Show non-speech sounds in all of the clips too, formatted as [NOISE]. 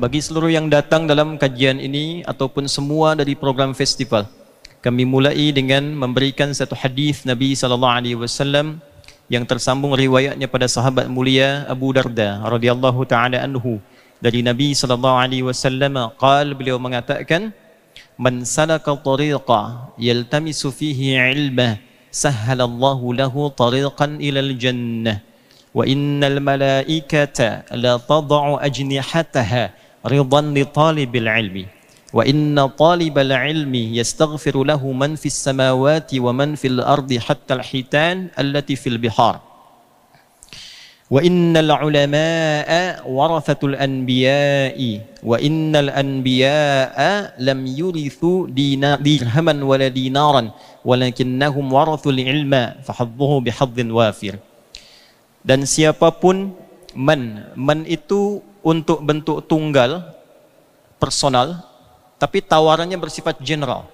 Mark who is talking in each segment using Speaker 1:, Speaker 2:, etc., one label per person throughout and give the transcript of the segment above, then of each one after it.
Speaker 1: bagi seluruh yang datang dalam kajian ini ataupun semua dari program festival. Kami mulai dengan memberikan satu hadis Nabi sallallahu alaihi wasallam yang tersambung riwayatnya pada sahabat mulia Abu Darda radhiyallahu taala anhu dari Nabi sallallahu alaihi wasallam qala beliau mengatakan man salaka tariqa yaltamisu fihi ilma sahala Allahu lahu tariqan ila al-jannah wa innal malaikata la tad'u ajnihataha رضا لطالب العلم وإن طالب العلم يستغفر له من في السماوات ومن في الأرض حتى الحيتان التي في البحار وإن العلماء ورثة الأنبياء وإن الأنبياء لم يرثوا درهما ولا دينارا ولكنهم ورثوا العلم فحظه بحظ وافر dan siapapun man man itu untuk bentuk tunggal personal tapi tawarannya bersifat general.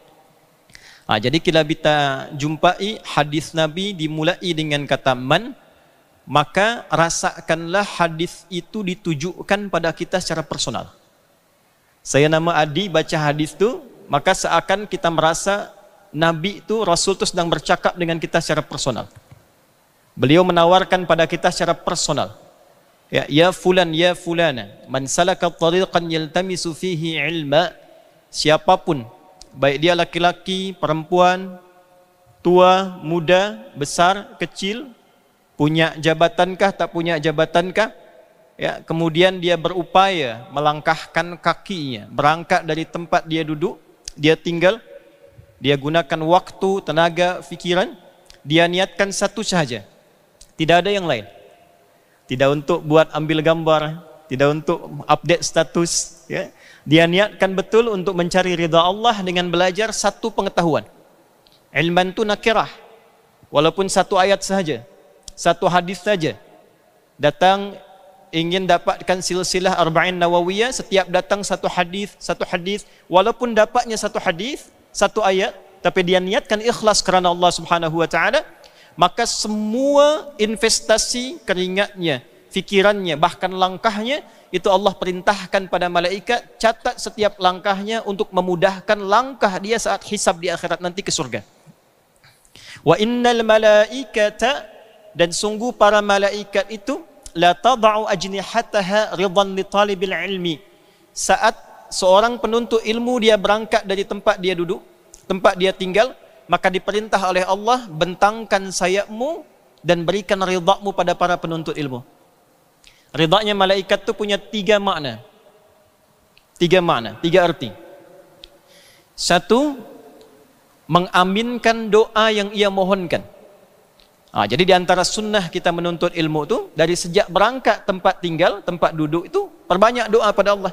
Speaker 1: Ha, jadi kita bila jumpai hadis Nabi dimulai dengan kata man maka rasakanlah hadis itu ditujukan pada kita secara personal. Saya nama Adi baca hadis tu maka seakan kita merasa Nabi itu Rasul itu sedang bercakap dengan kita secara personal. Beliau menawarkan pada kita secara personal ya ya fulan ya fulana man salaka tariqan yaltamisu fihi ilma siapapun baik dia laki-laki perempuan tua muda besar kecil punya jabatankah tak punya jabatankah ya kemudian dia berupaya melangkahkan kakinya berangkat dari tempat dia duduk dia tinggal dia gunakan waktu tenaga fikiran dia niatkan satu sahaja tidak ada yang lain tidak untuk buat ambil gambar, tidak untuk update status, ya. Dia niatkan betul untuk mencari ridha Allah dengan belajar satu pengetahuan. Ilman tu nakirah. Walaupun satu ayat sahaja, satu hadis saja. Datang ingin dapatkan silsilah Arba'in Nawawiyah, setiap datang satu hadis, satu hadis, walaupun dapatnya satu hadis, satu ayat, tapi dia niatkan ikhlas kerana Allah Subhanahu wa taala, maka semua investasi keringatnya, fikirannya, bahkan langkahnya itu Allah perintahkan pada malaikat catat setiap langkahnya untuk memudahkan langkah dia saat hisab di akhirat nanti ke surga. Wa innal malaikata dan sungguh para malaikat itu la tad'u ajnihataha ridan li talibil ilmi. Saat seorang penuntut ilmu dia berangkat dari tempat dia duduk, tempat dia tinggal, maka diperintah oleh Allah bentangkan sayapmu dan berikan ridha pada para penuntut ilmu. ridha malaikat tu punya tiga makna. Tiga makna, tiga arti. Satu mengaminkan doa yang ia mohonkan. Ha, jadi di antara sunnah kita menuntut ilmu tu dari sejak berangkat tempat tinggal, tempat duduk itu perbanyak doa pada Allah.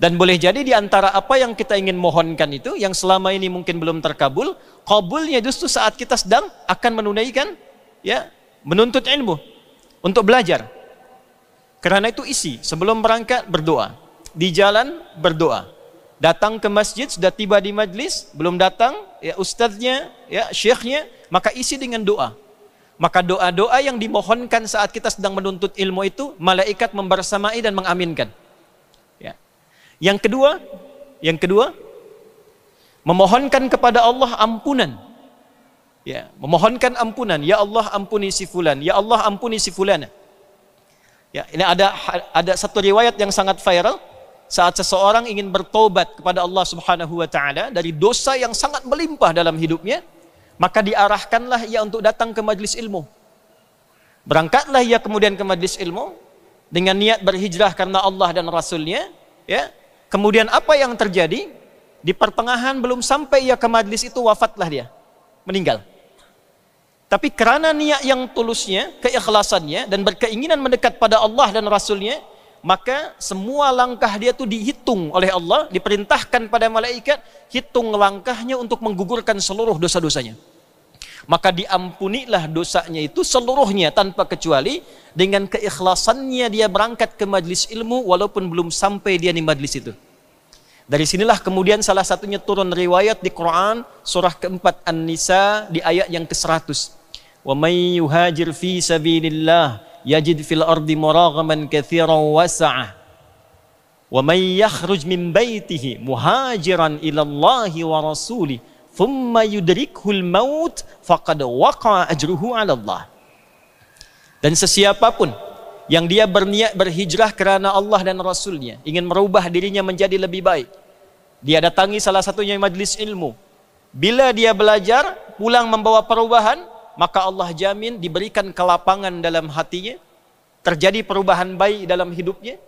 Speaker 1: Dan boleh jadi di antara apa yang kita ingin mohonkan itu, yang selama ini mungkin belum terkabul, kabulnya justru saat kita sedang akan menunaikan, ya, menuntut ilmu untuk belajar. Karena itu isi, sebelum berangkat berdoa, di jalan berdoa, datang ke masjid sudah tiba di majlis, belum datang, ya ustadznya, ya syekhnya, maka isi dengan doa. Maka doa-doa yang dimohonkan saat kita sedang menuntut ilmu itu, malaikat membersamai dan mengaminkan. Yang kedua, yang kedua memohonkan kepada Allah ampunan. Ya, memohonkan ampunan, ya Allah ampuni si fulan, ya Allah ampuni si fulan. Ya, ini ada ada satu riwayat yang sangat viral saat seseorang ingin bertobat kepada Allah Subhanahu wa taala dari dosa yang sangat melimpah dalam hidupnya, maka diarahkanlah ia untuk datang ke majlis ilmu. Berangkatlah ia kemudian ke majlis ilmu dengan niat berhijrah karena Allah dan Rasulnya, ya, Kemudian apa yang terjadi? Di pertengahan belum sampai ia ke majlis itu wafatlah dia. Meninggal. Tapi kerana niat yang tulusnya, keikhlasannya dan berkeinginan mendekat pada Allah dan Rasulnya, maka semua langkah dia itu dihitung oleh Allah, diperintahkan pada malaikat, hitung langkahnya untuk menggugurkan seluruh dosa-dosanya maka diampunilah dosanya itu seluruhnya tanpa kecuali dengan keikhlasannya dia berangkat ke majlis ilmu walaupun belum sampai dia di majlis itu. Dari sinilah kemudian salah satunya turun riwayat di Quran surah keempat An-Nisa di ayat yang ke-100. Wa may yuhajir fi sabilillah yajid fil ardi muragaman katsiran wasa'a. Wa may yakhruj min baitihi muhajiran ila Allah thumma yudrikhul maut faqad waqa'a ajruhu 'ala Allah. Dan sesiapa pun yang dia berniat berhijrah kerana Allah dan Rasulnya, ingin merubah dirinya menjadi lebih baik. Dia datangi salah satunya majlis ilmu. Bila dia belajar, pulang membawa perubahan, maka Allah jamin diberikan kelapangan dalam hatinya, terjadi perubahan baik dalam hidupnya,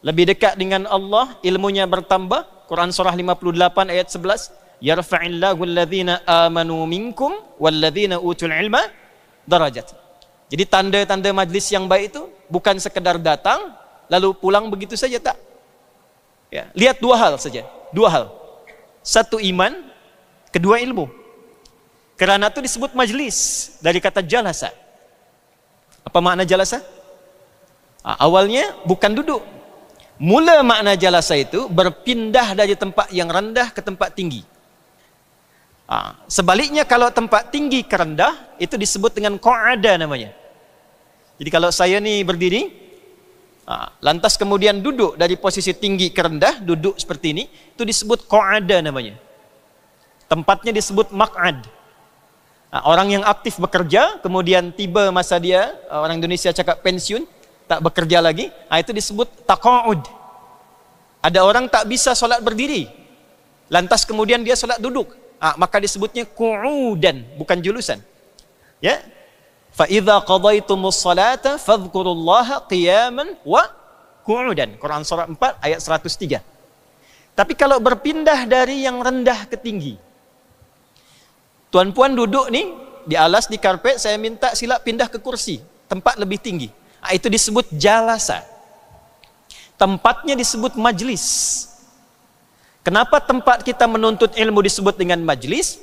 Speaker 1: lebih dekat dengan Allah, ilmunya bertambah, Quran surah 58 ayat yarfa'illahu alladhina amanu minkum walladhina utul ilma darajat. Jadi tanda-tanda majlis yang baik itu bukan sekedar datang lalu pulang begitu saja tak. Ya, lihat dua hal saja, dua hal. Satu iman, kedua ilmu. Kerana itu disebut majlis dari kata jalasa. Apa makna jalasa? Ha, awalnya bukan duduk. Mula makna jalasa itu berpindah dari tempat yang rendah ke tempat tinggi. Ha. Sebaliknya kalau tempat tinggi ke rendah, itu disebut dengan koada namanya. Jadi kalau saya ni berdiri, ha. lantas kemudian duduk dari posisi tinggi ke rendah, duduk seperti ini, itu disebut koada namanya. Tempatnya disebut mak'ad. Ha. Ah, orang yang aktif bekerja, kemudian tiba masa dia, orang Indonesia cakap pensiun, tak bekerja lagi, ha. itu disebut taqa'ud. Ada orang tak bisa solat berdiri, lantas kemudian dia solat duduk, ha, maka disebutnya qu'udan bukan julusan ya fa idza qadaytumus salata fadhkurullaha qiyaman wa qu'udan Quran surah 4 ayat 103 tapi kalau berpindah dari yang rendah ke tinggi tuan-puan duduk ni di alas di karpet saya minta sila pindah ke kursi tempat lebih tinggi ha, itu disebut jalasa tempatnya disebut majlis Kenapa tempat kita menuntut ilmu disebut dengan majlis?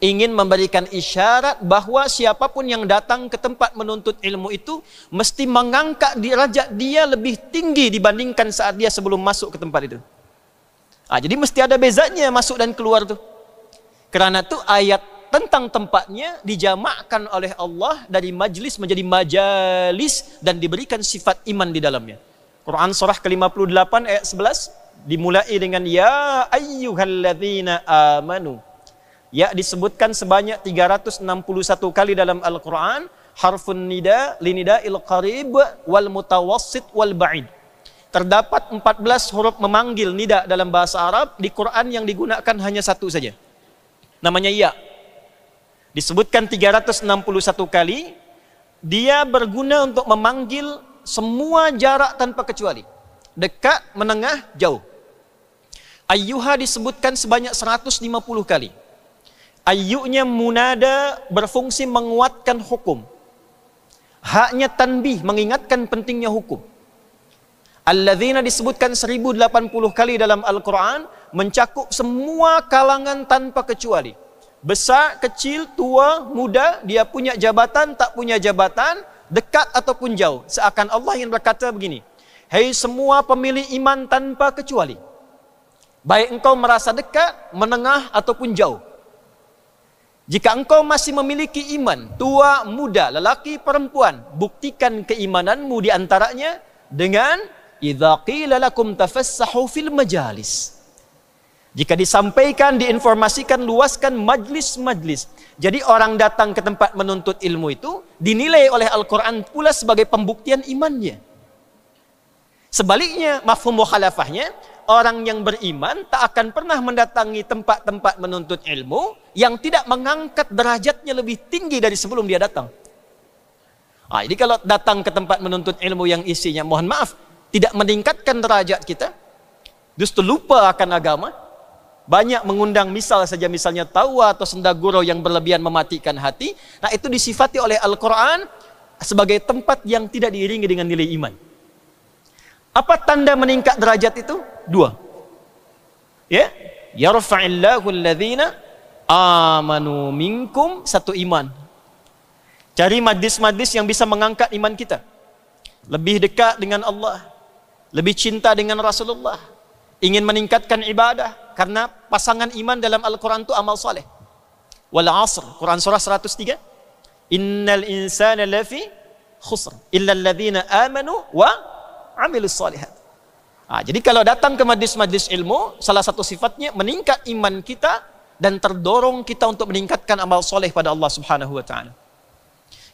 Speaker 1: Ingin memberikan isyarat bahawa siapapun yang datang ke tempat menuntut ilmu itu mesti mengangkat derajat dia lebih tinggi dibandingkan saat dia sebelum masuk ke tempat itu. Ha, jadi mesti ada bezanya masuk dan keluar tu. Kerana tu ayat tentang tempatnya dijamakkan oleh Allah dari majlis menjadi majalis dan diberikan sifat iman di dalamnya. Quran surah ke-58 ayat 11 dimulai dengan ya ayyuhallazina amanu ya disebutkan sebanyak 361 kali dalam Al-Qur'an harfun nida linidail qarib wal mutawassit wal ba'id terdapat 14 huruf memanggil nida dalam bahasa Arab di Quran yang digunakan hanya satu saja namanya ya disebutkan 361 kali dia berguna untuk memanggil semua jarak tanpa kecuali dekat menengah jauh Ayyuha disebutkan sebanyak 150 kali. Ayyuknya munada berfungsi menguatkan hukum. Haknya tanbih mengingatkan pentingnya hukum. Alladzina disebutkan 1080 kali dalam Al-Quran mencakup semua kalangan tanpa kecuali. Besar, kecil, tua, muda, dia punya jabatan, tak punya jabatan, dekat ataupun jauh. Seakan Allah ingin berkata begini, Hei semua pemilih iman tanpa kecuali. Baik engkau merasa dekat, menengah ataupun jauh. Jika engkau masih memiliki iman, tua, muda, lelaki, perempuan, buktikan keimananmu di antaranya dengan idza qila lakum tafassahu fil majalis. Jika disampaikan, diinformasikan, luaskan majlis-majlis. Jadi orang datang ke tempat menuntut ilmu itu dinilai oleh Al-Qur'an pula sebagai pembuktian imannya. Sebaliknya, mafhum mukhalafahnya, orang yang beriman tak akan pernah mendatangi tempat-tempat menuntut ilmu yang tidak mengangkat derajatnya lebih tinggi dari sebelum dia datang. Ha, jadi kalau datang ke tempat menuntut ilmu yang isinya, mohon maaf, tidak meningkatkan derajat kita, justru lupa akan agama, banyak mengundang misal saja misalnya tawa atau sendaguro yang berlebihan mematikan hati, nah itu disifati oleh Al-Quran sebagai tempat yang tidak diiringi dengan nilai iman. Apa tanda meningkat derajat itu? Dua. Ya. ya Yarfa'illahu alladhina amanu minkum satu iman. Cari majlis-majlis yang bisa mengangkat iman kita. Lebih dekat dengan Allah. Lebih cinta dengan Rasulullah. Ingin meningkatkan ibadah. Karena pasangan iman dalam Al-Quran itu amal saleh. Wal asr. Quran surah 103. Innal insana lafi khusr. Illa alladhina amanu wa amilus salihat. Ha, jadi kalau datang ke majlis-majlis ilmu, salah satu sifatnya meningkat iman kita dan terdorong kita untuk meningkatkan amal soleh pada Allah Subhanahu Wa Taala.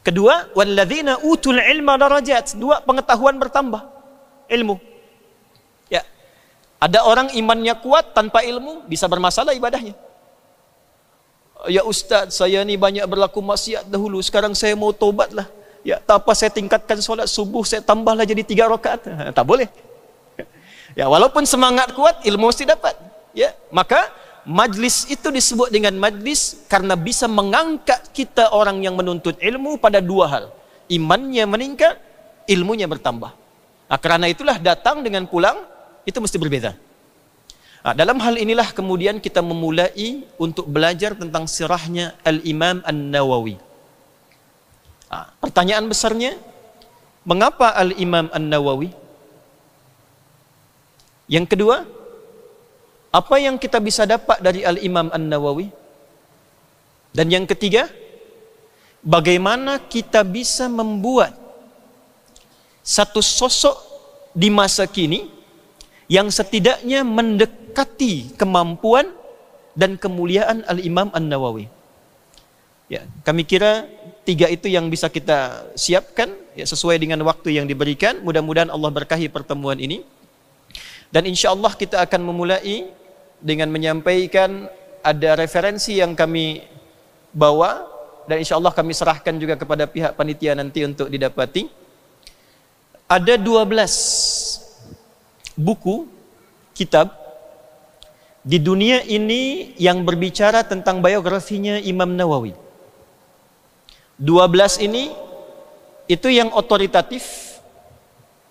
Speaker 1: Kedua, waladina utul ilma darajat. Dua pengetahuan bertambah ilmu. Ya, ada orang imannya kuat tanpa ilmu, bisa bermasalah ibadahnya. Ya Ustaz, saya ni banyak berlaku maksiat dahulu. Sekarang saya mau tobatlah. Ya tak apa saya tingkatkan solat subuh saya tambahlah jadi tiga rakaat. Ha, tak boleh. Ya walaupun semangat kuat ilmu mesti dapat. Ya maka majlis itu disebut dengan majlis karena bisa mengangkat kita orang yang menuntut ilmu pada dua hal. Imannya meningkat, ilmunya bertambah. Nah, kerana itulah datang dengan pulang itu mesti berbeza. Nah, dalam hal inilah kemudian kita memulai untuk belajar tentang sirahnya Al-Imam An-Nawawi. al imam an nawawi Ah, pertanyaan besarnya, mengapa Al-Imam An-Nawawi? Yang kedua, apa yang kita bisa dapat dari Al-Imam An-Nawawi? Dan yang ketiga, bagaimana kita bisa membuat satu sosok di masa kini yang setidaknya mendekati kemampuan dan kemuliaan Al-Imam An-Nawawi. Ya, kami kira tiga itu yang bisa kita siapkan ya, sesuai dengan waktu yang diberikan. Mudah-mudahan Allah berkahi pertemuan ini. Dan insya Allah kita akan memulai dengan menyampaikan ada referensi yang kami bawa dan insya Allah kami serahkan juga kepada pihak panitia nanti untuk didapati. Ada 12 buku kitab di dunia ini yang berbicara tentang biografinya Imam Nawawi. Dua belas ini itu yang otoritatif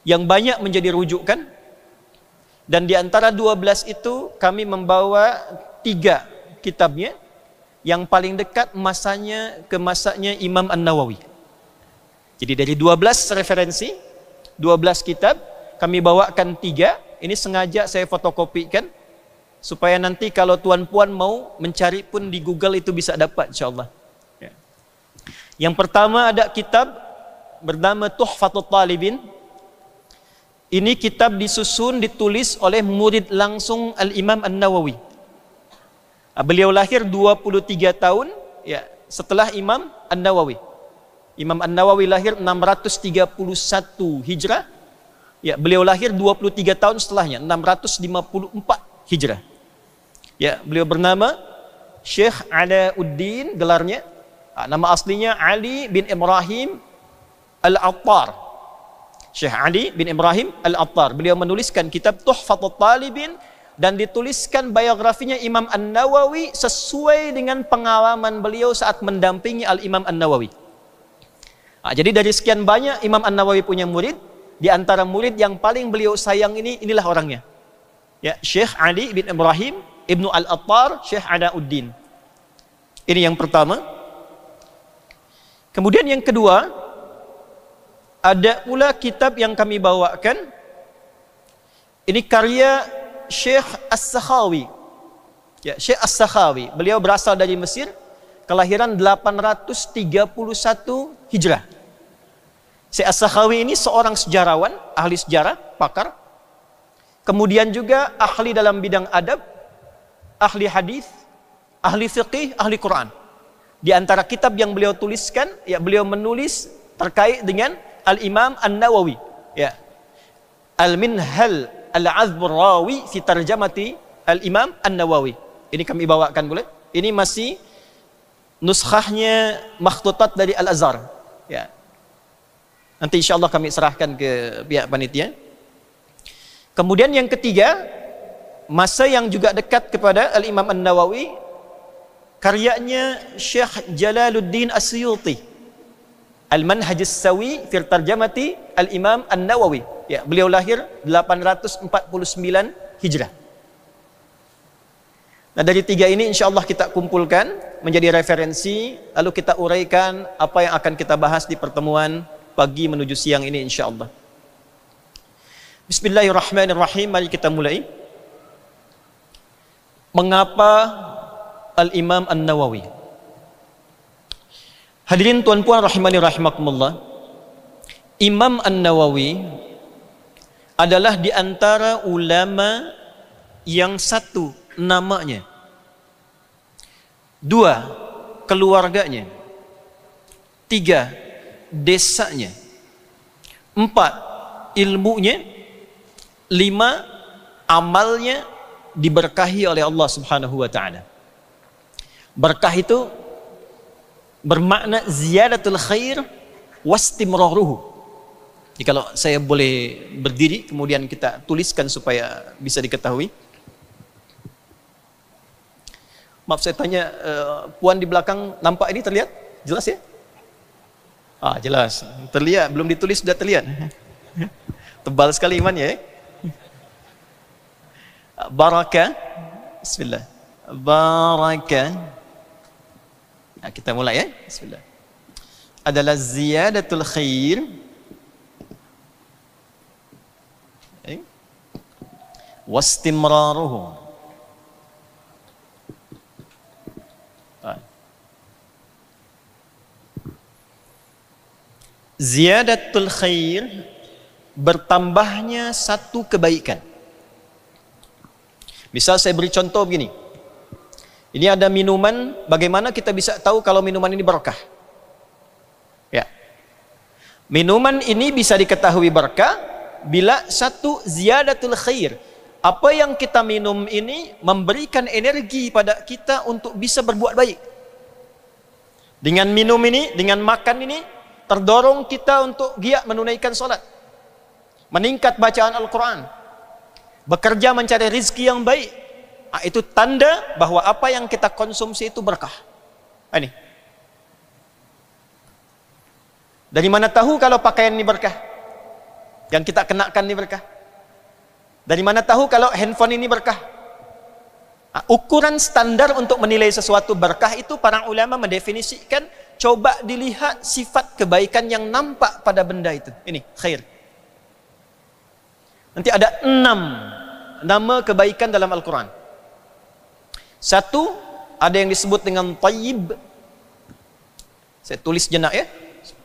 Speaker 1: yang banyak menjadi rujukan dan di antara belas itu kami membawa tiga kitabnya yang paling dekat masanya ke masanya Imam An-Nawawi. Jadi dari dua belas referensi, dua belas kitab, kami bawakan tiga. Ini sengaja saya fotokopikan supaya nanti kalau tuan-puan mau mencari pun di Google itu bisa dapat insyaAllah. Yang pertama ada kitab bernama Tuhfatul Talibin. Ini kitab disusun, ditulis oleh murid langsung Al-Imam An-Nawawi. Ah, beliau lahir 23 tahun ya, setelah Imam An-Nawawi. Imam An-Nawawi lahir 631 Hijrah. Ya, beliau lahir 23 tahun setelahnya, 654 Hijrah. Ya, beliau bernama Syekh Alauddin gelarnya Ah, nama aslinya Ali bin Ibrahim Al-Attar. Syekh Ali bin Ibrahim Al-Attar. Beliau menuliskan kitab Tuhfatul Talibin dan dituliskan biografinya Imam An-Nawawi sesuai dengan pengalaman beliau saat mendampingi Al-Imam An-Nawawi. Ah, jadi dari sekian banyak Imam An-Nawawi punya murid, di antara murid yang paling beliau sayang ini inilah orangnya. Ya, Syekh Ali bin Ibrahim Ibnu Al-Attar Syekh Adauddin. Ini yang pertama. Kemudian yang kedua, ada pula kitab yang kami bawakan. Ini karya Syekh As-Sakhawi. Ya, Syekh As-Sakhawi. Beliau berasal dari Mesir, kelahiran 831 Hijrah. Syekh As-Sakhawi ini seorang sejarawan, ahli sejarah, pakar. Kemudian juga ahli dalam bidang adab, ahli hadis, ahli fiqih, ahli Quran di antara kitab yang beliau tuliskan ya beliau menulis terkait dengan Al Imam An-Nawawi ya Al Minhal Al Azbur Rawi fi tarjamati Al Imam An-Nawawi ini kami bawakan boleh ini masih nuskhahnya makhthutat dari Al Azhar ya nanti Allah kami serahkan ke pihak panitia kemudian yang ketiga masa yang juga dekat kepada Al Imam An-Nawawi karyanya Syekh Jalaluddin Asyuti Al-Manhaj As-Sawi fil Tarjamati Al-Imam An-Nawawi. Ya, beliau lahir 849 Hijrah. Nah, dari tiga ini insyaallah kita kumpulkan menjadi referensi lalu kita uraikan apa yang akan kita bahas di pertemuan pagi menuju siang ini insyaallah. Bismillahirrahmanirrahim. Mari kita mulai. Mengapa Al-Imam An-Nawawi. Hadirin tuan-puan rahimani rahimakumullah. Imam An-Nawawi adalah di antara ulama yang satu namanya. Dua keluarganya. Tiga desanya. Empat ilmunya. Lima amalnya diberkahi oleh Allah Subhanahu wa taala. Berkah itu bermakna ziyadatul khair wastimraruhu. Jadi kalau saya boleh berdiri kemudian kita tuliskan supaya bisa diketahui. Maaf saya tanya uh, puan di belakang nampak ini terlihat? Jelas ya? Ah jelas. Terlihat belum ditulis sudah terlihat. Tebal sekali iman ya. Barakah. Bismillah. Barakah. Ha, kita mulai ya. Bismillah. Adalah ziyadatul khair. Okay. Eh? Wastimraruhu. Ha. Ziyadatul khair bertambahnya satu kebaikan. Misal saya beri contoh begini, ini ada minuman, bagaimana kita bisa tahu kalau minuman ini berkah? Ya. Minuman ini bisa diketahui berkah bila satu ziyadatul khair. Apa yang kita minum ini memberikan energi pada kita untuk bisa berbuat baik. Dengan minum ini, dengan makan ini, terdorong kita untuk giat menunaikan solat. Meningkat bacaan Al-Quran. Bekerja mencari rizki yang baik. Ah, itu tanda bahawa apa yang kita konsumsi itu berkah. Ini. Ah, Dari mana tahu kalau pakaian ini berkah? Yang kita kenakan ini berkah? Dari mana tahu kalau handphone ini berkah? Ah, ukuran standar untuk menilai sesuatu berkah itu para ulama mendefinisikan coba dilihat sifat kebaikan yang nampak pada benda itu. Ini khair. Nanti ada enam nama kebaikan dalam Al-Quran. Satu, ada yang disebut dengan tayyib. Saya tulis jenak ya.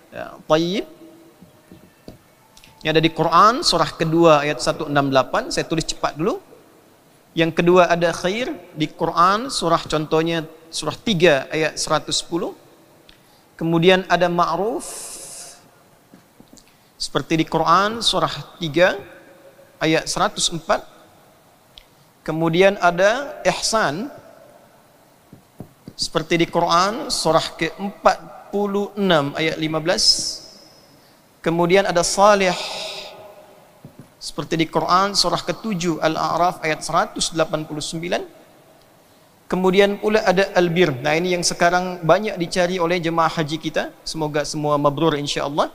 Speaker 1: ya tayyib. Ini ada di Quran, surah kedua ayat 168. Saya tulis cepat dulu. Yang kedua ada khair di Quran, surah contohnya surah 3 ayat 110. Kemudian ada ma'ruf. Seperti di Quran, surah 3 ayat 104. Kemudian ada ihsan, seperti di Quran surah ke-46 ayat 15 kemudian ada salih seperti di Quran surah ke-7 Al-A'raf ayat 189 kemudian pula ada al-bir nah ini yang sekarang banyak dicari oleh jemaah haji kita semoga semua mabrur insya-Allah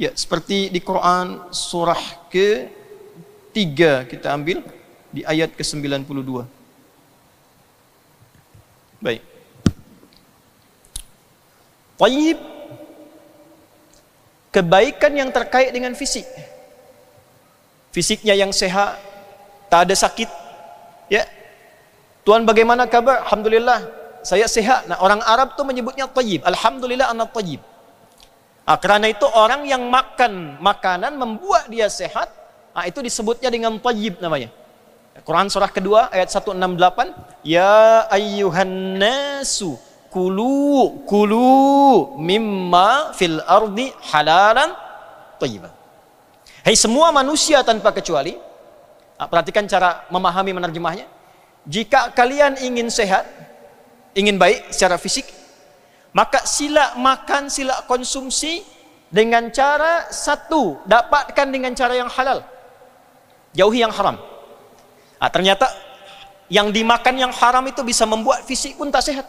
Speaker 1: ya seperti di Quran surah ke 3 kita ambil di ayat ke-92 Baik. Tayyib. Kebaikan yang terkait dengan fisik. Fisiknya yang sehat, tak ada sakit. Ya. Tuan bagaimana kabar? Alhamdulillah. Saya sehat. Nah, orang Arab tu menyebutnya tayyib. Alhamdulillah anak tayyib. Ah, kerana itu orang yang makan makanan membuat dia sehat, ah, itu disebutnya dengan tayyib namanya. Quran surah kedua ayat 168 ya ayyuhan nasu kulu kulu mimma fil ardi halalan tayyiban hai hey, semua manusia tanpa kecuali ah, perhatikan cara memahami menerjemahnya jika kalian ingin sehat ingin baik secara fisik maka sila makan sila konsumsi dengan cara satu dapatkan dengan cara yang halal jauhi yang haram Nah, ternyata yang dimakan yang haram itu bisa membuat fisik pun tak sehat.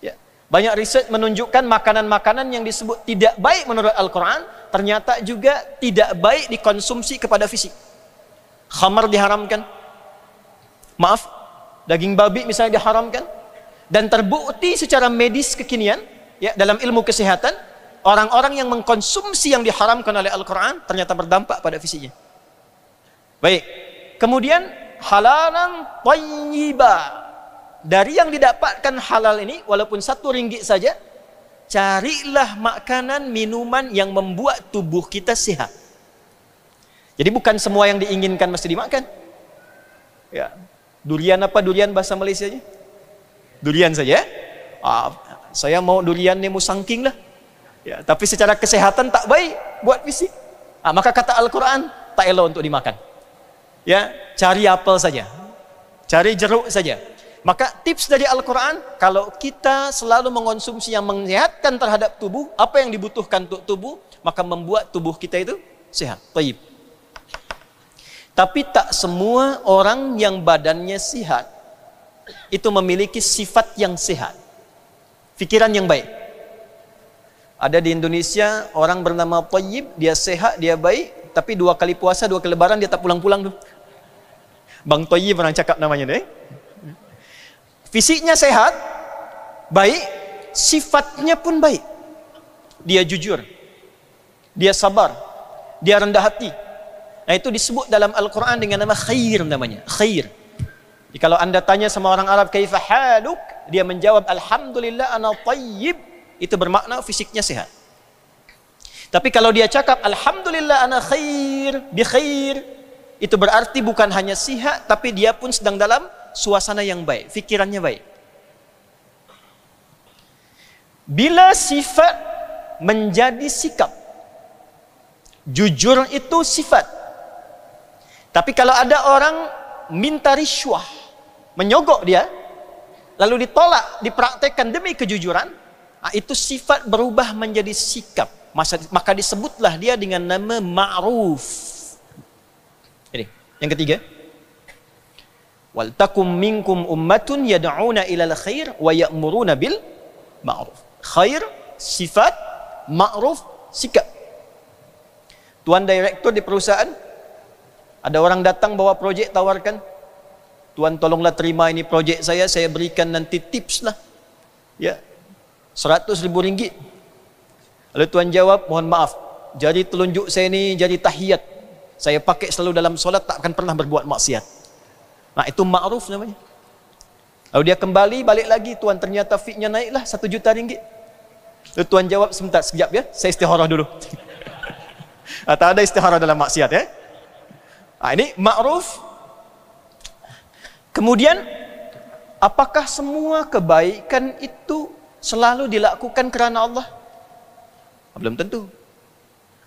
Speaker 1: Ya. Banyak riset menunjukkan makanan-makanan yang disebut tidak baik menurut Al-Quran, ternyata juga tidak baik dikonsumsi kepada fisik. Khamar diharamkan. Maaf, daging babi misalnya diharamkan. Dan terbukti secara medis kekinian, ya dalam ilmu kesehatan, orang-orang yang mengkonsumsi yang diharamkan oleh Al-Quran ternyata berdampak pada fisiknya. Baik, kemudian halalan tayyiba dari yang didapatkan halal ini walaupun satu ringgit saja carilah makanan minuman yang membuat tubuh kita sihat jadi bukan semua yang diinginkan mesti dimakan ya durian apa durian bahasa Malaysia -nya? durian saja eh? ah, saya mau durian nemu sangking lah ya, tapi secara kesehatan tak baik buat fisik ah, maka kata Al-Quran tak elok untuk dimakan ya cari apel saja, cari jeruk saja. Maka tips dari Al-Quran, kalau kita selalu mengonsumsi yang menyehatkan terhadap tubuh, apa yang dibutuhkan untuk tubuh, maka membuat tubuh kita itu sehat, taib. Tapi tak semua orang yang badannya sehat, itu memiliki sifat yang sehat. Pikiran yang baik. Ada di Indonesia orang bernama Tayyib, dia sehat, dia baik, tapi dua kali puasa, dua kali lebaran dia tak pulang-pulang Bang Toyi orang cakap namanya ni. Eh? Fisiknya sehat, baik, sifatnya pun baik. Dia jujur. Dia sabar. Dia rendah hati. Nah, itu disebut dalam Al-Quran dengan nama khair namanya. Khair. Jadi, kalau anda tanya sama orang Arab, Kaifa haluk? Dia menjawab, Alhamdulillah ana tayyib. Itu bermakna fisiknya sehat. Tapi kalau dia cakap, Alhamdulillah ana khair, bi khair, itu berarti bukan hanya sihat tapi dia pun sedang dalam suasana yang baik, fikirannya baik. Bila sifat menjadi sikap. Jujur itu sifat. Tapi kalau ada orang minta rishwah, menyogok dia, lalu ditolak, dipraktekkan demi kejujuran, ah, itu sifat berubah menjadi sikap. Maka disebutlah dia dengan nama ma'ruf. Yang ketiga, wal takum minkum ummatun yad'una ilal khair wa ya'muruna bil ma'ruf. Khair sifat ma'ruf sikap. Tuan direktur di perusahaan ada orang datang bawa projek tawarkan. Tuan tolonglah terima ini projek saya, saya berikan nanti tips lah. Ya. seratus ribu ringgit. Lalu tuan jawab, mohon maaf. Jari telunjuk saya ni jari tahiyat, saya pakai selalu dalam solat tak akan pernah berbuat maksiat nah ha, itu ma'ruf namanya lalu dia kembali balik lagi tuan ternyata fitnya naiklah satu juta ringgit lalu tuan jawab sebentar sekejap ya saya istiharah dulu [LAUGHS] ha, tak ada istiharah dalam maksiat ya nah, ha, ini ma'ruf kemudian apakah semua kebaikan itu selalu dilakukan kerana Allah belum tentu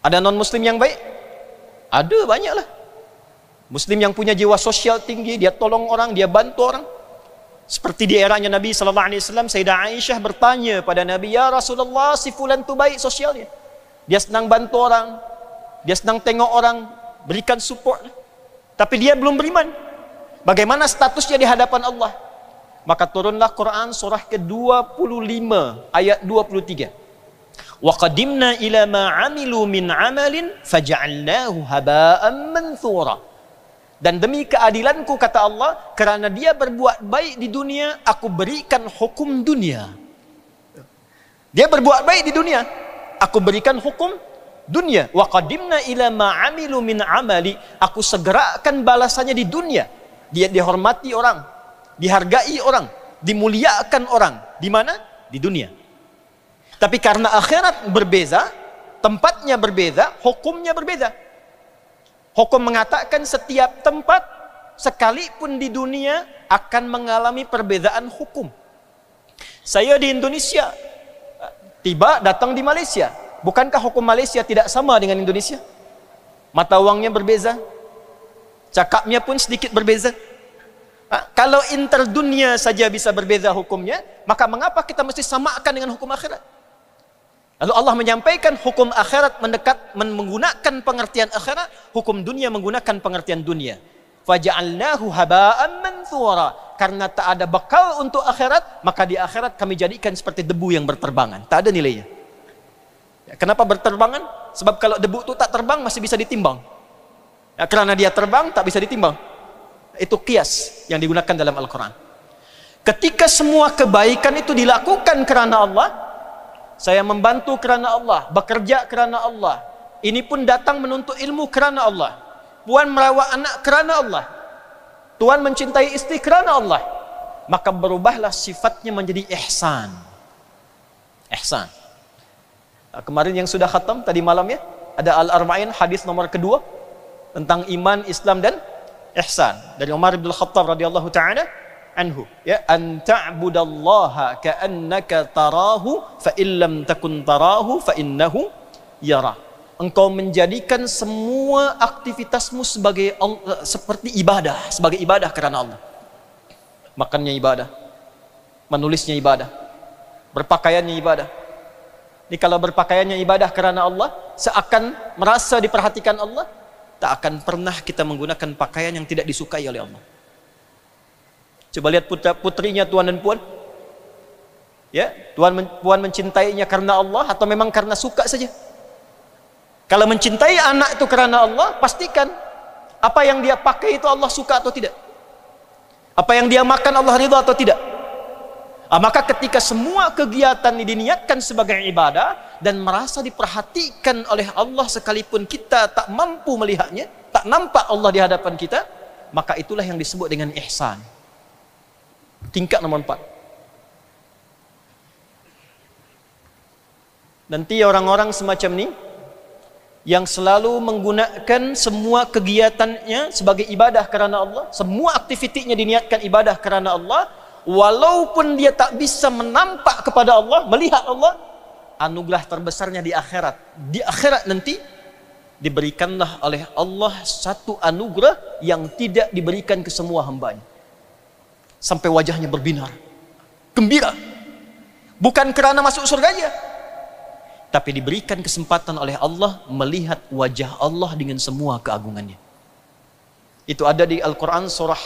Speaker 1: ada non muslim yang baik ada banyaklah. Muslim yang punya jiwa sosial tinggi, dia tolong orang, dia bantu orang. Seperti di era Nabi sallallahu alaihi wasallam, Sayyidah Aisyah bertanya pada Nabi, "Ya Rasulullah, si fulan tu baik sosialnya. Dia senang bantu orang, dia senang tengok orang, berikan support." Tapi dia belum beriman. Bagaimana statusnya di hadapan Allah? Maka turunlah Quran surah ke-25 ayat 23. وقدمنا إلى ما عملوا من عمل فجعلناه هباء منثورا dan demi keadilanku kata Allah kerana dia berbuat baik di dunia aku berikan hukum dunia dia berbuat baik di dunia aku berikan hukum dunia wa qadimna ila ma amilu min amali aku segerakan balasannya di dunia dia dihormati orang dihargai orang dimuliakan orang di mana di dunia tapi karena akhirat berbeza, tempatnya berbeza, hukumnya berbeza. Hukum mengatakan setiap tempat sekalipun di dunia akan mengalami perbedaan hukum. Saya di Indonesia tiba datang di Malaysia. Bukankah hukum Malaysia tidak sama dengan Indonesia? Mata uangnya berbeza. Cakapnya pun sedikit berbeza. Ha? Kalau interdunia saja bisa berbeza hukumnya, maka mengapa kita mesti samakan dengan hukum akhirat? Lalu Allah menyampaikan hukum akhirat mendekat menggunakan pengertian akhirat, hukum dunia menggunakan pengertian dunia. Faja'alnahu haba'an manthura. Karena tak ada bekal untuk akhirat, maka di akhirat kami jadikan seperti debu yang berterbangan. Tak ada nilainya. Ya, kenapa berterbangan? Sebab kalau debu itu tak terbang, masih bisa ditimbang. Ya, kerana dia terbang, tak bisa ditimbang. Itu kias yang digunakan dalam Al-Quran. Ketika semua kebaikan itu dilakukan kerana Allah, saya membantu kerana Allah, bekerja kerana Allah. Ini pun datang menuntut ilmu kerana Allah. Puan merawat anak kerana Allah. Tuan mencintai isteri kerana Allah. Maka berubahlah sifatnya menjadi ihsan. Ihsan. Ah, kemarin yang sudah khatam tadi malam ya, ada al armain hadis nomor kedua tentang iman, Islam dan ihsan dari Umar bin Khattab radhiyallahu ta'ala anhu ya an ta'budallaha ka'annaka tarahu fa illam takun tarahu fa innahu yara engkau menjadikan semua aktivitasmu sebagai eh, seperti ibadah sebagai ibadah kerana Allah makannya ibadah menulisnya ibadah berpakaiannya ibadah ini kalau berpakaiannya ibadah kerana Allah seakan merasa diperhatikan Allah tak akan pernah kita menggunakan pakaian yang tidak disukai oleh Allah Coba lihat putrinya tuan dan puan. Ya, tuan puan mencintainya karena Allah atau memang karena suka saja? Kalau mencintai anak itu karena Allah, pastikan apa yang dia pakai itu Allah suka atau tidak? Apa yang dia makan Allah ridha atau tidak? Ah, maka ketika semua kegiatan ini diniatkan sebagai ibadah dan merasa diperhatikan oleh Allah sekalipun kita tak mampu melihatnya, tak nampak Allah di hadapan kita, maka itulah yang disebut dengan ihsan. Tingkat nombor empat. Nanti orang-orang semacam ni yang selalu menggunakan semua kegiatannya sebagai ibadah kerana Allah, semua aktivitinya diniatkan ibadah kerana Allah, walaupun dia tak bisa menampak kepada Allah, melihat Allah, anugerah terbesarnya di akhirat. Di akhirat nanti diberikanlah oleh Allah satu anugerah yang tidak diberikan ke semua hambanya. sampai wajahnya berbinar. Gembira. Bukan kerana masuk surga surganya. Tapi diberikan kesempatan oleh Allah melihat wajah Allah dengan semua keagungannya. Itu ada di Al-Quran surah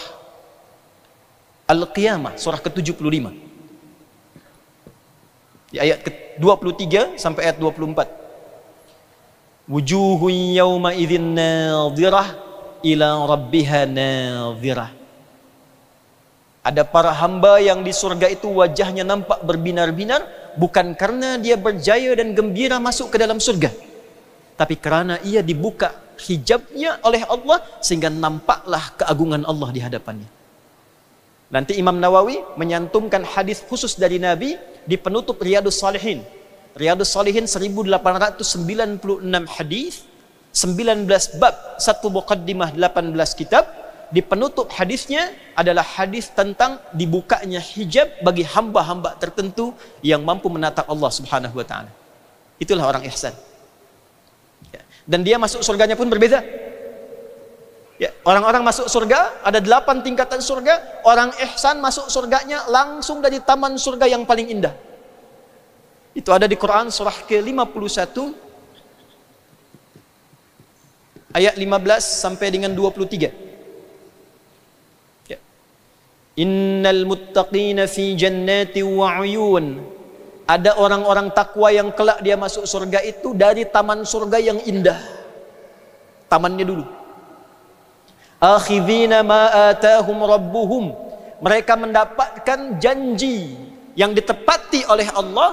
Speaker 1: Al-Qiyamah, surah ke-75. Di ayat ke-23 sampai ayat 24. Wujuhun yawma idhin nadhirah ila rabbiha nadhirah Ada para hamba yang di surga itu wajahnya nampak berbinar-binar bukan karena dia berjaya dan gembira masuk ke dalam surga. Tapi kerana ia dibuka hijabnya oleh Allah sehingga nampaklah keagungan Allah di hadapannya. Nanti Imam Nawawi menyantumkan hadis khusus dari Nabi di penutup Riyadhus Salihin. Riyadhus Salihin 1896 hadis 19 bab, satu muqaddimah 18 kitab di penutup hadisnya adalah hadis tentang dibukanya hijab bagi hamba-hamba tertentu yang mampu menatap Allah Subhanahu wa taala. Itulah orang ihsan. Ya. Dan dia masuk surganya pun berbeza. Ya, orang-orang masuk surga ada delapan tingkatan surga. Orang ihsan masuk surganya langsung dari taman surga yang paling indah. Itu ada di Quran surah ke-51 ayat 15 sampai dengan 23. Innal muttaqina fi jannati wa uyun. Ada orang-orang takwa yang kelak dia masuk surga itu dari taman surga yang indah. Tamannya dulu. Akhidhina ma atahum rabbuhum. Mereka mendapatkan janji yang ditepati oleh Allah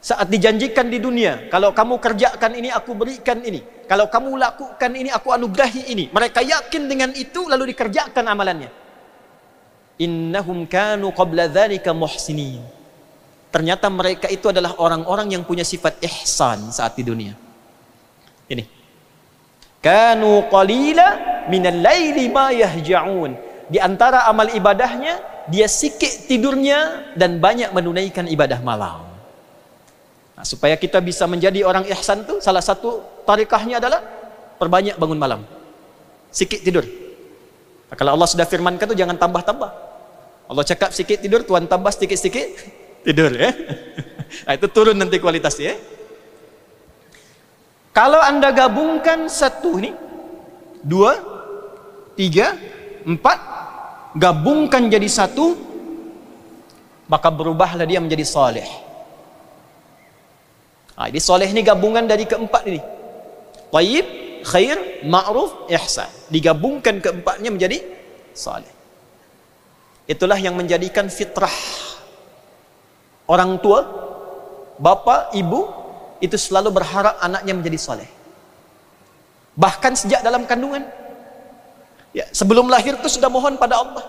Speaker 1: saat dijanjikan di dunia. Kalau kamu kerjakan ini, aku berikan ini. Kalau kamu lakukan ini, aku anugerahi ini. Mereka yakin dengan itu, lalu dikerjakan amalannya innahum kanu qabla dhalika muhsinin ternyata mereka itu adalah orang-orang yang punya sifat ihsan saat di dunia ini kanu qalila min al ma yahja'un di antara amal ibadahnya dia sikit tidurnya dan banyak menunaikan ibadah malam nah, supaya kita bisa menjadi orang ihsan tu, salah satu tarikahnya adalah perbanyak bangun malam sikit tidur kalau Allah sudah firmankan tu, jangan tambah-tambah Allah cakap sikit tidur, tuan tambah sedikit-sedikit tidur ya. Eh? [LAUGHS] Nah, itu turun nanti kualitasnya. Eh? Kalau anda gabungkan satu ini, dua, tiga, empat, gabungkan jadi satu, maka berubahlah dia menjadi soleh. Nah, jadi soleh ini gabungan dari keempat ini. Tayyib, khair, ma'ruf, ihsan. Digabungkan keempatnya menjadi soleh itulah yang menjadikan fitrah orang tua bapa ibu itu selalu berharap anaknya menjadi soleh bahkan sejak dalam kandungan ya sebelum lahir tu sudah mohon pada Allah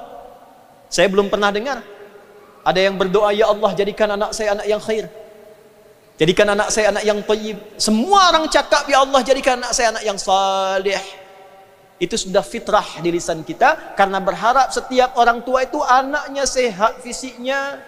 Speaker 1: saya belum pernah dengar ada yang berdoa ya Allah jadikan anak saya anak yang khair jadikan anak saya anak yang taib, semua orang cakap ya Allah jadikan anak saya anak yang saleh itu sudah fitrah di lisan kita karena berharap setiap orang tua itu anaknya sehat fisiknya,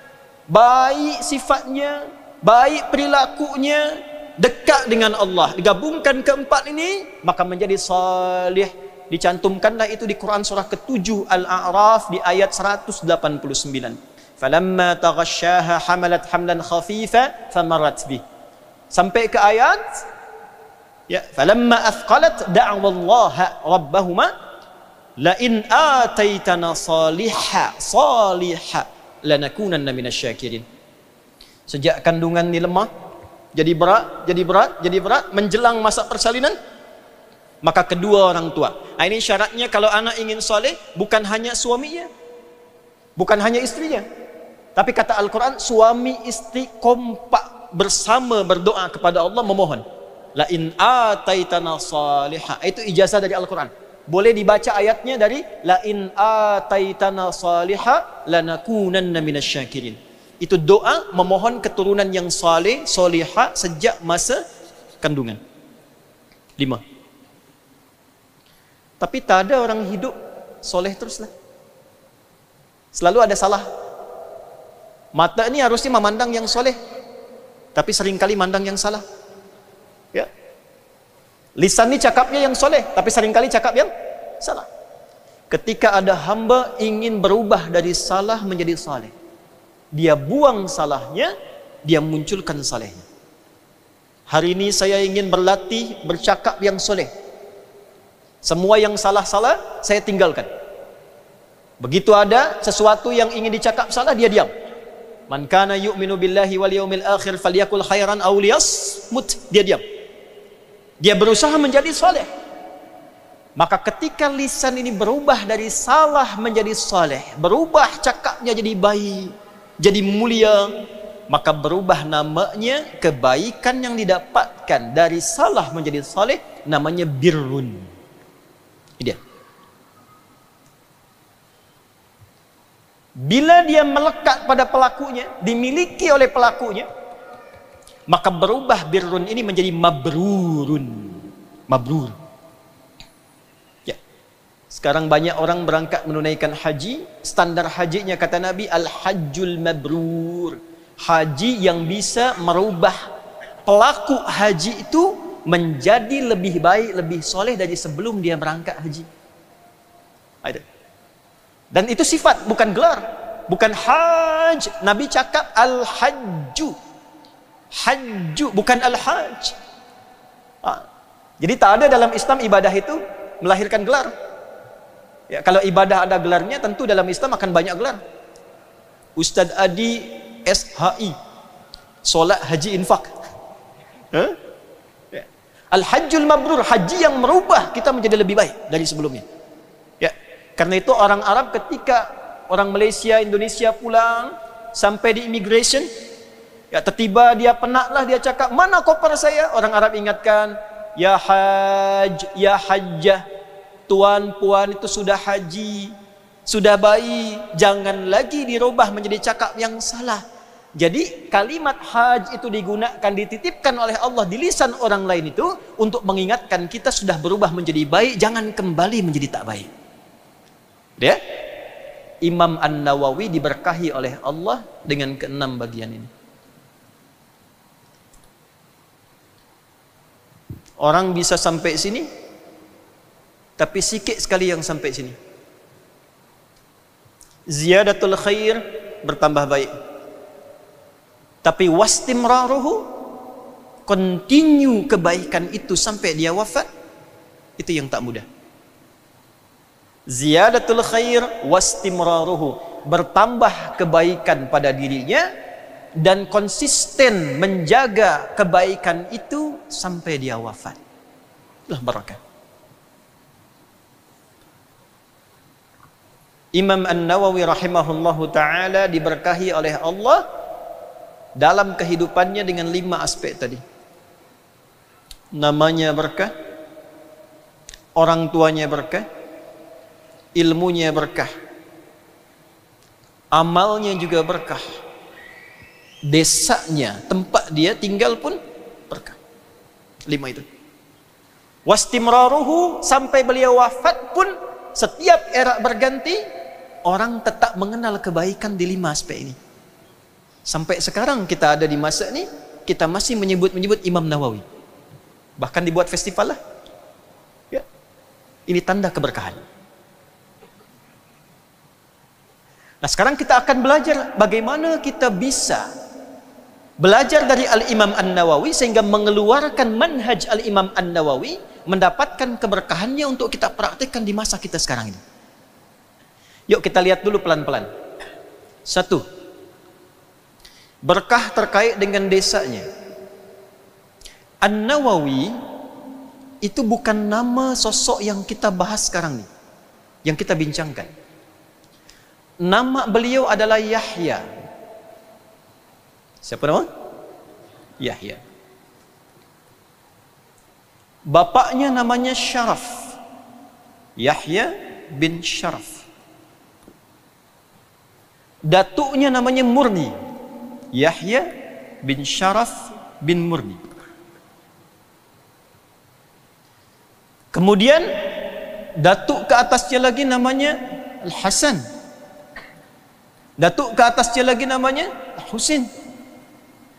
Speaker 1: baik sifatnya, baik perilakunya, dekat dengan Allah. Digabungkan keempat ini maka menjadi salih. Dicantumkanlah itu di Quran surah ke-7 Al-A'raf di ayat 189. Falamma taghashshaha hamalat hamlan khafifa famarat bih. Sampai ke ayat Ya, falamma athqalat da'a Allah rabbahuma la in ataitana salihan salihan lanakunanna minasyakirin. Sejak kandungan ni lemah, jadi berat, jadi berat, jadi berat menjelang masa persalinan, maka kedua orang tua. Nah, ha, ini syaratnya kalau anak ingin soleh bukan hanya suaminya. Bukan hanya istrinya. Tapi kata Al-Quran, suami istri kompak bersama berdoa kepada Allah memohon la in ataitana salihah itu ijazah dari Al-Quran boleh dibaca ayatnya dari la in ataitana salihah lanakunanna minasyakirin itu doa memohon keturunan yang saleh salihah sejak masa kandungan lima tapi tak ada orang hidup soleh teruslah. Selalu ada salah. Mata ni harusnya memandang yang soleh. Tapi seringkali mandang yang salah ya. Lisan ni cakapnya yang soleh tapi seringkali cakap yang salah. Ketika ada hamba ingin berubah dari salah menjadi soleh, dia buang salahnya, dia munculkan solehnya. Hari ini saya ingin berlatih bercakap yang soleh. Semua yang salah-salah saya tinggalkan. Begitu ada sesuatu yang ingin dicakap salah dia diam. Man kana yu'minu billahi wal yawmil akhir falyakul khairan aw mut Dia diam dia berusaha menjadi soleh maka ketika lisan ini berubah dari salah menjadi soleh berubah cakapnya jadi baik jadi mulia maka berubah namanya kebaikan yang didapatkan dari salah menjadi soleh namanya birrun ini dia bila dia melekat pada pelakunya dimiliki oleh pelakunya maka berubah birrun ini menjadi mabrurun mabrur ya sekarang banyak orang berangkat menunaikan haji standar hajinya kata nabi al hajjul mabrur haji yang bisa merubah pelaku haji itu menjadi lebih baik lebih soleh dari sebelum dia berangkat haji ada dan itu sifat bukan gelar bukan haj nabi cakap al hajju Hajj bukan al-hajj. Ha. Jadi tak ada dalam Islam ibadah itu melahirkan gelar. Ya, kalau ibadah ada gelarnya tentu dalam Islam akan banyak gelar. Ustaz Adi SHI. Solat haji infak. Ha? Ya. Al-hajjul mabrur, haji yang merubah kita menjadi lebih baik dari sebelumnya. Ya. Karena itu orang Arab ketika orang Malaysia, Indonesia pulang sampai di immigration, Ya tertiba dia penatlah dia cakap, "Mana koper saya?" Orang Arab ingatkan, "Ya haj, ya hajjah." Tuan puan itu sudah haji, sudah bayi, jangan lagi dirubah menjadi cakap yang salah. Jadi kalimat haj itu digunakan dititipkan oleh Allah di lisan orang lain itu untuk mengingatkan kita sudah berubah menjadi baik, jangan kembali menjadi tak baik. Ya? Imam An-Nawawi diberkahi oleh Allah dengan keenam bagian ini. Orang bisa sampai sini Tapi sikit sekali yang sampai sini Ziyadatul khair bertambah baik Tapi wastimraruhu Continue kebaikan itu sampai dia wafat Itu yang tak mudah Ziyadatul khair wastimraruhu Bertambah kebaikan pada dirinya dan konsisten menjaga kebaikan itu sampai dia wafat. lah barakah. Imam An-Nawawi rahimahullahu taala diberkahi oleh Allah dalam kehidupannya dengan lima aspek tadi. Namanya berkah, orang tuanya berkah, ilmunya berkah, amalnya juga berkah, desanya, tempat dia tinggal pun berkah lima itu wastimraruhu sampai beliau wafat pun setiap era berganti orang tetap mengenal kebaikan di lima aspek ini sampai sekarang kita ada di masa ni kita masih menyebut-menyebut Imam Nawawi bahkan dibuat festival lah ya. ini tanda keberkahan Nah sekarang kita akan belajar bagaimana kita bisa belajar dari Al-Imam An-Nawawi sehingga mengeluarkan manhaj Al-Imam An-Nawawi mendapatkan keberkahannya untuk kita praktekkan di masa kita sekarang ini. Yuk kita lihat dulu pelan-pelan. Satu. Berkah terkait dengan desanya. An-Nawawi itu bukan nama sosok yang kita bahas sekarang ini. Yang kita bincangkan. Nama beliau adalah Yahya Siapa nama? Yahya. Bapaknya namanya Syaraf. Yahya bin Syaraf. Datuknya namanya Murni. Yahya bin Syaraf bin Murni. Kemudian datuk ke atasnya lagi namanya Al-Hasan. Datuk ke atasnya lagi namanya Husin. Al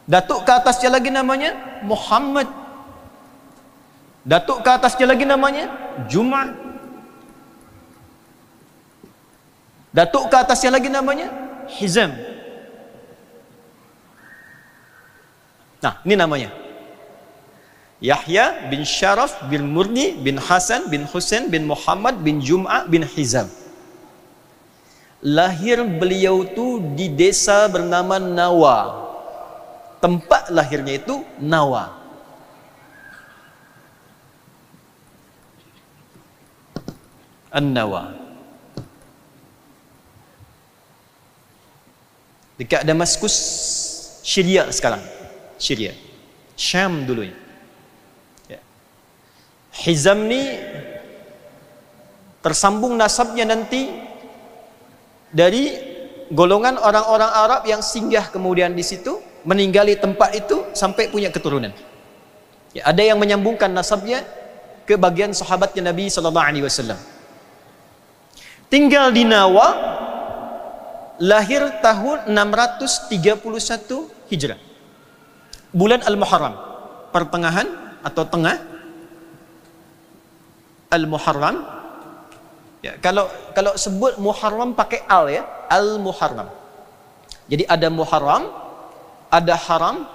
Speaker 1: Datuk ke atasnya lagi namanya Muhammad. Datuk ke atasnya lagi namanya Jumaat. Datuk ke atasnya lagi namanya Hizam. Nah, ini namanya. Yahya bin Sharaf bin Murni bin Hasan bin Husain bin Muhammad bin Jum'a bin Hizam. Lahir beliau tu di desa bernama Nawa tempat lahirnya itu Nawa. An-Nawa. Dekat Damaskus, Syria sekarang. Syria. Syam dulunya. Ya. Hizam ni tersambung nasabnya nanti dari golongan orang-orang Arab yang singgah kemudian di situ meninggali tempat itu sampai punya keturunan. Ya, ada yang menyambungkan nasabnya ke bagian sahabatnya Nabi sallallahu alaihi wasallam. Tinggal di Nawa lahir tahun 631 Hijrah. Bulan Al-Muharram, pertengahan atau tengah Al-Muharram. Ya, kalau kalau sebut Muharram pakai al ya, Al-Muharram. Jadi ada Muharram, ada haram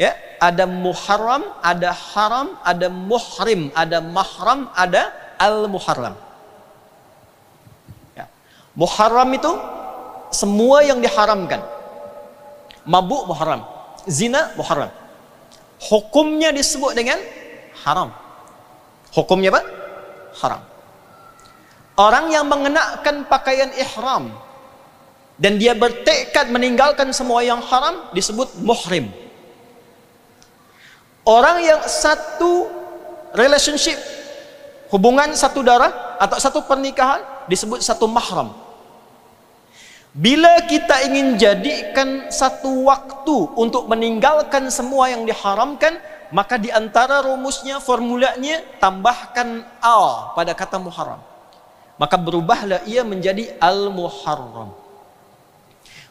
Speaker 1: ya ada muharram ada haram ada muhrim ada mahram ada al muharram ya. muharram itu semua yang diharamkan mabuk muharram zina muharram hukumnya disebut dengan haram hukumnya apa haram orang yang mengenakan pakaian ihram dan dia bertekad meninggalkan semua yang haram disebut muhrim orang yang satu relationship hubungan satu darah atau satu pernikahan disebut satu mahram bila kita ingin jadikan satu waktu untuk meninggalkan semua yang diharamkan maka diantara antara rumusnya formulanya tambahkan al pada kata muharram maka berubahlah ia menjadi al muharram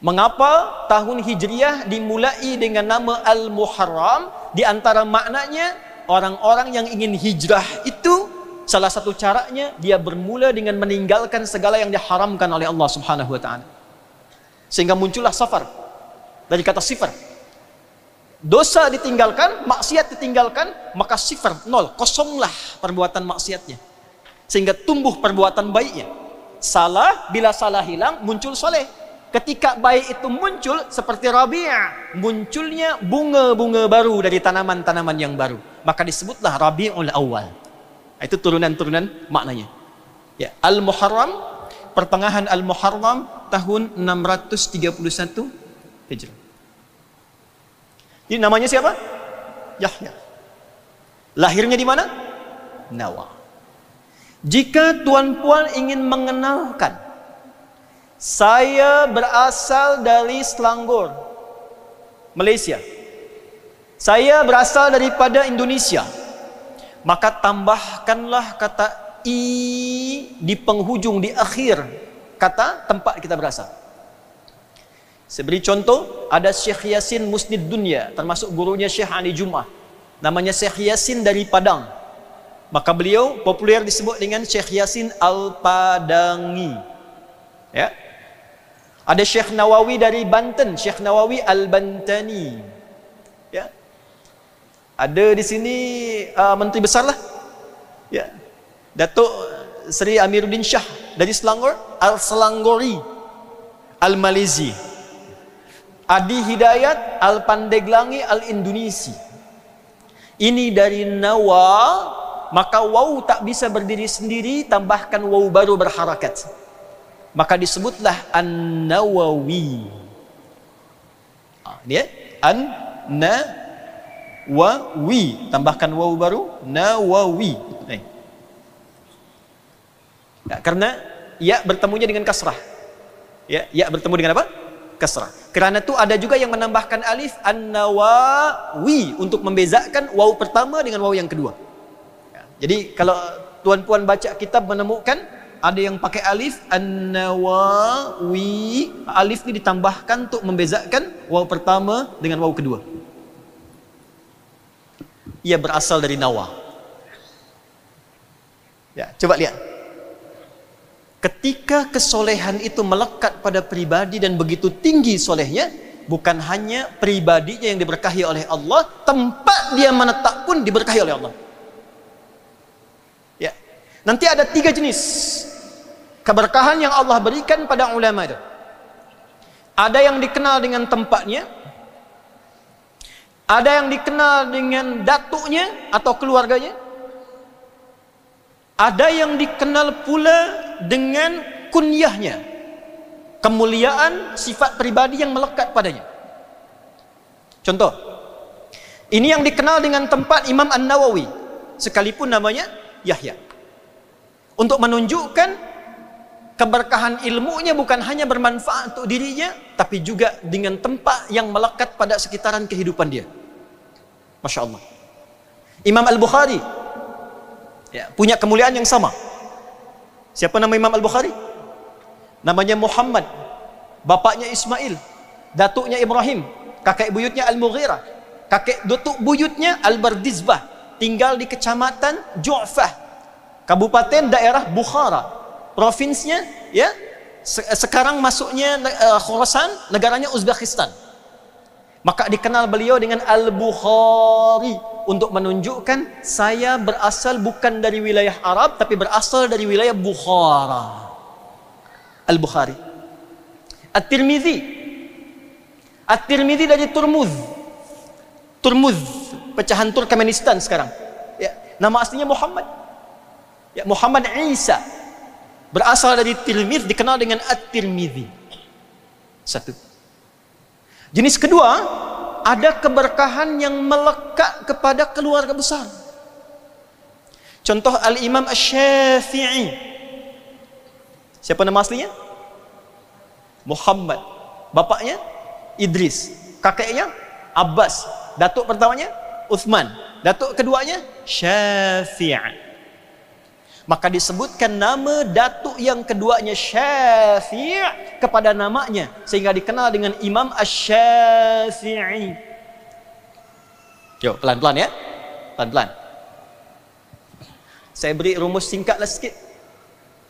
Speaker 1: Mengapa tahun Hijriah dimulai dengan nama Al-Muharram? Di antara maknanya, orang-orang yang ingin hijrah itu, salah satu caranya, dia bermula dengan meninggalkan segala yang diharamkan oleh Allah Subhanahu SWT. Sehingga muncullah safar. Dari kata sifar. Dosa ditinggalkan, maksiat ditinggalkan, maka sifar, nol, kosonglah perbuatan maksiatnya. Sehingga tumbuh perbuatan baiknya. Salah, bila salah hilang, muncul soleh ketika bayi itu muncul seperti Rabi'ah munculnya bunga-bunga baru dari tanaman-tanaman yang baru maka disebutlah Rabi'ul Awal itu turunan-turunan maknanya ya Al-Muharram pertengahan Al-Muharram tahun 631 Hijrah jadi namanya siapa? Yahya lahirnya di mana? Nawa jika tuan-puan ingin mengenalkan saya berasal dari Selangor, Malaysia. Saya berasal daripada Indonesia. Maka tambahkanlah kata i di penghujung di akhir kata tempat kita berasal. Saya beri contoh, ada Syekh Yasin Musnid Dunia, termasuk gurunya Syekh Ali Jumah. Namanya Syekh Yasin dari Padang. Maka beliau populer disebut dengan Syekh Yasin Al-Padangi. Ya, ada Syekh Nawawi dari Banten, Syekh Nawawi Al-Bantani. Ya. Ada di sini uh, menteri besar lah. Ya. Datuk Seri Amiruddin Shah dari Selangor, Al-Selangori Al-Malizi. Adi Hidayat Al-Pandeglangi Al-Indonesi. Ini dari Nawa, maka waw tak bisa berdiri sendiri, tambahkan waw baru berharakat maka disebutlah An-Nawawi. Ah, ini ya. Eh? an na Tambahkan wawu baru. Nawawi. Ya, karena ia bertemunya dengan kasrah. Ya, ia ya bertemu dengan apa? Kasrah. Kerana itu ada juga yang menambahkan alif An-Nawawi untuk membezakan wawu pertama dengan wawu yang kedua. Ya, jadi kalau tuan puan baca kitab menemukan ada yang pakai alif an-nawawi alif ni ditambahkan untuk membezakan waw pertama dengan waw kedua ia berasal dari nawa ya cuba lihat ketika kesolehan itu melekat pada pribadi dan begitu tinggi solehnya bukan hanya pribadinya yang diberkahi oleh Allah tempat dia menetap pun diberkahi oleh Allah ya, Nanti ada tiga jenis keberkahan yang Allah berikan pada ulama itu ada yang dikenal dengan tempatnya ada yang dikenal dengan datuknya atau keluarganya ada yang dikenal pula dengan kunyahnya kemuliaan sifat pribadi yang melekat padanya contoh ini yang dikenal dengan tempat Imam An-Nawawi sekalipun namanya Yahya untuk menunjukkan keberkahan ilmunya bukan hanya bermanfaat untuk dirinya tapi juga dengan tempat yang melekat pada sekitaran kehidupan dia Masya Allah Imam Al-Bukhari ya, punya kemuliaan yang sama siapa nama Imam Al-Bukhari? namanya Muhammad bapaknya Ismail datuknya Ibrahim kakek buyutnya al mughira kakek datuk buyutnya Al-Bardizbah tinggal di kecamatan Ju'fah kabupaten daerah Bukhara Provinsinya, ya sekarang masuknya uh, eh, Khorasan negaranya Uzbekistan maka dikenal beliau dengan Al Bukhari untuk menunjukkan saya berasal bukan dari wilayah Arab tapi berasal dari wilayah Bukhara Al Bukhari At Tirmizi At Tirmizi dari Turmuz Turmuz pecahan Turkmenistan sekarang ya nama aslinya Muhammad ya Muhammad Isa berasal dari Tirmidzi dikenal dengan At-Tirmidzi. Satu. Jenis kedua, ada keberkahan yang melekat kepada keluarga besar. Contoh Al-Imam Asy-Syafi'i. Siapa nama aslinya? Muhammad. Bapaknya Idris. Kakeknya Abbas. Datuk pertamanya Uthman. Datuk keduanya Syafi'i. Maka disebutkan nama datuk yang keduanya Syafi' kepada namanya sehingga dikenal dengan Imam Asy-Syafi'i. Yo, pelan-pelan ya. Pelan-pelan. Saya beri rumus singkatlah sikit.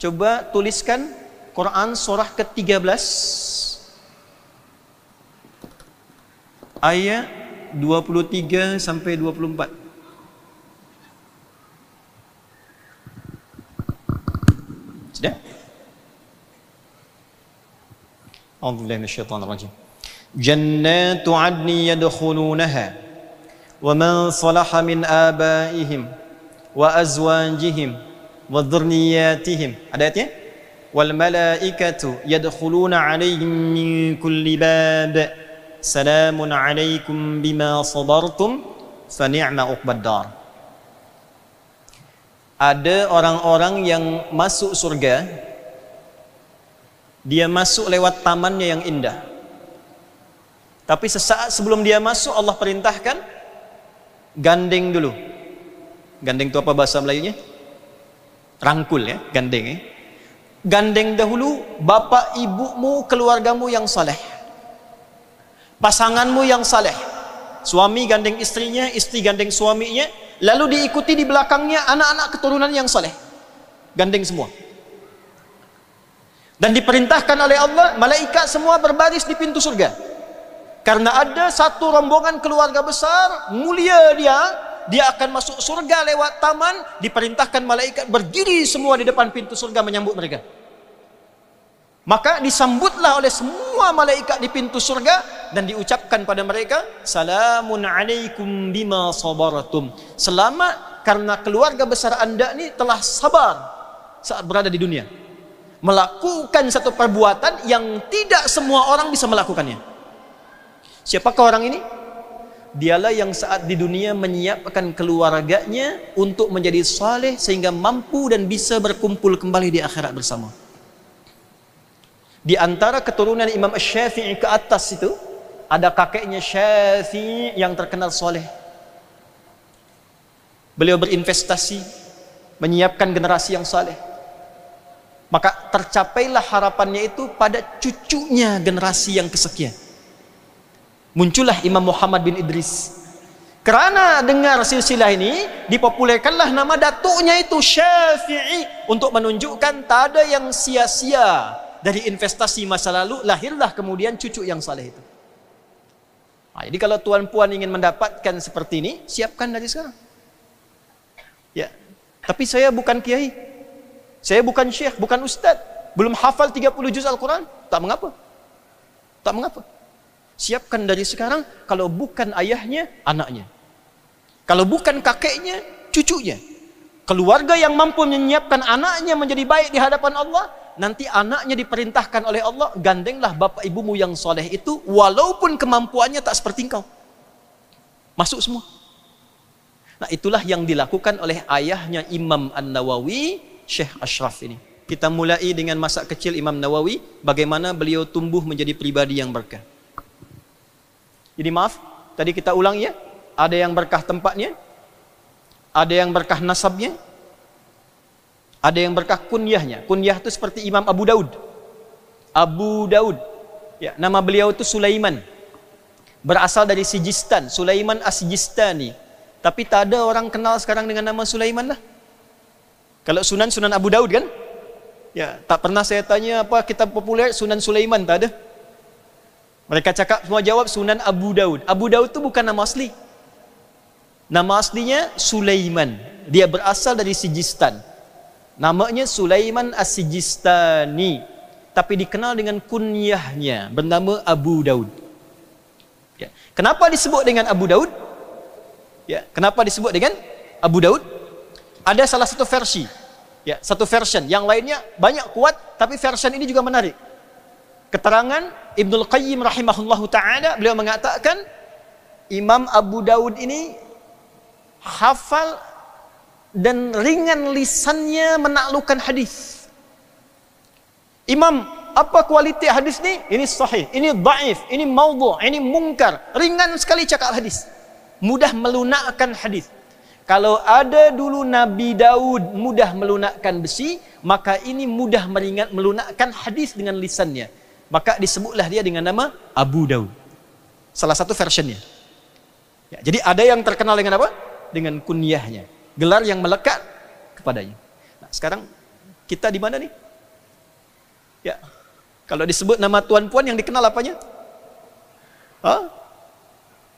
Speaker 1: Cuba tuliskan Quran surah ke-13 ayat 23 sampai 24. نعم أعوذ بالله من الشيطان الرجيم جنات عدن يدخلونها ومن صلح من آبائهم وأزواجهم وذرنياتهم ada والملائكة يدخلون عليهم من كل باب سلام عليكم بما صبرتم فنعم عقبى الدار ada orang-orang yang masuk surga dia masuk lewat tamannya yang indah tapi sesaat sebelum dia masuk Allah perintahkan gandeng dulu gandeng itu apa bahasa Melayunya? rangkul ya, gandeng ya. gandeng dahulu bapak ibumu, keluargamu yang saleh pasanganmu yang saleh suami gandeng istrinya, istri gandeng suaminya, lalu diikuti di belakangnya anak-anak keturunan yang soleh. Gandeng semua. Dan diperintahkan oleh Allah, malaikat semua berbaris di pintu surga. Karena ada satu rombongan keluarga besar, mulia dia, dia akan masuk surga lewat taman, diperintahkan malaikat berdiri semua di depan pintu surga menyambut mereka. Mereka. Maka disambutlah oleh semua malaikat di pintu surga dan diucapkan pada mereka salamun alaikum bima sabartum. Selamat karena keluarga besar Anda ini telah sabar saat berada di dunia. Melakukan satu perbuatan yang tidak semua orang bisa melakukannya. Siapakah orang ini? Dialah yang saat di dunia menyiapkan keluarganya untuk menjadi saleh sehingga mampu dan bisa berkumpul kembali di akhirat bersama. Di antara keturunan Imam Syafi'i ke atas itu ada kakeknya Syafi'i yang terkenal soleh. Beliau berinvestasi menyiapkan generasi yang soleh. Maka tercapailah harapannya itu pada cucunya generasi yang kesekian. Muncullah Imam Muhammad bin Idris. Kerana dengar silsilah ini, dipopulerkanlah nama datuknya itu Syafi'i untuk menunjukkan tak ada yang sia-sia dari investasi masa lalu lahirlah kemudian cucu yang saleh itu. Nah, ha, jadi kalau tuan-puan ingin mendapatkan seperti ini, siapkan dari sekarang. Ya. Tapi saya bukan kiai. Saya bukan syekh, bukan ustaz. Belum hafal 30 juz Al-Quran, tak mengapa. Tak mengapa. Siapkan dari sekarang kalau bukan ayahnya, anaknya. Kalau bukan kakeknya, cucunya. Keluarga yang mampu menyiapkan anaknya menjadi baik di hadapan Allah, nanti anaknya diperintahkan oleh Allah, gandenglah bapak ibumu yang soleh itu, walaupun kemampuannya tak seperti kau. Masuk semua. Nah itulah yang dilakukan oleh ayahnya Imam An-Nawawi, Syekh Ashraf ini. Kita mulai dengan masa kecil Imam Nawawi, bagaimana beliau tumbuh menjadi pribadi yang berkah. Jadi maaf, tadi kita ulang ya. Ada yang berkah tempatnya, ada yang berkah nasabnya, ada yang berkah kunyahnya. Kunyah itu seperti Imam Abu Daud. Abu Daud. Ya, nama beliau itu Sulaiman. Berasal dari Sijistan. Sulaiman As-Sijistani. Tapi tak ada orang kenal sekarang dengan nama Sulaiman lah. Kalau Sunan, Sunan Abu Daud kan? Ya, tak pernah saya tanya apa kitab populer Sunan Sulaiman tak ada. Mereka cakap semua jawab Sunan Abu Daud. Abu Daud itu bukan nama asli. Nama aslinya Sulaiman. Dia berasal dari Sijistan. Namanya Sulaiman As-Sijistani tapi dikenal dengan kunyahnya bernama Abu Daud. Ya. Kenapa disebut dengan Abu Daud? Ya, kenapa disebut dengan Abu Daud? Ada salah satu versi. Ya, satu versi Yang lainnya banyak kuat tapi versi ini juga menarik. Keterangan Ibnu Qayyim rahimahullahu taala beliau mengatakan Imam Abu Daud ini hafal dan ringan lisannya menaklukkan hadis. Imam, apa kualiti hadis ni? Ini sahih, ini dhaif, ini maudhu, ini mungkar. Ringan sekali cakap hadis. Mudah melunakkan hadis. Kalau ada dulu Nabi Daud mudah melunakkan besi, maka ini mudah meringat melunakkan hadis dengan lisannya. Maka disebutlah dia dengan nama Abu Daud. Salah satu versinya. Ya, jadi ada yang terkenal dengan apa? Dengan kunyahnya gelar yang melekat kepadanya. Nah, sekarang kita di mana nih? Ya. Kalau disebut nama tuan puan yang dikenal apanya? Ha?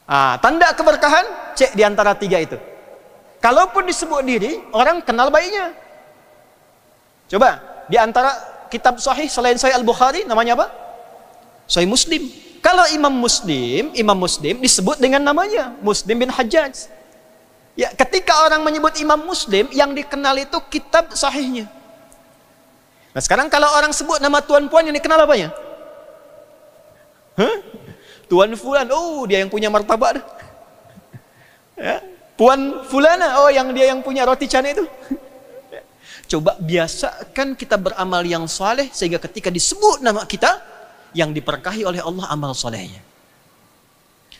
Speaker 1: Ah, tanda keberkahan cek di antara tiga itu. Kalaupun disebut diri, orang kenal baiknya. Coba di antara kitab sahih selain Sahih Al-Bukhari namanya apa? Sahih Muslim. Kalau Imam Muslim, Imam Muslim disebut dengan namanya Muslim bin Hajjaj. Ya, ketika orang menyebut Imam Muslim, yang dikenal itu kitab sahihnya. Nah, sekarang kalau orang sebut nama tuan puan yang dikenal apanya? Huh? Tuan Fulan, oh dia yang punya martabak dah. Ya. Puan Fulana, oh yang dia yang punya roti canai itu. Coba biasakan kita beramal yang saleh sehingga ketika disebut nama kita, yang diperkahi oleh Allah amal solehnya.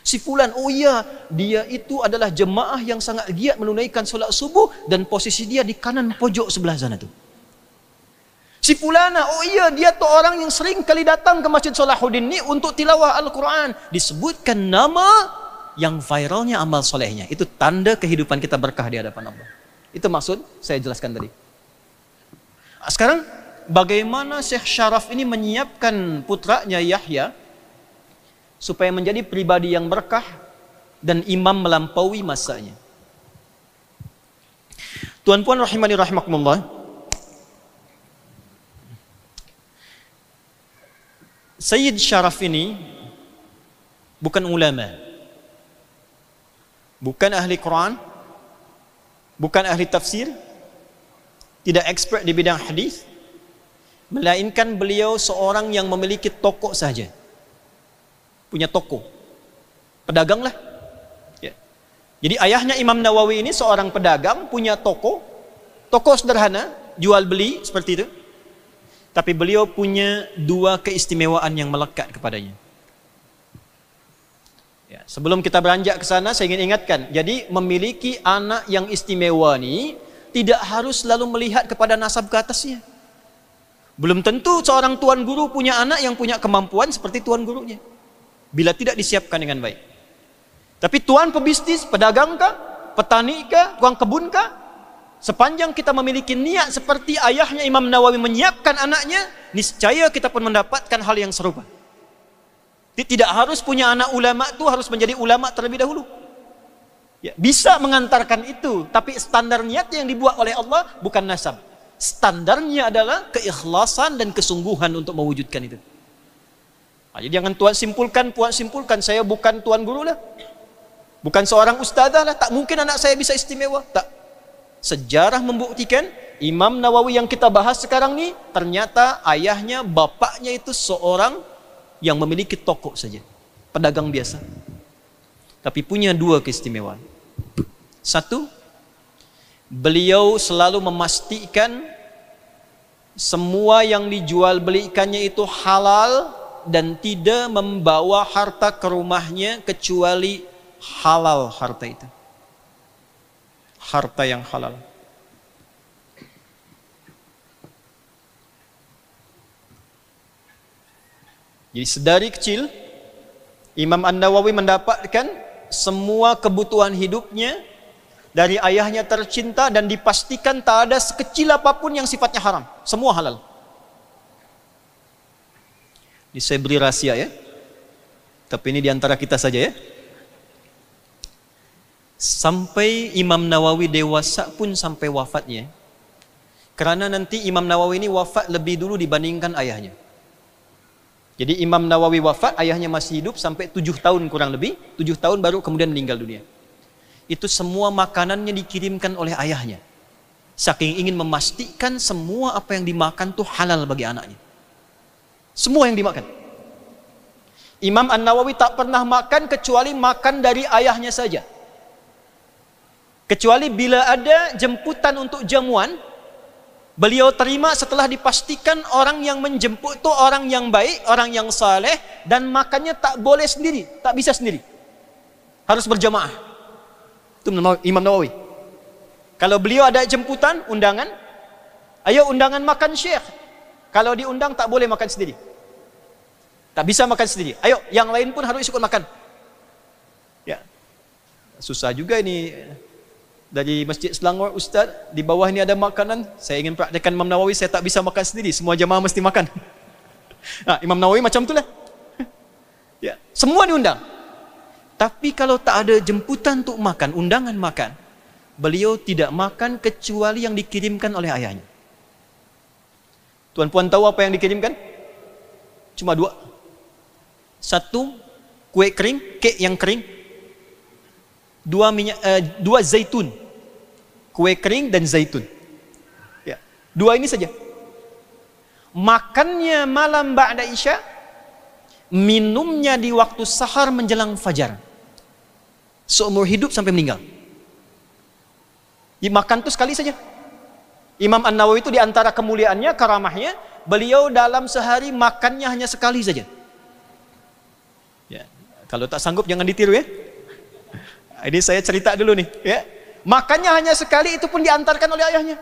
Speaker 1: Si fulan, oh iya, dia itu adalah jemaah yang sangat giat menunaikan solat subuh dan posisi dia di kanan pojok sebelah sana tu. Si fulana, oh iya, dia tu orang yang sering kali datang ke Masjid Salahuddin ni untuk tilawah Al-Quran. Disebutkan nama yang viralnya amal solehnya. Itu tanda kehidupan kita berkah di hadapan Allah. Itu maksud saya jelaskan tadi. Sekarang, bagaimana Syekh Syaraf ini menyiapkan putranya Yahya supaya menjadi pribadi yang berkah dan imam melampaui masanya. Tuan-puan rahimani rahimakumullah. Sayyid Syaraf ini bukan ulama. Bukan ahli Quran. Bukan ahli tafsir. Tidak expert di bidang hadis. Melainkan beliau seorang yang memiliki tokoh sahaja punya toko pedagang lah ya. jadi ayahnya Imam Nawawi ini seorang pedagang punya toko toko sederhana jual beli seperti itu tapi beliau punya dua keistimewaan yang melekat kepadanya ya. sebelum kita beranjak ke sana saya ingin ingatkan jadi memiliki anak yang istimewa ini tidak harus selalu melihat kepada nasab ke atasnya belum tentu seorang tuan guru punya anak yang punya kemampuan seperti tuan gurunya bila tidak disiapkan dengan baik. Tapi tuan pebisnis, pedagang kah, petani kah, tuang kebun kah, sepanjang kita memiliki niat seperti ayahnya Imam Nawawi menyiapkan anaknya, niscaya kita pun mendapatkan hal yang serupa. Tidak harus punya anak ulama tu harus menjadi ulama terlebih dahulu. Ya, bisa mengantarkan itu, tapi standar niat yang dibuat oleh Allah bukan nasab. Standarnya adalah keikhlasan dan kesungguhan untuk mewujudkan itu. Ah, jadi jangan tuan simpulkan, tuan simpulkan saya bukan tuan guru lah. Bukan seorang ustazah lah, tak mungkin anak saya bisa istimewa. Tak. Sejarah membuktikan Imam Nawawi yang kita bahas sekarang ni ternyata ayahnya, bapaknya itu seorang yang memiliki toko saja. Pedagang biasa. Tapi punya dua keistimewaan. Satu, beliau selalu memastikan semua yang dijual belikannya itu halal dan tidak membawa harta ke rumahnya kecuali halal harta itu. Harta yang halal. Jadi sedari kecil Imam An-Nawawi mendapatkan semua kebutuhan hidupnya dari ayahnya tercinta dan dipastikan tak ada sekecil apapun yang sifatnya haram, semua halal. Ini saya beri rahasia ya. Tapi ini diantara kita saja ya. Sampai Imam Nawawi dewasa pun sampai wafatnya. Kerana nanti Imam Nawawi ini wafat lebih dulu dibandingkan ayahnya. Jadi Imam Nawawi wafat, ayahnya masih hidup sampai tujuh tahun kurang lebih. Tujuh tahun baru kemudian meninggal dunia. Itu semua makanannya dikirimkan oleh ayahnya. Saking ingin memastikan semua apa yang dimakan tuh halal bagi anaknya. Semua yang dimakan. Imam An-Nawawi tak pernah makan kecuali makan dari ayahnya saja. Kecuali bila ada jemputan untuk jamuan, beliau terima setelah dipastikan orang yang menjemput itu orang yang baik, orang yang saleh dan makannya tak boleh sendiri, tak bisa sendiri. Harus berjamaah. Itu Imam Nawawi. Kalau beliau ada jemputan, undangan, ayo undangan makan Syekh, kalau diundang tak boleh makan sendiri. Tak bisa makan sendiri. Ayo, yang lain pun harus ikut makan. Ya. Susah juga ini dari Masjid Selangor Ustaz, di bawah ni ada makanan. Saya ingin praktikkan Imam Nawawi, saya tak bisa makan sendiri. Semua jemaah mesti makan. Nah, [LAUGHS] ha, Imam Nawawi macam itulah. [LAUGHS] Ya, semua diundang. Tapi kalau tak ada jemputan untuk makan, undangan makan, beliau tidak makan kecuali yang dikirimkan oleh ayahnya. Tuan-puan tahu apa yang dikirimkan? Cuma dua. Satu kue kering, kek yang kering. Dua minyak, uh, dua zaitun. Kue kering dan zaitun. Ya. Dua ini saja. Makannya malam ba'da isya, minumnya di waktu sahar menjelang fajar. Seumur hidup sampai meninggal. Ya, makan tuh sekali saja. Imam An-Nawawi itu diantara kemuliaannya, karamahnya, beliau dalam sehari makannya hanya sekali saja. Ya, kalau tak sanggup jangan ditiru ya. Ini saya cerita dulu nih. Ya. Makannya hanya sekali itu pun diantarkan oleh ayahnya.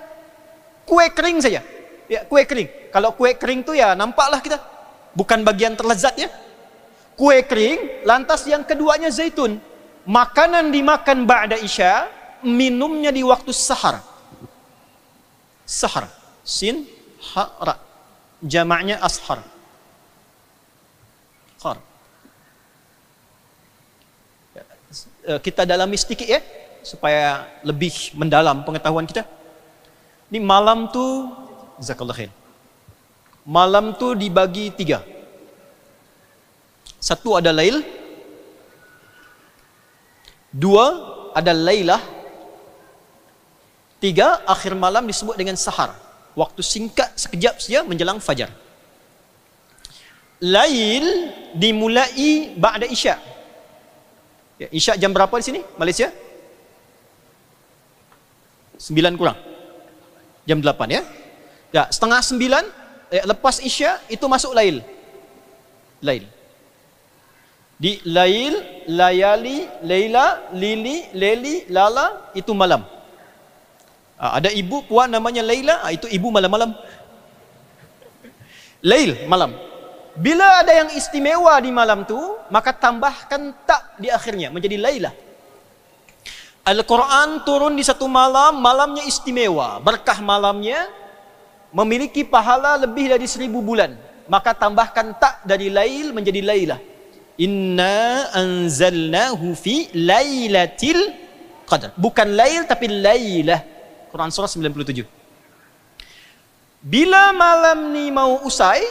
Speaker 1: Kue kering saja. Ya, kue kering. Kalau kue kering tuh ya nampaklah kita. Bukan bagian terlezat ya. Kue kering, lantas yang keduanya zaitun. Makanan dimakan ba'da isya, minumnya di waktu sahara. sahar sin ha ra jamaknya ashar qar eh, kita dalam sedikit ya supaya lebih mendalam pengetahuan kita ni malam tu zakallah khair malam tu dibagi tiga satu ada lail dua ada lailah Tiga, akhir malam disebut dengan sahar. Waktu singkat sekejap saja menjelang fajar. Lail dimulai ba'da isyak. Ya, isyak jam berapa di sini, Malaysia? Sembilan kurang. Jam delapan, ya. Ya, setengah sembilan, eh, lepas isyak, itu masuk lail. Lail. Di lail, layali, leila, lili, leli, lala, itu malam. Ha, ada ibu puan namanya Laila, ha, itu ibu malam-malam. Lail malam. Bila ada yang istimewa di malam tu, maka tambahkan tak di akhirnya menjadi Laila. Al-Quran turun di satu malam, malamnya istimewa. Berkah malamnya memiliki pahala lebih dari seribu bulan. Maka tambahkan tak dari Lail menjadi Laila. Inna anzalnahu fi lailatil Qadar. Bukan Lail tapi Lailah. Quran surah 97. Bila malam ni mau usai,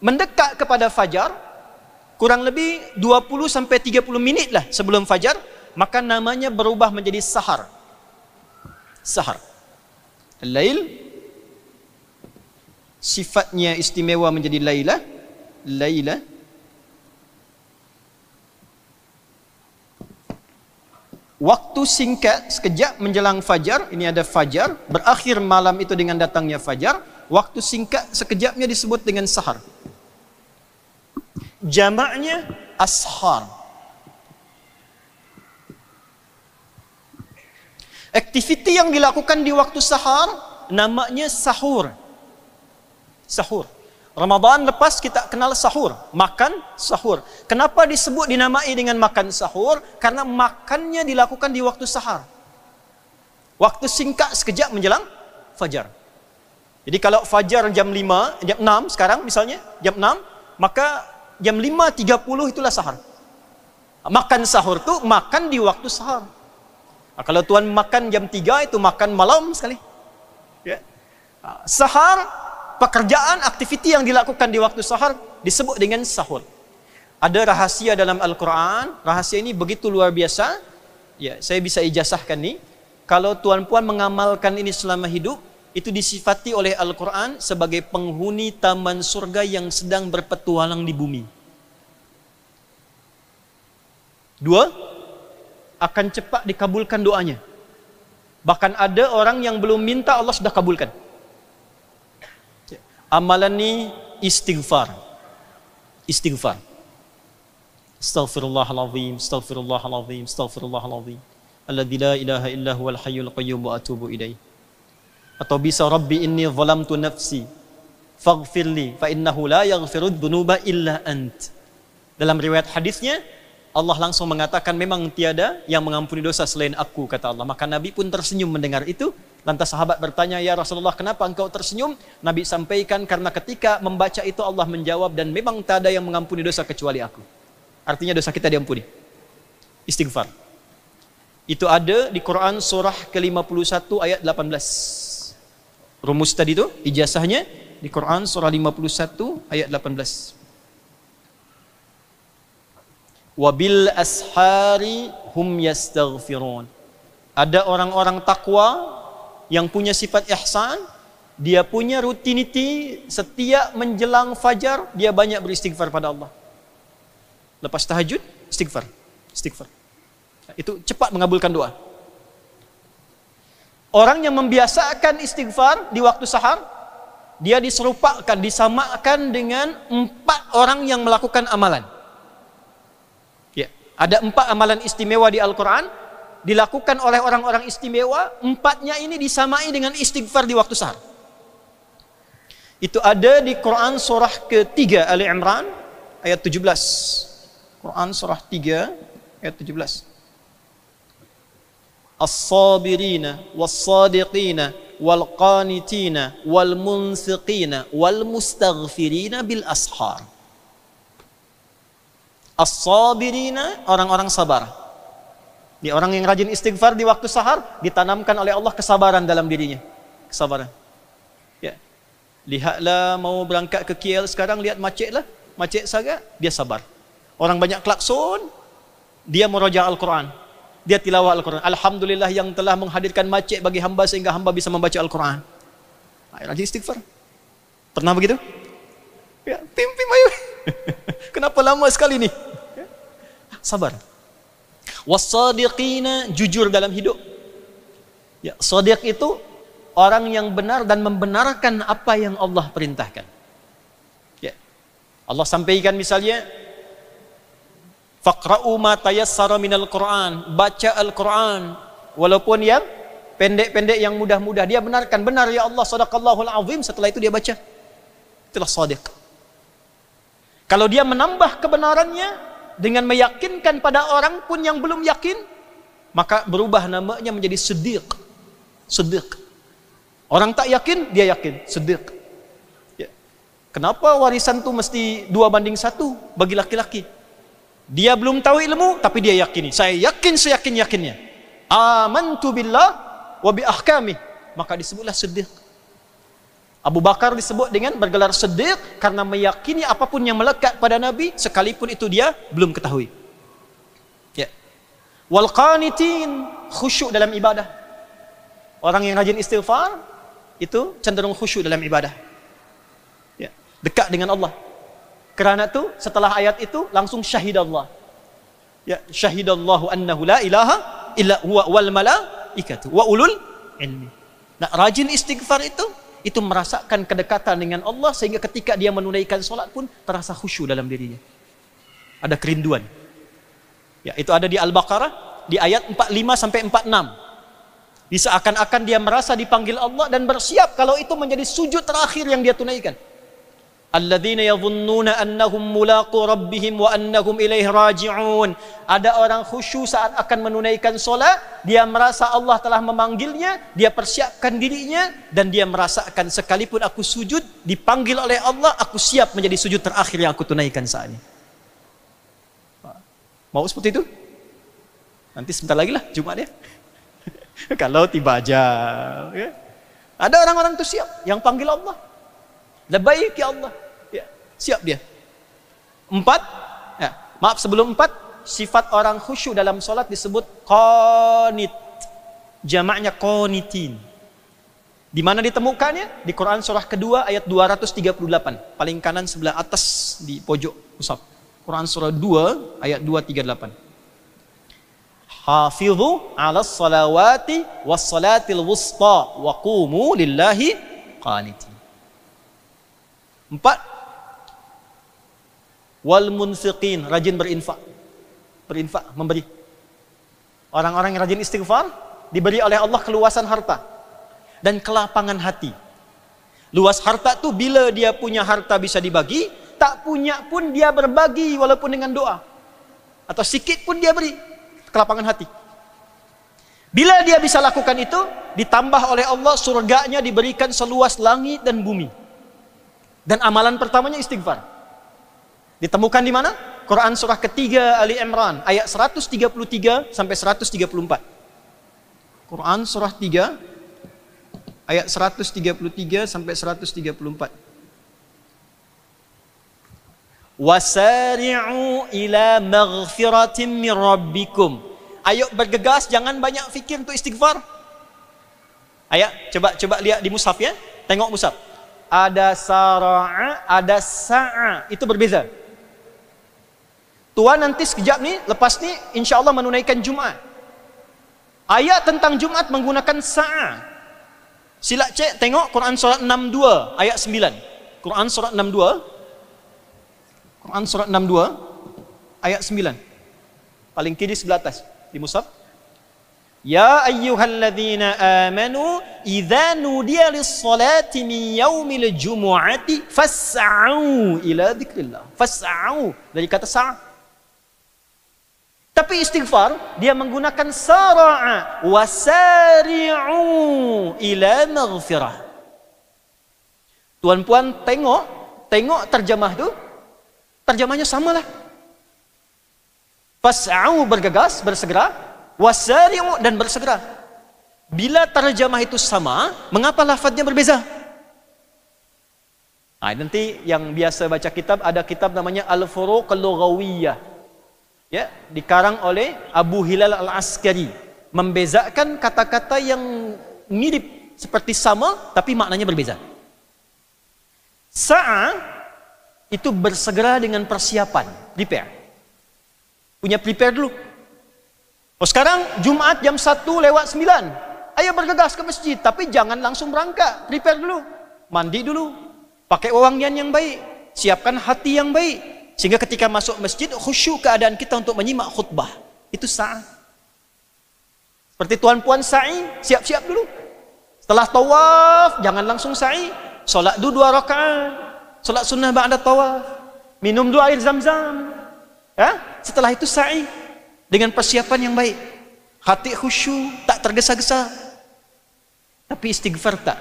Speaker 1: mendekat kepada fajar, kurang lebih 20 sampai 30 minit lah sebelum fajar, maka namanya berubah menjadi sahar. Sahar. Lail. Sifatnya istimewa menjadi laila, laila. waktu singkat sekejap menjelang fajar ini ada fajar berakhir malam itu dengan datangnya fajar waktu singkat sekejapnya disebut dengan sahar jamaknya ashar aktiviti yang dilakukan di waktu sahar namanya sahur sahur Ramadan lepas kita kenal sahur, makan sahur. Kenapa disebut dinamai dengan makan sahur? Karena makannya dilakukan di waktu sahar. Waktu singkat sekejap menjelang fajar. Jadi kalau fajar jam 5, jam 6 sekarang misalnya, jam 6, maka jam 5.30 itulah sahar. Makan sahur tu makan di waktu sahar. Nah, kalau tuan makan jam 3 itu makan malam sekali. Ya. Ah, sahar pekerjaan, aktiviti yang dilakukan di waktu sahur disebut dengan sahur. Ada rahasia dalam Al-Quran. Rahasia ini begitu luar biasa. Ya, saya bisa ijazahkan ni. Kalau tuan-puan mengamalkan ini selama hidup, itu disifati oleh Al-Quran sebagai penghuni taman surga yang sedang berpetualang di bumi. Dua, akan cepat dikabulkan doanya. Bahkan ada orang yang belum minta Allah sudah kabulkan amalan ni istighfar istighfar astaghfirullahalazim astaghfirullahalazim astaghfirullahalazim alladzi la ilaha illa huwal hayyul qayyum wa atubu ilaih atau bisa rabbi inni zalamtu nafsi faghfirli fa innahu la yaghfirud dunuba illa ant dalam riwayat hadisnya Allah langsung mengatakan memang tiada yang mengampuni dosa selain aku kata Allah maka nabi pun tersenyum mendengar itu Lantas sahabat bertanya, Ya Rasulullah, kenapa engkau tersenyum? Nabi sampaikan, karena ketika membaca itu Allah menjawab, dan memang tak ada yang mengampuni dosa kecuali aku. Artinya dosa kita diampuni. Istighfar. Itu ada di Quran surah ke-51 ayat 18. Rumus tadi itu, ijazahnya di Quran surah 51 ayat 18. Wabil ashari hum yastaghfirun. Ada orang-orang takwa yang punya sifat ihsan dia punya rutiniti setiap menjelang fajar dia banyak beristighfar pada Allah lepas tahajud istighfar istighfar itu cepat mengabulkan doa orang yang membiasakan istighfar di waktu sahar dia diserupakan disamakan dengan empat orang yang melakukan amalan ya ada empat amalan istimewa di Al-Quran dilakukan oleh orang-orang istimewa, empatnya ini disamai dengan istighfar di waktu sahur. Itu ada di Quran surah ketiga Ali Imran ayat 17. Quran surah 3 ayat 17. As wal wal الصابرين wal والقانتين bil ashar. As الصابرين orang-orang sabar di orang yang rajin istighfar di waktu sahar ditanamkan oleh Allah kesabaran dalam dirinya. Kesabaran. Ya. Lihatlah mau berangkat ke KL sekarang lihat macet lah. Macet sangat dia sabar. Orang banyak klakson dia meraja Al-Quran. Dia tilawah Al-Quran. Alhamdulillah yang telah menghadirkan macet bagi hamba sehingga hamba bisa membaca Al-Quran. Ayah rajin istighfar. Pernah begitu? Ya, pim pim ayo. [LAUGHS] Kenapa lama sekali ni? Ya. Sabar wasadiqina jujur dalam hidup ya sadiq itu orang yang benar dan membenarkan apa yang Allah perintahkan ya Allah sampaikan misalnya faqra'u ma tayassara minal qur'an baca al-qur'an walaupun yang pendek-pendek yang mudah-mudah dia benarkan benar ya Allah sadaqallahul azim setelah itu dia baca itulah sadiq kalau dia menambah kebenarannya dengan meyakinkan pada orang pun yang belum yakin maka berubah namanya menjadi sediq sediq orang tak yakin dia yakin sediq ya. kenapa warisan tu mesti dua banding satu bagi laki-laki dia belum tahu ilmu tapi dia yakini saya yakin saya yakin, yakinnya amantu billah wa bi ahkami maka disebutlah sediq Abu Bakar disebut dengan bergelar sediq karena meyakini apapun yang melekat pada Nabi sekalipun itu dia belum ketahui. Ya. Wal qanitin khusyuk dalam ibadah. Orang yang rajin istighfar itu cenderung khusyuk dalam ibadah. Ya. Dekat dengan Allah. Kerana tu setelah ayat itu langsung syahid Allah. Ya, syahid Allahu annahu la ilaha illa huwa wal malaikatu wa ulul ilmi. Nak rajin istighfar itu itu merasakan kedekatan dengan Allah sehingga ketika dia menunaikan solat pun terasa khusyuk dalam dirinya. Ada kerinduan. Ya, itu ada di Al-Baqarah di ayat 45 sampai 46. Bisa akan akan dia merasa dipanggil Allah dan bersiap kalau itu menjadi sujud terakhir yang dia tunaikan alladzina yadhunnuna annahum mulaqu rabbihim wa annahum ilaihi raji'un ada orang khusyuk saat akan menunaikan solat dia merasa Allah telah memanggilnya dia persiapkan dirinya dan dia merasakan sekalipun aku sujud dipanggil oleh Allah aku siap menjadi sujud terakhir yang aku tunaikan saat ini mau seperti itu nanti sebentar lagi lah Jumat ya [LAUGHS] kalau tiba aja ya. ada orang-orang itu siap yang panggil Allah Labbaik ya Allah. Ya, siap dia. Empat. Ya, maaf sebelum empat. Sifat orang khusyuk dalam solat disebut qanit. Jamaknya qanitin. Di mana ditemukannya? Di Quran surah kedua ayat 238. Paling kanan sebelah atas di pojok usap. Quran surah 2 ayat 238. Hafizu ala salawati was salatil wusta wa qumu lillahi qaniti. Empat wal munfiqin rajin berinfak. Berinfak memberi. Orang-orang yang rajin istighfar diberi oleh Allah keluasan harta dan kelapangan hati. Luas harta tu bila dia punya harta bisa dibagi, tak punya pun dia berbagi walaupun dengan doa. Atau sikit pun dia beri kelapangan hati. Bila dia bisa lakukan itu, ditambah oleh Allah surganya diberikan seluas langit dan bumi. Dan amalan pertamanya istighfar. Ditemukan di mana? Quran surah ketiga Ali Imran ayat 133 sampai 134. Quran surah 3 ayat 133 sampai 134. Wasari'u ila maghfiratin min rabbikum. Ayo bergegas jangan banyak fikir untuk istighfar. Ayat coba coba lihat di mushaf ya. Tengok mushaf ada sara'a, ada sa'a. Itu berbeza. Tuan nanti sekejap ni, lepas ni insya Allah menunaikan Jumat. Ayat tentang Jumat menggunakan sa'a. Sila cek tengok Quran surat 62 ayat 9. Quran surat 62. Quran surat 62 ayat 9. Paling kiri sebelah atas di mushaf. 62 Ya ayyuhalladzina amanu idza nudiya lis-salati min yaumil jumu'ati fas'au ila dzikrillah. Fas'au dari kata sa'a. Tapi istighfar dia menggunakan sara'a wasari'u ila maghfirah. Tuan-puan tengok, tengok terjemah tu. Terjemahnya samalah. Fas'au bergegas, bersegera, wasari'u dan bersegera. Bila terjemah itu sama, mengapa lafadznya berbeza? Nah, ha, nanti yang biasa baca kitab ada kitab namanya Al-Furuq Al-Lughawiyyah. Ya, dikarang oleh Abu Hilal Al-Askari, membezakan kata-kata yang mirip seperti sama tapi maknanya berbeza. Sa'a itu bersegera dengan persiapan, prepare. Punya prepare dulu, Oh sekarang Jumat jam 1 lewat 9. Ayo bergegas ke masjid, tapi jangan langsung berangkat. Prepare dulu. Mandi dulu. Pakai wewangian yang baik. Siapkan hati yang baik. Sehingga ketika masuk masjid, khusyuk keadaan kita untuk menyimak khutbah. Itu saat. Seperti Tuan Puan Sa'i, siap-siap dulu. Setelah tawaf, jangan langsung sa'i. Solat dulu dua rakaat. Solat sunnah ba'da tawaf. Minum dua air zam-zam. Ya? Setelah itu sa'i dengan persiapan yang baik. Hati khusyuk, tak tergesa-gesa. Tapi istighfar tak?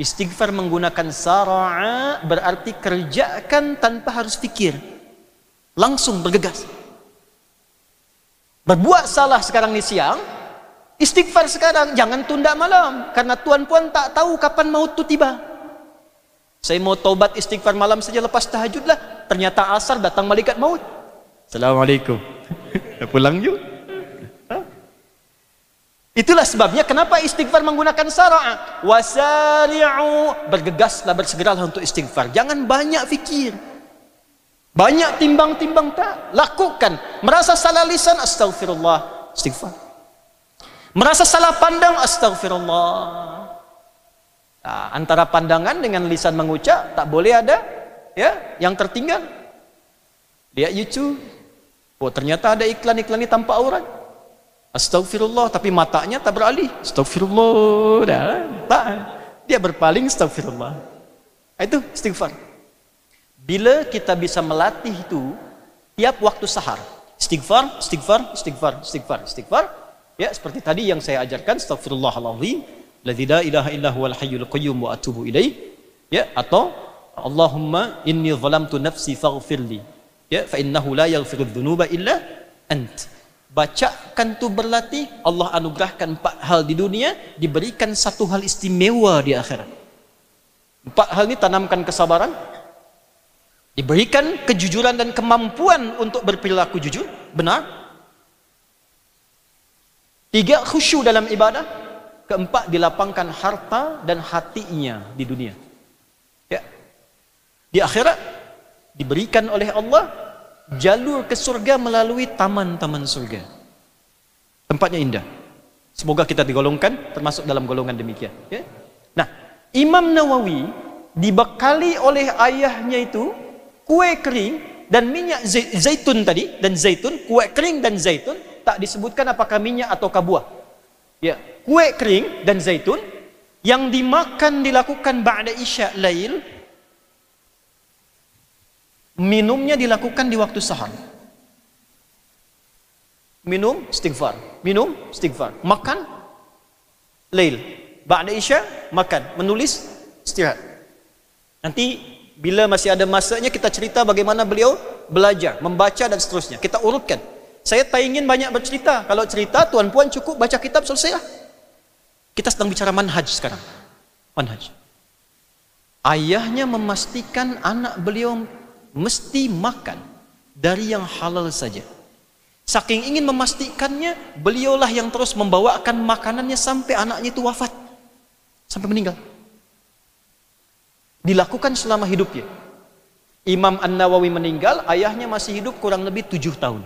Speaker 1: Istighfar menggunakan sara'a berarti kerjakan tanpa harus fikir. Langsung bergegas. Berbuat salah sekarang ni siang, istighfar sekarang, jangan tunda malam. Karena tuan-puan tak tahu kapan maut tu tiba. Saya mau taubat istighfar malam saja lepas tahajudlah. Ternyata asar datang malaikat maut. Assalamualaikum. [LAUGHS] pulang yuk. Ha? Itulah sebabnya kenapa istighfar menggunakan sara'a. Wasari'u. Bergegaslah, bersegeralah untuk istighfar. Jangan banyak fikir. Banyak timbang-timbang tak. Lakukan. Merasa salah lisan, astagfirullah. Istighfar. Merasa salah pandang, astagfirullah. Nah, ha, antara pandangan dengan lisan mengucap, tak boleh ada ya yang tertinggal. Lihat YouTube. Oh, ternyata ada iklan-iklan ni tanpa aurat. Astagfirullah tapi matanya tak beralih. Astagfirullah dah. Eh? Tak. Eh? Dia berpaling astagfirullah. Ah, itu istighfar. Bila kita bisa melatih itu tiap waktu sahar. Istighfar, istighfar, istighfar, istighfar, istighfar. Ya, seperti tadi yang saya ajarkan astagfirullahalazim, ladzi la ilaha illa huwal hayyul qayyum wa atubu ilaih. Ya, atau Allahumma inni zalamtu nafsi faghfirli ya fa innahu la yaghfiru dhunuba illa ant bacakan tu berlatih Allah anugerahkan empat hal di dunia diberikan satu hal istimewa di akhirat empat hal ini tanamkan kesabaran diberikan kejujuran dan kemampuan untuk berperilaku jujur benar tiga khusyuk dalam ibadah keempat dilapangkan harta dan hatinya di dunia ya di akhirat diberikan oleh Allah jalur ke surga melalui taman-taman surga. Tempatnya indah. Semoga kita digolongkan termasuk dalam golongan demikian. Ya? Nah, Imam Nawawi dibekali oleh ayahnya itu kue kering dan minyak zaitun tadi dan zaitun kue kering dan zaitun tak disebutkan apakah minyak atau buah. Ya, kue kering dan zaitun yang dimakan dilakukan ba'da isya lail minumnya dilakukan di waktu sahur. Minum istighfar, minum istighfar, makan lail, ba'da isya makan, menulis istirahat. Nanti bila masih ada masanya kita cerita bagaimana beliau belajar, membaca dan seterusnya. Kita urutkan. Saya tak ingin banyak bercerita. Kalau cerita tuan-puan cukup baca kitab selesai lah. Kita sedang bicara manhaj sekarang. Manhaj. Ayahnya memastikan anak beliau mesti makan dari yang halal saja. Saking ingin memastikannya, beliaulah yang terus membawakan makanannya sampai anaknya itu wafat. Sampai meninggal. Dilakukan selama hidupnya. Imam An-Nawawi meninggal, ayahnya masih hidup kurang lebih tujuh tahun.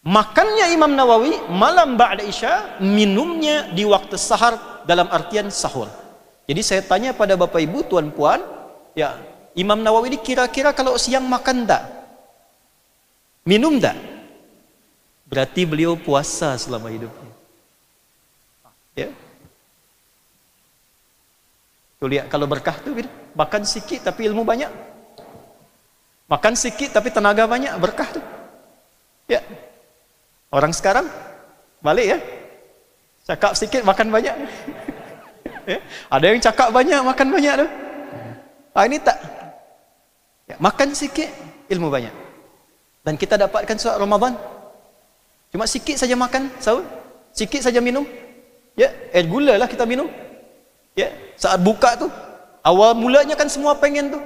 Speaker 1: Makannya Imam Nawawi malam ba'da isya, minumnya di waktu sahur dalam artian sahur. Jadi saya tanya pada Bapak Ibu, Tuan Puan, ya Imam Nawawi ini kira-kira kalau siang makan tak? Minum tak? Berarti beliau puasa selama hidupnya. Ya. Tu lihat kalau berkah tu makan sikit tapi ilmu banyak. Makan sikit tapi tenaga banyak berkah tu. Ya. Orang sekarang balik ya. Cakap sikit makan banyak. [LAUGHS] ya. Ada yang cakap banyak makan banyak tu. Ah ini tak Ya, makan sikit, ilmu banyak. Dan kita dapatkan surat Ramadan. Cuma sikit saja makan, sahur. Sikit saja minum. Ya, air gula lah kita minum. Ya, saat buka tu. Awal mulanya kan semua pengen tu.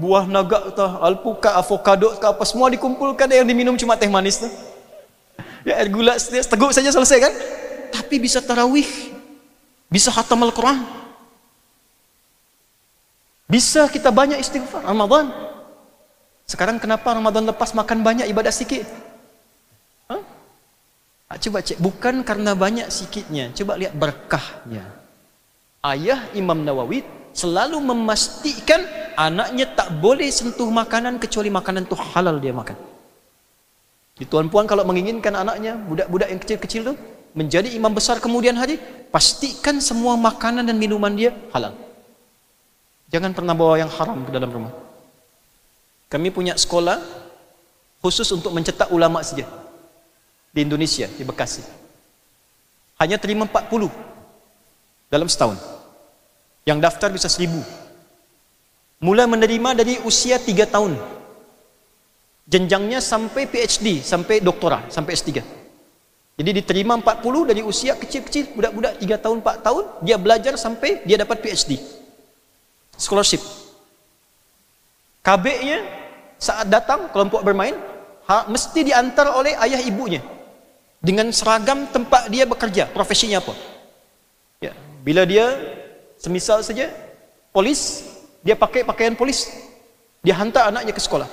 Speaker 1: Buah naga tu, alpukat, avokado ke apa. Semua dikumpulkan yang diminum cuma teh manis tu. Ya, air gula setiap teguk saja selesai kan. Tapi bisa tarawih. Bisa hatam Al-Quran. Bisa kita banyak istighfar. Ramadan. Ramadan. Sekarang kenapa Ramadan lepas makan banyak ibadah sikit? Huh? Ah, cuba cek. Bukan karena banyak sikitnya. Cuba lihat berkahnya. Ayah Imam Nawawi selalu memastikan anaknya tak boleh sentuh makanan kecuali makanan tu halal dia makan. Jadi tuan puan kalau menginginkan anaknya, budak-budak yang kecil-kecil tu menjadi imam besar kemudian hari, pastikan semua makanan dan minuman dia halal. Jangan pernah bawa yang haram ke dalam rumah. Kami punya sekolah khusus untuk mencetak ulama saja di Indonesia di Bekasi. Hanya terima 40 dalam setahun. Yang daftar bisa 1000. Mula menerima dari usia 3 tahun. Jenjangnya sampai PhD, sampai doktora, sampai S3. Jadi diterima 40 dari usia kecil-kecil, budak-budak 3 tahun, 4 tahun, dia belajar sampai dia dapat PhD. Scholarship. KB-nya saat datang kelompok bermain ha, mesti diantar oleh ayah ibunya dengan seragam tempat dia bekerja profesinya apa ya bila dia semisal saja polis dia pakai pakaian polis dia hantar anaknya ke sekolah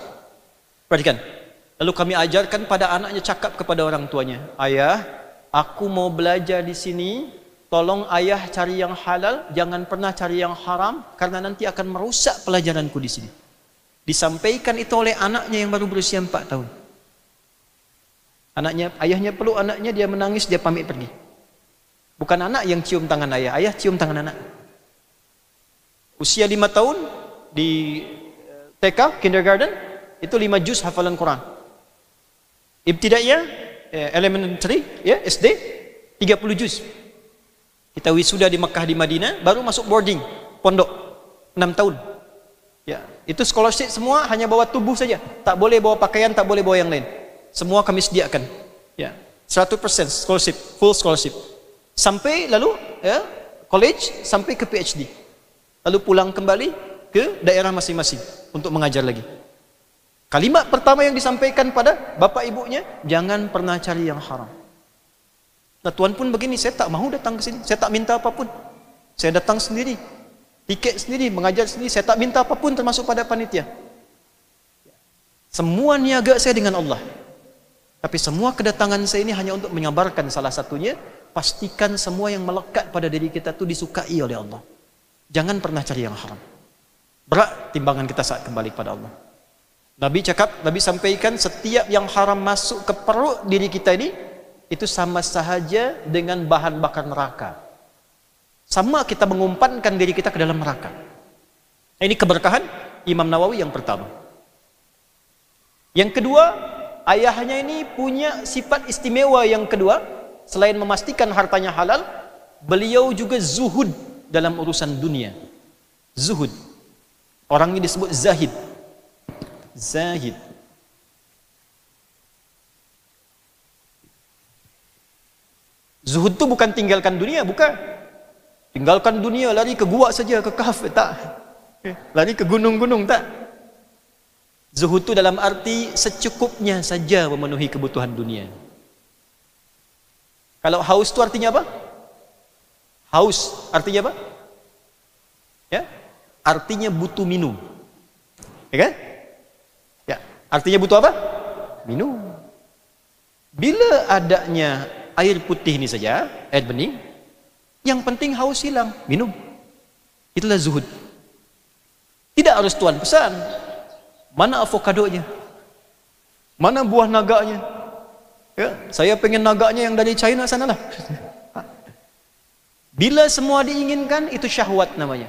Speaker 1: perhatikan lalu kami ajarkan pada anaknya cakap kepada orang tuanya ayah aku mau belajar di sini tolong ayah cari yang halal jangan pernah cari yang haram karena nanti akan merusak pelajaranku di sini Disampaikan itu oleh anaknya yang baru berusia 4 tahun. Anaknya, ayahnya perlu anaknya dia menangis, dia pamit pergi. Bukan anak yang cium tangan ayah, ayah cium tangan anak. Usia 5 tahun di eh, TK, kindergarten, itu 5 juz hafalan Quran. Ibtidaiyah, eh, elementary, ya, SD, 30 juz. Kita wisuda di Mekah di Madinah, baru masuk boarding, pondok, 6 tahun. Ya, itu scholarship semua hanya bawa tubuh saja. Tak boleh bawa pakaian, tak boleh bawa yang lain. Semua kami sediakan. Ya. 100% scholarship, full scholarship. Sampai lalu ya, college sampai ke PhD. Lalu pulang kembali ke daerah masing-masing untuk mengajar lagi. Kalimat pertama yang disampaikan pada bapa ibunya, jangan pernah cari yang haram. Nah, tuan pun begini, saya tak mahu datang ke sini. Saya tak minta apapun. Saya datang sendiri tiket sendiri, mengajar sendiri, saya tak minta apa pun termasuk pada panitia. Semua niaga saya dengan Allah. Tapi semua kedatangan saya ini hanya untuk menyabarkan salah satunya, pastikan semua yang melekat pada diri kita itu disukai oleh Allah. Jangan pernah cari yang haram. Berat timbangan kita saat kembali kepada Allah. Nabi cakap, Nabi sampaikan setiap yang haram masuk ke perut diri kita ini, itu sama sahaja dengan bahan bakar neraka sama kita mengumpankan diri kita ke dalam neraka. Ini keberkahan Imam Nawawi yang pertama. Yang kedua, ayahnya ini punya sifat istimewa yang kedua, selain memastikan hartanya halal, beliau juga zuhud dalam urusan dunia. Zuhud. orang ini disebut zahid. Zahid. Zuhud itu bukan tinggalkan dunia, bukan. Tinggalkan dunia, lari ke gua saja, ke kaf, tak. Lari ke gunung-gunung, tak. Zuhud itu dalam arti secukupnya saja memenuhi kebutuhan dunia. Kalau haus itu artinya apa? Haus artinya apa? Ya, artinya butuh minum. Ya kan? Ya, artinya butuh apa? Minum. Bila adanya air putih ini saja, air bening, yang penting haus hilang, minum. Itulah zuhud. Tidak harus tuan pesan. Mana avokadonya? Mana buah naganya? Ya, saya pengen naganya yang dari China sana lah. [LAUGHS] Bila semua diinginkan, itu syahwat namanya.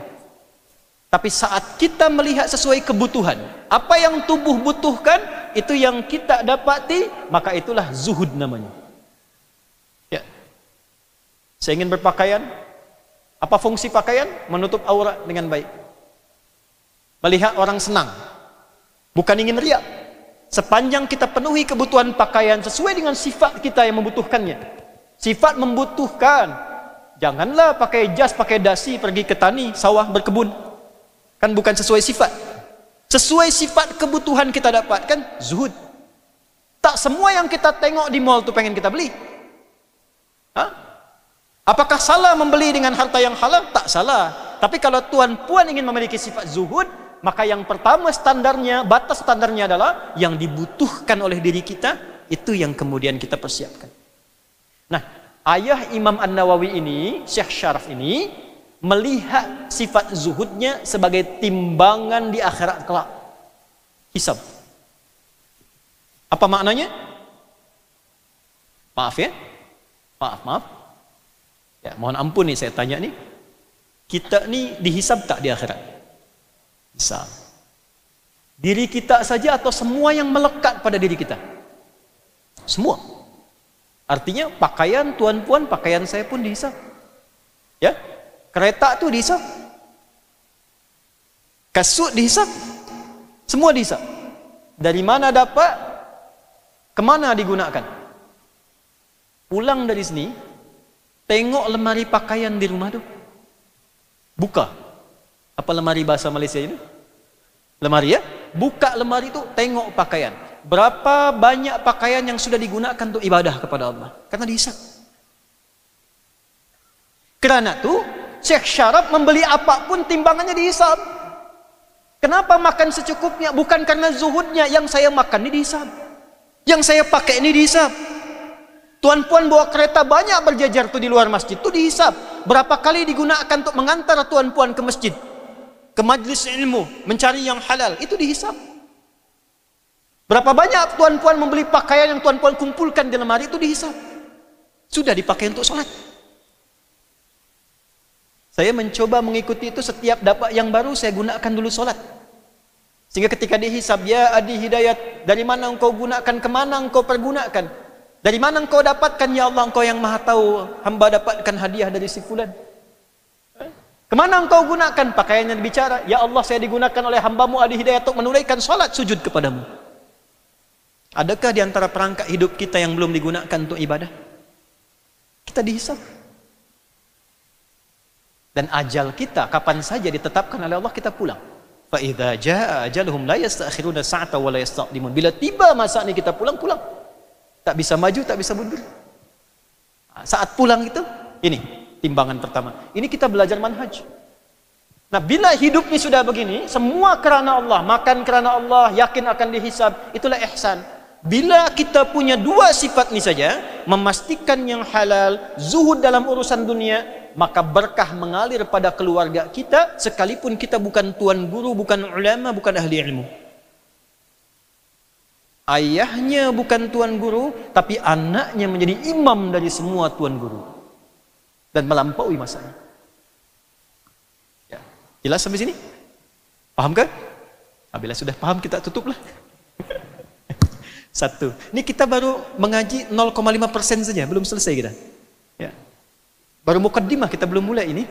Speaker 1: Tapi saat kita melihat sesuai kebutuhan, apa yang tubuh butuhkan, itu yang kita dapati, maka itulah zuhud namanya. Saya ingin berpakaian. Apa fungsi pakaian? Menutup aurat dengan baik. Melihat orang senang. Bukan ingin riak. Sepanjang kita penuhi kebutuhan pakaian sesuai dengan sifat kita yang membutuhkannya. Sifat membutuhkan. Janganlah pakai jas, pakai dasi pergi ke tani, sawah, berkebun. Kan bukan sesuai sifat. Sesuai sifat kebutuhan kita dapatkan, zuhud. Tak semua yang kita tengok di mall tu pengen kita beli. Hah? Apakah salah membeli dengan harta yang halal? Tak salah. Tapi kalau tuan puan ingin memiliki sifat zuhud, maka yang pertama standarnya, batas standarnya adalah yang dibutuhkan oleh diri kita, itu yang kemudian kita persiapkan. Nah, ayah Imam An-Nawawi ini, Syekh Syaraf ini, melihat sifat zuhudnya sebagai timbangan di akhirat kelak. Hisab. Apa maknanya? Maaf ya. Maaf, maaf. Ya, mohon ampun ni saya tanya ni. Kita ni dihisab tak di akhirat? Hisab. Diri kita saja atau semua yang melekat pada diri kita? Semua. Artinya pakaian tuan-puan, pakaian saya pun dihisab. Ya? Kereta tu dihisab. Kasut dihisab. Semua dihisab. Dari mana dapat? Kemana digunakan? Pulang dari sini, Tengok lemari pakaian di rumah tu. Buka. Apa lemari bahasa Malaysia ini? Lemari ya. Buka lemari tu, tengok pakaian. Berapa banyak pakaian yang sudah digunakan untuk ibadah kepada Allah. Karena dihisap. Kerana tu, Syekh Syaraf membeli apapun timbangannya dihisap. Kenapa makan secukupnya? Bukan karena zuhudnya yang saya makan ini dihisap. Yang saya pakai ini dihisap. Tuan-puan bawa kereta banyak berjejer tu di luar masjid. Tu dihisap. Berapa kali digunakan untuk mengantar tuan-puan ke masjid. Ke majlis ilmu. Mencari yang halal. Itu dihisap. Berapa banyak tuan-puan membeli pakaian yang tuan-puan kumpulkan di lemari. Itu dihisap. Sudah dipakai untuk solat. Saya mencoba mengikuti itu setiap dapat yang baru saya gunakan dulu solat. Sehingga ketika dihisap, ya Adi Hidayat, dari mana engkau gunakan, kemana engkau pergunakan. Dari mana engkau dapatkan ya Allah engkau yang maha tahu hamba dapatkan hadiah dari si fulan? Eh? Kemana engkau gunakan pakaiannya berbicara? Ya Allah saya digunakan oleh hambamu Ali Hidayah untuk menunaikan salat sujud kepadamu. Adakah di antara perangkat hidup kita yang belum digunakan untuk ibadah? Kita dihisap. Dan ajal kita kapan saja ditetapkan oleh Allah kita pulang. Fa idza jaa ajaluhum la yasta'khiruna sa'ata wa la yastaqdimun. Bila tiba masa ni kita pulang, pulang tak bisa maju, tak bisa mundur. Ha, saat pulang itu, ini timbangan pertama. Ini kita belajar manhaj. Nah, bila hidup hidupnya sudah begini, semua kerana Allah, makan kerana Allah, yakin akan dihisab, itulah ihsan. Bila kita punya dua sifat ini saja, memastikan yang halal, zuhud dalam urusan dunia, maka berkah mengalir pada keluarga kita, sekalipun kita bukan tuan guru, bukan ulama, bukan ahli ilmu ayahnya bukan tuan guru tapi anaknya menjadi imam dari semua tuan guru dan melampaui masanya ya. jelas sampai sini? paham ke? Ah, bila sudah paham kita tutuplah [LAUGHS] satu ini kita baru mengaji 0,5% saja belum selesai kita ya. baru mukaddimah kita belum mulai ini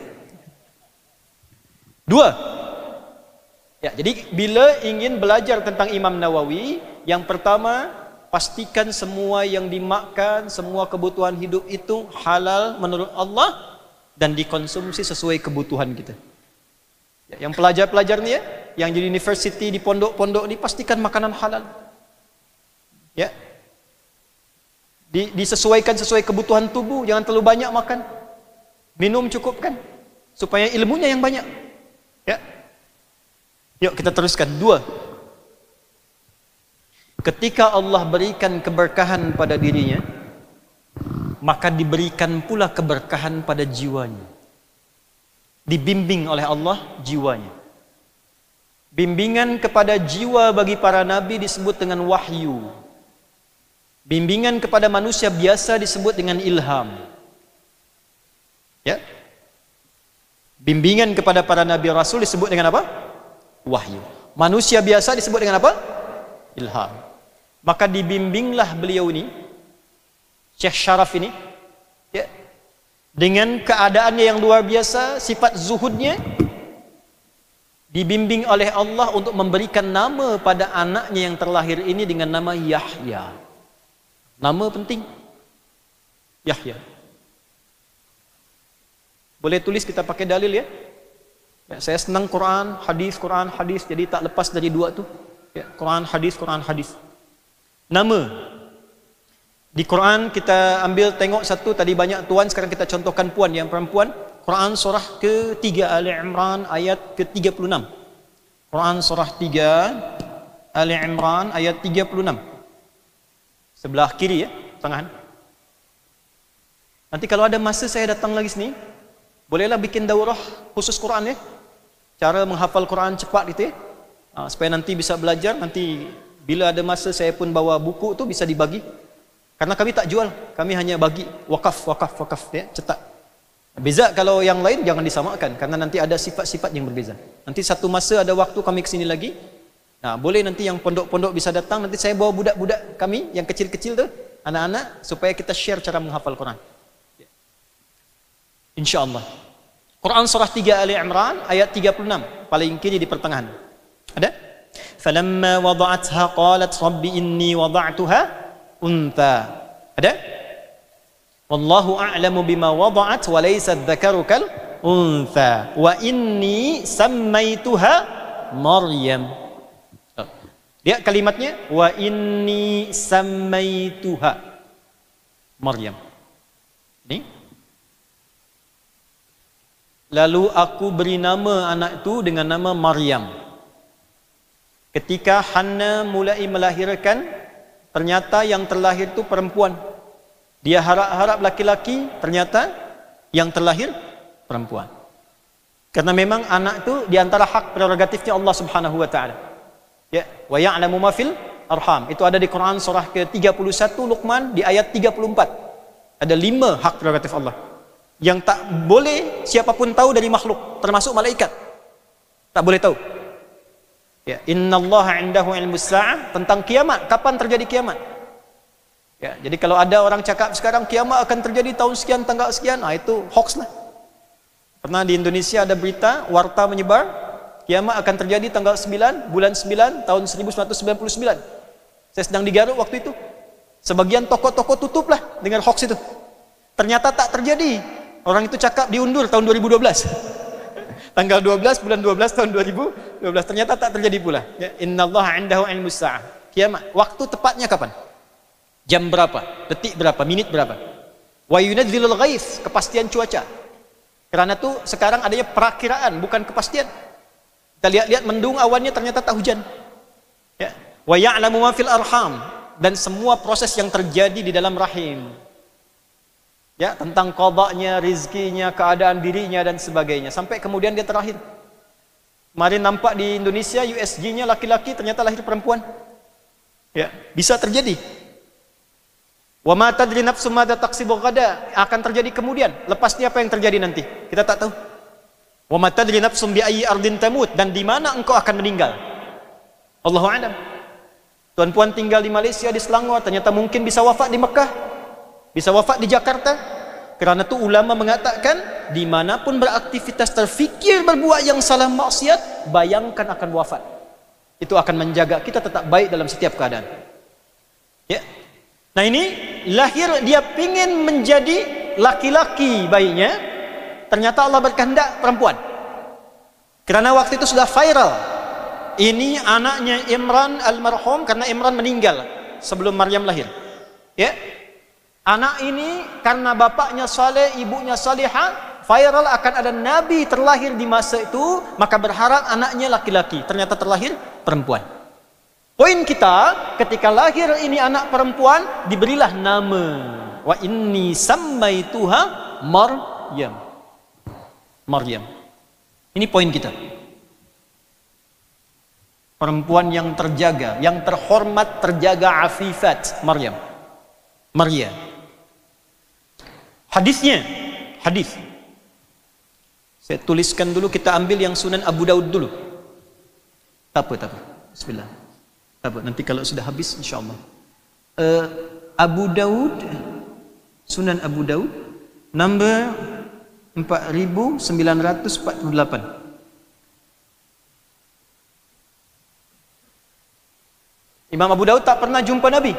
Speaker 1: dua Ya, jadi bila ingin belajar tentang Imam Nawawi, yang pertama pastikan semua yang dimakan, semua kebutuhan hidup itu halal menurut Allah dan dikonsumsi sesuai kebutuhan kita. Ya, yang pelajar-pelajar ni ya, yang di universiti di pondok-pondok ni pastikan makanan halal. Ya. Di, disesuaikan sesuai kebutuhan tubuh, jangan terlalu banyak makan. Minum cukupkan supaya ilmunya yang banyak. Ya. Yuk kita teruskan dua. Ketika Allah berikan keberkahan pada dirinya, maka diberikan pula keberkahan pada jiwanya. Dibimbing oleh Allah jiwanya. Bimbingan kepada jiwa bagi para nabi disebut dengan wahyu. Bimbingan kepada manusia biasa disebut dengan ilham. Ya. Bimbingan kepada para nabi rasul disebut dengan apa? wahyu. Manusia biasa disebut dengan apa? Ilham. Maka dibimbinglah beliau ini, Syekh Syaraf ini, ya, dengan keadaannya yang luar biasa, sifat zuhudnya, dibimbing oleh Allah untuk memberikan nama pada anaknya yang terlahir ini dengan nama Yahya. Nama penting. Yahya. Boleh tulis kita pakai dalil ya. Ya, saya senang Quran, hadis, Quran, hadis. Jadi tak lepas dari dua tu. Ya, Quran, hadis, Quran, hadis. Nama. Di Quran kita ambil tengok satu tadi banyak tuan sekarang kita contohkan puan yang perempuan. Quran surah ke-3 Ali Imran ayat ke-36. Quran surah 3 Ali Imran ayat 36. Sebelah kiri ya, tengah. Nanti kalau ada masa saya datang lagi sini, bolehlah bikin daurah khusus Quran ya cara menghafal Quran cepat gitu ya. Ha, supaya nanti bisa belajar nanti bila ada masa saya pun bawa buku tu bisa dibagi. Karena kami tak jual, kami hanya bagi wakaf wakaf wakaf ya, cetak. Beza kalau yang lain jangan disamakan karena nanti ada sifat-sifat yang berbeza. Nanti satu masa ada waktu kami ke sini lagi. Nah, boleh nanti yang pondok-pondok bisa datang nanti saya bawa budak-budak kami yang kecil-kecil tu anak-anak supaya kita share cara menghafal Quran. Ya. Insya-Allah. Quran surah 3 Ali Imran ayat 36 paling kiri di pertengahan. Ada? Falamma wada'atha qalat rabbi inni wada'tuha untha. Ada? Wallahu a'lamu bima wada'at wa laysa adh-dhakaru kal untha wa inni sammaytuha Maryam. Lihat kalimatnya wa inni sammaytuha Maryam. Nih. Lalu aku beri nama anak itu dengan nama Maryam. Ketika Hanna mulai melahirkan, ternyata yang terlahir itu perempuan. Dia harap-harap laki-laki, ternyata yang terlahir perempuan. Karena memang anak itu di antara hak prerogatifnya Allah Subhanahu wa taala. Ya, wa ya'lamu ma fil arham. Itu ada di Quran surah ke-31 Luqman di ayat 34. Ada lima hak prerogatif Allah yang tak boleh siapapun tahu dari makhluk termasuk malaikat tak boleh tahu ya innallaha indahu ilmus sa'ah tentang kiamat kapan terjadi kiamat ya jadi kalau ada orang cakap sekarang kiamat akan terjadi tahun sekian tanggal sekian ah itu hoax lah pernah di Indonesia ada berita warta menyebar kiamat akan terjadi tanggal 9 bulan 9 tahun 1999 saya sedang di Garut waktu itu sebagian toko-toko tutuplah dengan hoax itu ternyata tak terjadi Orang itu cakap diundur tahun 2012. Tanggal 12 bulan 12 tahun 2012 ternyata tak terjadi pula. Ya, innallaha 'indahu 'ilmus sa'ah. Kiamat. Waktu tepatnya kapan? Jam berapa? Detik berapa? Minit berapa? Wa yunadzilul ghaiz, kepastian cuaca. Kerana tu sekarang adanya perakiraan bukan kepastian. Kita lihat-lihat mendung awannya ternyata tak hujan. Ya. Wa ya'lamu ma fil arham dan semua proses yang terjadi di dalam rahim ya tentang kodoknya, rizkinya, keadaan dirinya dan sebagainya. Sampai kemudian dia terakhir. Kemarin nampak di Indonesia USG-nya laki-laki ternyata lahir perempuan. Ya, bisa terjadi. Wa ma tadri nafsu madza taqsibu ghadan akan terjadi kemudian. Lepas ni apa yang terjadi nanti? Kita tak tahu. Wa ma tadri nafsu bi ayyi ardin tamut dan di mana engkau akan meninggal? Allahu a'lam. Tuan puan tinggal di Malaysia di Selangor ternyata mungkin bisa wafat di Mekah bisa wafat di Jakarta kerana tu ulama mengatakan di manapun beraktivitas terfikir berbuat yang salah maksiat bayangkan akan wafat itu akan menjaga kita tetap baik dalam setiap keadaan ya nah ini lahir dia ingin menjadi laki-laki bayinya ternyata Allah berkehendak perempuan kerana waktu itu sudah viral ini anaknya Imran almarhum karena Imran meninggal sebelum Maryam lahir ya anak ini karena bapaknya saleh, ibunya solehah, viral akan ada nabi terlahir di masa itu, maka berharap anaknya laki-laki. Ternyata terlahir perempuan. Poin kita, ketika lahir ini anak perempuan, diberilah nama. Wa inni sammai tuha Maryam. Maryam. Ini poin kita. Perempuan yang terjaga, yang terhormat, terjaga afifat. Maryam. Maryam. Hadisnya, hadis. Saya tuliskan dulu kita ambil yang Sunan Abu Daud dulu. Tak apa, tak apa. Bismillah. Tak apa, nanti kalau sudah habis insyaallah. Uh, Abu Daud Sunan Abu Daud number 4948 Imam Abu Daud tak pernah jumpa Nabi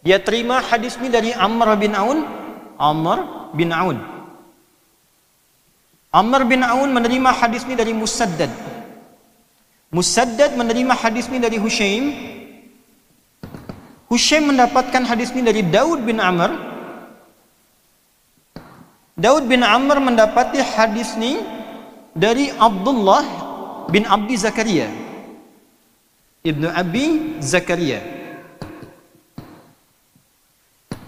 Speaker 1: dia terima hadis ni dari Amr bin Aun Amr bin Aun. Amr bin Aun menerima hadis ini dari Musaddad. Musaddad menerima hadis ini dari Husaim. Husaim mendapatkan hadis ini dari Daud bin Amr. Daud bin Amr mendapati hadis ini dari Abdullah bin Abi Zakaria. Ibnu Abi Zakaria.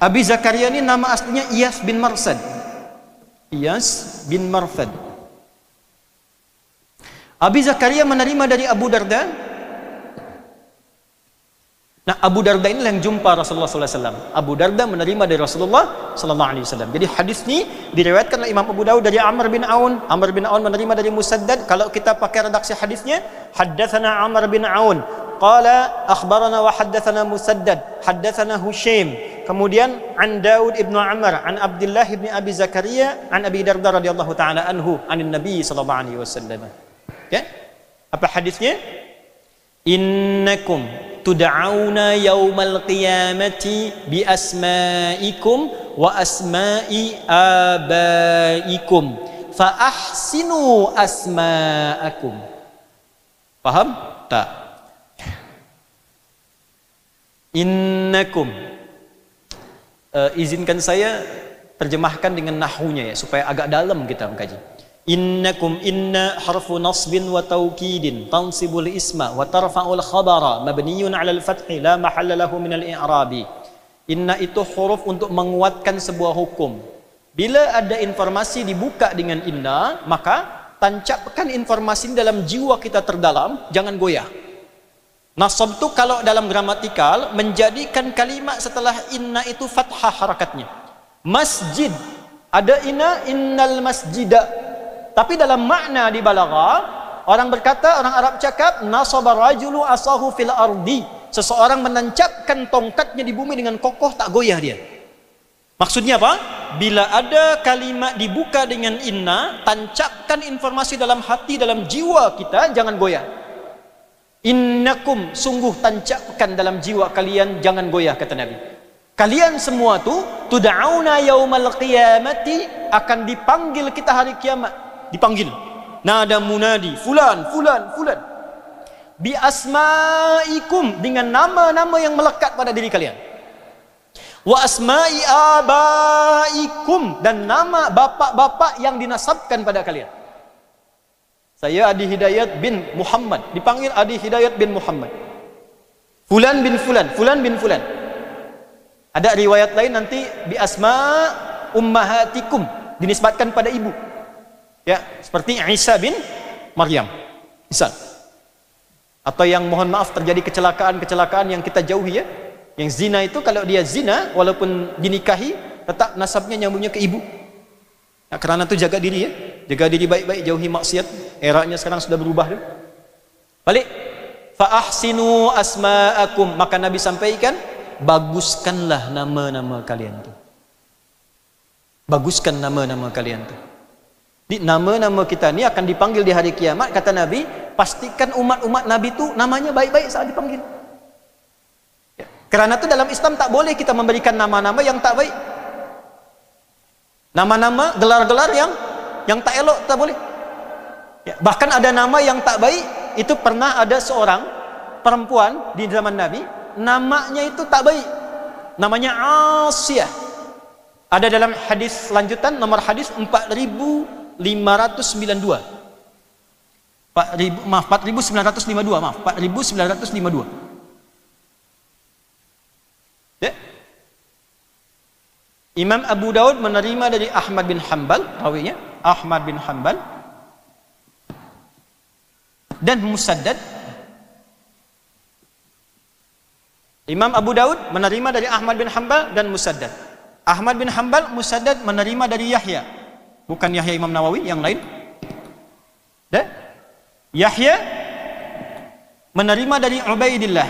Speaker 1: Abi Zakaria ni nama aslinya Iyas bin Marsad. Iyas bin Marsad. Abi Zakaria menerima dari Abu Darda. Nah, Abu Darda ini yang jumpa Rasulullah sallallahu alaihi wasallam. Abu Darda menerima dari Rasulullah sallallahu alaihi wasallam. Jadi hadis ni diriwayatkan oleh Imam Abu Dawud dari Amr bin Aun. Amr bin Aun menerima dari Musaddad. Kalau kita pakai redaksi hadisnya, haddatsana Amr bin Aun qala akbarana wa haddatsana Musaddad, haddatsana Husaim kemudian an Daud ibnu Amr an Abdullah ibni Abi Zakaria an Abi Darda radhiyallahu taala anhu an Nabi sallallahu alaihi wasallam. Okay? Ya? Apa hadisnya? Innakum tud'auna al qiyamati bi asma'ikum wa asma'i abaikum fa ahsinu asma'akum. Paham Tak. Innakum uh, izinkan saya terjemahkan dengan nahunya ya supaya agak dalam kita mengkaji innakum inna harfu nasbin wa taukidin tansibul isma wa tarfa'ul khabara mabniyun ala al-fathi la mahalla lahu min al-i'rabi inna itu huruf untuk menguatkan sebuah hukum bila ada informasi dibuka dengan inna maka tancapkan informasi dalam jiwa kita terdalam jangan goyah Nasab itu kalau dalam gramatikal menjadikan kalimat setelah inna itu fathah harakatnya. Masjid ada inna innal masjida. Tapi dalam makna di balaghah orang berkata orang Arab cakap nasaba rajulu asahu fil ardi. Seseorang menancapkan tongkatnya di bumi dengan kokoh tak goyah dia. Maksudnya apa? Bila ada kalimat dibuka dengan inna, tancapkan informasi dalam hati dalam jiwa kita jangan goyah innakum sungguh tancapkan dalam jiwa kalian jangan goyah kata nabi kalian semua tu tud'auna yaumal qiyamati akan dipanggil kita hari kiamat dipanggil nada munadi fulan fulan fulan bi asmaikum dengan nama-nama yang melekat pada diri kalian wa asma'i abaikum dan nama bapa bapa yang dinasabkan pada kalian saya Adi Hidayat bin Muhammad. Dipanggil Adi Hidayat bin Muhammad. Fulan bin Fulan. Fulan bin Fulan. Ada riwayat lain nanti. Bi asma ummahatikum. Dinisbatkan pada ibu. Ya, Seperti Isa bin Maryam. Isa. Atau yang mohon maaf terjadi kecelakaan-kecelakaan yang kita jauhi ya. Yang zina itu kalau dia zina walaupun dinikahi tetap nasabnya nyambungnya ke ibu. Nah, kerana tu jaga diri ya. Jaga diri baik-baik jauhi maksiat. Eranya sekarang sudah berubah dah. Balik. Fa ahsinu asma'akum. Maka Nabi sampaikan, baguskanlah nama-nama kalian tu. Baguskan nama-nama kalian tu. Di nama-nama kita ni akan dipanggil di hari kiamat kata Nabi, pastikan umat-umat Nabi tu namanya baik-baik saat dipanggil. Ya. Kerana tu dalam Islam tak boleh kita memberikan nama-nama yang tak baik nama-nama gelar-gelar yang yang tak elok tak boleh ya, bahkan ada nama yang tak baik itu pernah ada seorang perempuan di zaman Nabi namanya itu tak baik namanya Asiyah ada dalam hadis lanjutan nomor hadis 4592 4000 maaf 4952 maaf 4952 ya Imam Abu Daud menerima dari Ahmad bin Hanbal rawinya Ahmad bin Hanbal dan Musaddad Imam Abu Daud menerima dari Ahmad bin Hanbal dan Musaddad Ahmad bin Hanbal Musaddad menerima dari Yahya bukan Yahya Imam Nawawi yang lain dan Yahya menerima dari Ubaidillah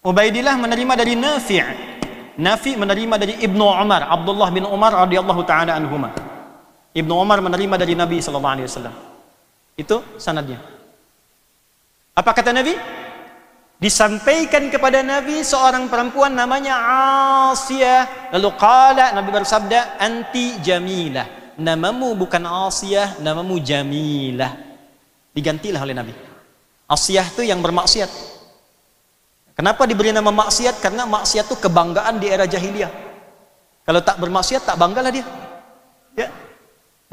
Speaker 1: Ubaidillah menerima dari Nafi' Nafi menerima dari Ibnu Umar, Abdullah bin Umar radhiyallahu taala anhuma. Ibnu Umar menerima dari Nabi sallallahu alaihi wasallam. Itu sanadnya. Apa kata Nabi? Disampaikan kepada Nabi seorang perempuan namanya Asiyah. Lalu kala Nabi bersabda, Anti Jamilah. Namamu bukan Asiyah, namamu Jamilah. Digantilah oleh Nabi. Asiyah itu yang bermaksiat. Kenapa diberi nama maksiat? Karena maksiat itu kebanggaan di era jahiliyah. Kalau tak bermaksiat, tak banggalah dia. Ya.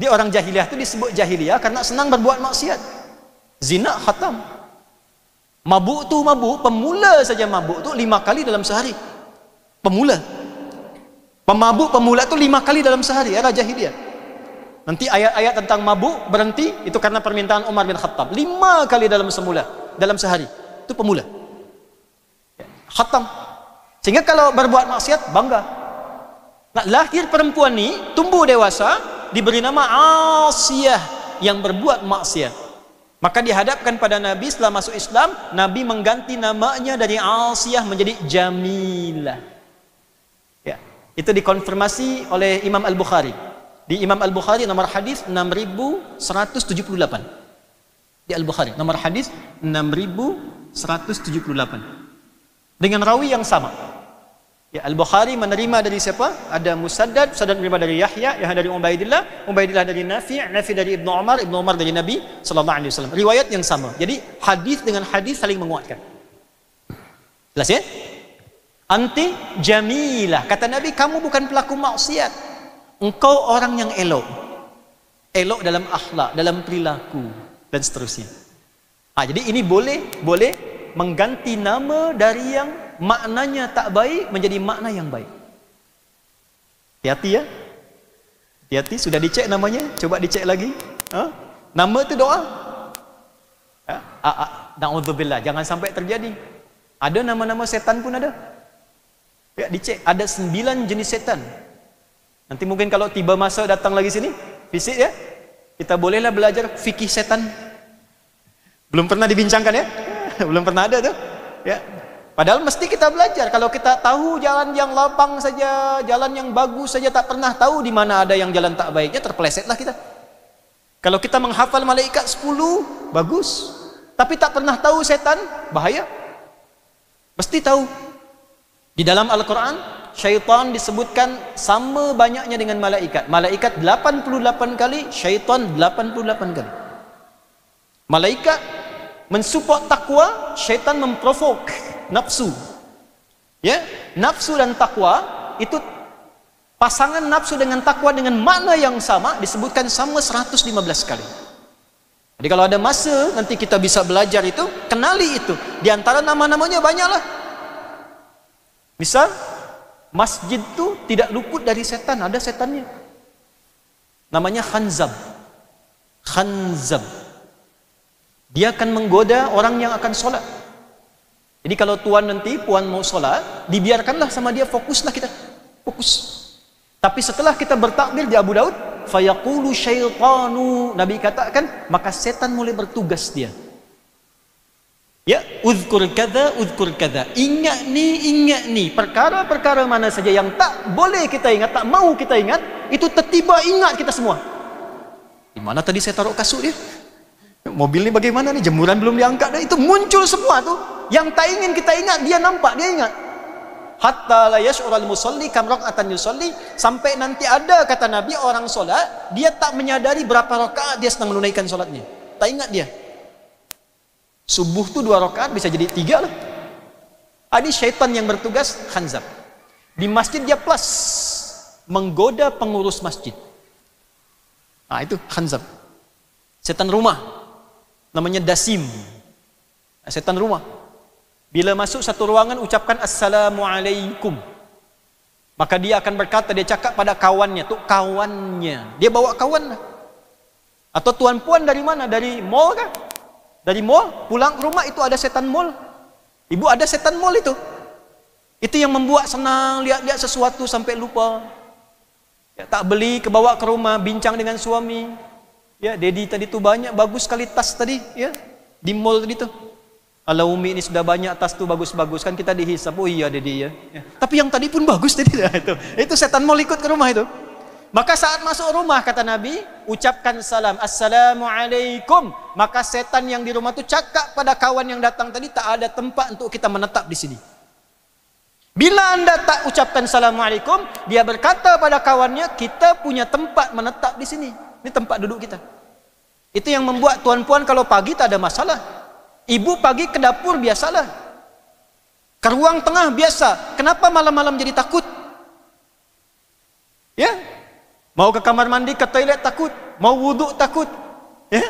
Speaker 1: Dia orang jahiliyah tu disebut jahiliyah karena senang berbuat maksiat. Zina khatam. Mabuk tu mabuk, pemula saja mabuk tu lima kali dalam sehari. Pemula. Pemabuk pemula tu lima kali dalam sehari, era jahiliyah. Nanti ayat-ayat tentang mabuk berhenti itu karena permintaan Umar bin Khattab. Lima kali dalam semula, dalam sehari. Itu Pemula khatam sehingga kalau berbuat maksiat bangga nak lahir perempuan ni tumbuh dewasa diberi nama asiyah yang berbuat maksiat maka dihadapkan pada nabi setelah masuk Islam nabi mengganti namanya dari asiyah menjadi jamilah ya itu dikonfirmasi oleh Imam Al-Bukhari di Imam Al-Bukhari nomor hadis 6178 di Al-Bukhari nomor hadis 6178 dengan rawi yang sama. Ya, Al-Bukhari menerima dari siapa? Ada Musaddad, Musaddad menerima dari Yahya, Yahya dari Ubaidillah, Ubaidillah dari Nafi', Nafi' dari Ibn Umar, Ibn Umar dari Nabi sallallahu alaihi wasallam. Riwayat yang sama. Jadi hadis dengan hadis saling menguatkan. Jelas ya? Anti jamilah. Kata Nabi, kamu bukan pelaku maksiat. Engkau orang yang elok. Elok dalam akhlak, dalam perilaku dan seterusnya. Ha, jadi ini boleh boleh mengganti nama dari yang maknanya tak baik menjadi makna yang baik. Hati-hati ya. Hati-hati sudah dicek namanya, cuba dicek lagi. Ha? Nama tu doa. Ha? Ah, Na'udzubillah, jangan sampai terjadi. Ada nama-nama setan pun ada. Ya, dicek, ada sembilan jenis setan. Nanti mungkin kalau tiba masa datang lagi sini, fisik ya, kita bolehlah belajar fikih setan. Belum pernah dibincangkan ya. [LAUGHS] belum pernah ada tuh ya padahal mesti kita belajar kalau kita tahu jalan yang lapang saja jalan yang bagus saja tak pernah tahu di mana ada yang jalan tak baiknya terpelesetlah kita kalau kita menghafal malaikat 10 bagus tapi tak pernah tahu setan bahaya mesti tahu di dalam Al-Quran syaitan disebutkan sama banyaknya dengan malaikat malaikat 88 kali syaitan 88 kali malaikat mensupport takwa, syaitan memprovok nafsu. Ya, nafsu dan takwa itu pasangan nafsu dengan takwa dengan makna yang sama disebutkan sama 115 kali. Jadi kalau ada masa nanti kita bisa belajar itu, kenali itu. Di antara nama-namanya banyaklah. Bisa masjid itu tidak luput dari setan, ada setannya. Namanya Khanzab. Khanzab dia akan menggoda orang yang akan sholat. Jadi kalau tuan nanti, puan mau sholat, dibiarkanlah sama dia, fokuslah kita. Fokus. Tapi setelah kita bertakbir di Abu Daud, fayaqulu syaitanu, Nabi katakan, maka setan mulai bertugas dia. Ya, uzkur kada, uzkur kada. Ingat ni, ingat ni. Perkara-perkara mana saja yang tak boleh kita ingat, tak mau kita ingat, itu tertiba ingat kita semua. Di mana tadi saya taruh kasut dia? Ya? mobil ini bagaimana nih jemuran belum diangkat dan itu muncul semua tu. yang tak ingin kita ingat dia nampak dia ingat hatta la yash'ural musalli kam raka'atan yusalli sampai nanti ada kata nabi orang solat dia tak menyadari berapa rakaat dia sedang menunaikan solatnya tak ingat dia subuh tu dua rakaat bisa jadi tiga lah ini syaitan yang bertugas khanzab di masjid dia plus menggoda pengurus masjid nah itu khanzab setan rumah namanya dasim ah, setan rumah bila masuk satu ruangan ucapkan assalamualaikum maka dia akan berkata dia cakap pada kawannya tu kawannya dia bawa kawan lah. atau tuan puan dari mana dari mall kan dari mall pulang rumah itu ada setan mall ibu ada setan mall itu itu yang membuat senang lihat-lihat sesuatu sampai lupa ya, tak beli kebawa ke rumah bincang dengan suami Ya, dedi tadi tu banyak bagus sekali tas tadi, ya. Di mall tadi tu. Kalau Umi ini sudah banyak tas tu bagus-bagus kan kita dihisap. Oh iya dedi ya. ya. Tapi yang tadi pun bagus tadi lah [LAUGHS] itu. Itu setan mau ikut ke rumah itu. Maka saat masuk rumah kata Nabi, ucapkan salam. Assalamualaikum. Maka setan yang di rumah tu cakap pada kawan yang datang tadi, tak ada tempat untuk kita menetap di sini. Bila anda tak ucapkan salamualaikum, dia berkata pada kawannya, kita punya tempat menetap di sini. Ini tempat duduk kita. Itu yang membuat tuan-puan kalau pagi tak ada masalah. Ibu pagi ke dapur biasalah. Ke ruang tengah biasa. Kenapa malam-malam jadi takut? Ya? Mau ke kamar mandi, ke toilet takut. Mau wudhu takut. Ya?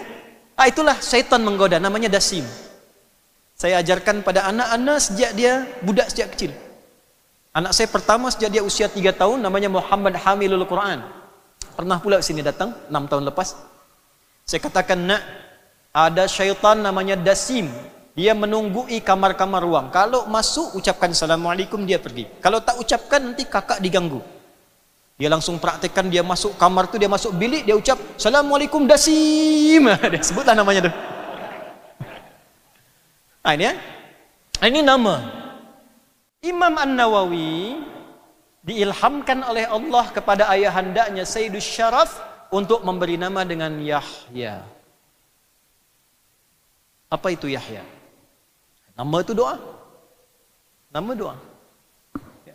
Speaker 1: Ah, itulah syaitan menggoda. Namanya dasim. Saya ajarkan pada anak-anak sejak dia budak sejak kecil. Anak saya pertama sejak dia usia 3 tahun namanya Muhammad Hamilul Quran pernah pula sini datang 6 tahun lepas saya katakan nak ada syaitan namanya Dasim dia menunggui kamar-kamar ruang kalau masuk ucapkan Assalamualaikum dia pergi kalau tak ucapkan nanti kakak diganggu dia langsung praktekkan dia masuk kamar tu dia masuk bilik dia ucap Assalamualaikum Dasim [LAUGHS] dia sebutlah namanya tu ha, ini eh? ha, ini nama Imam An-Nawawi diilhamkan oleh Allah kepada ayahandanya Sayyidus Syaraf untuk memberi nama dengan Yahya. Apa itu Yahya? Nama itu doa. Nama doa. Ya.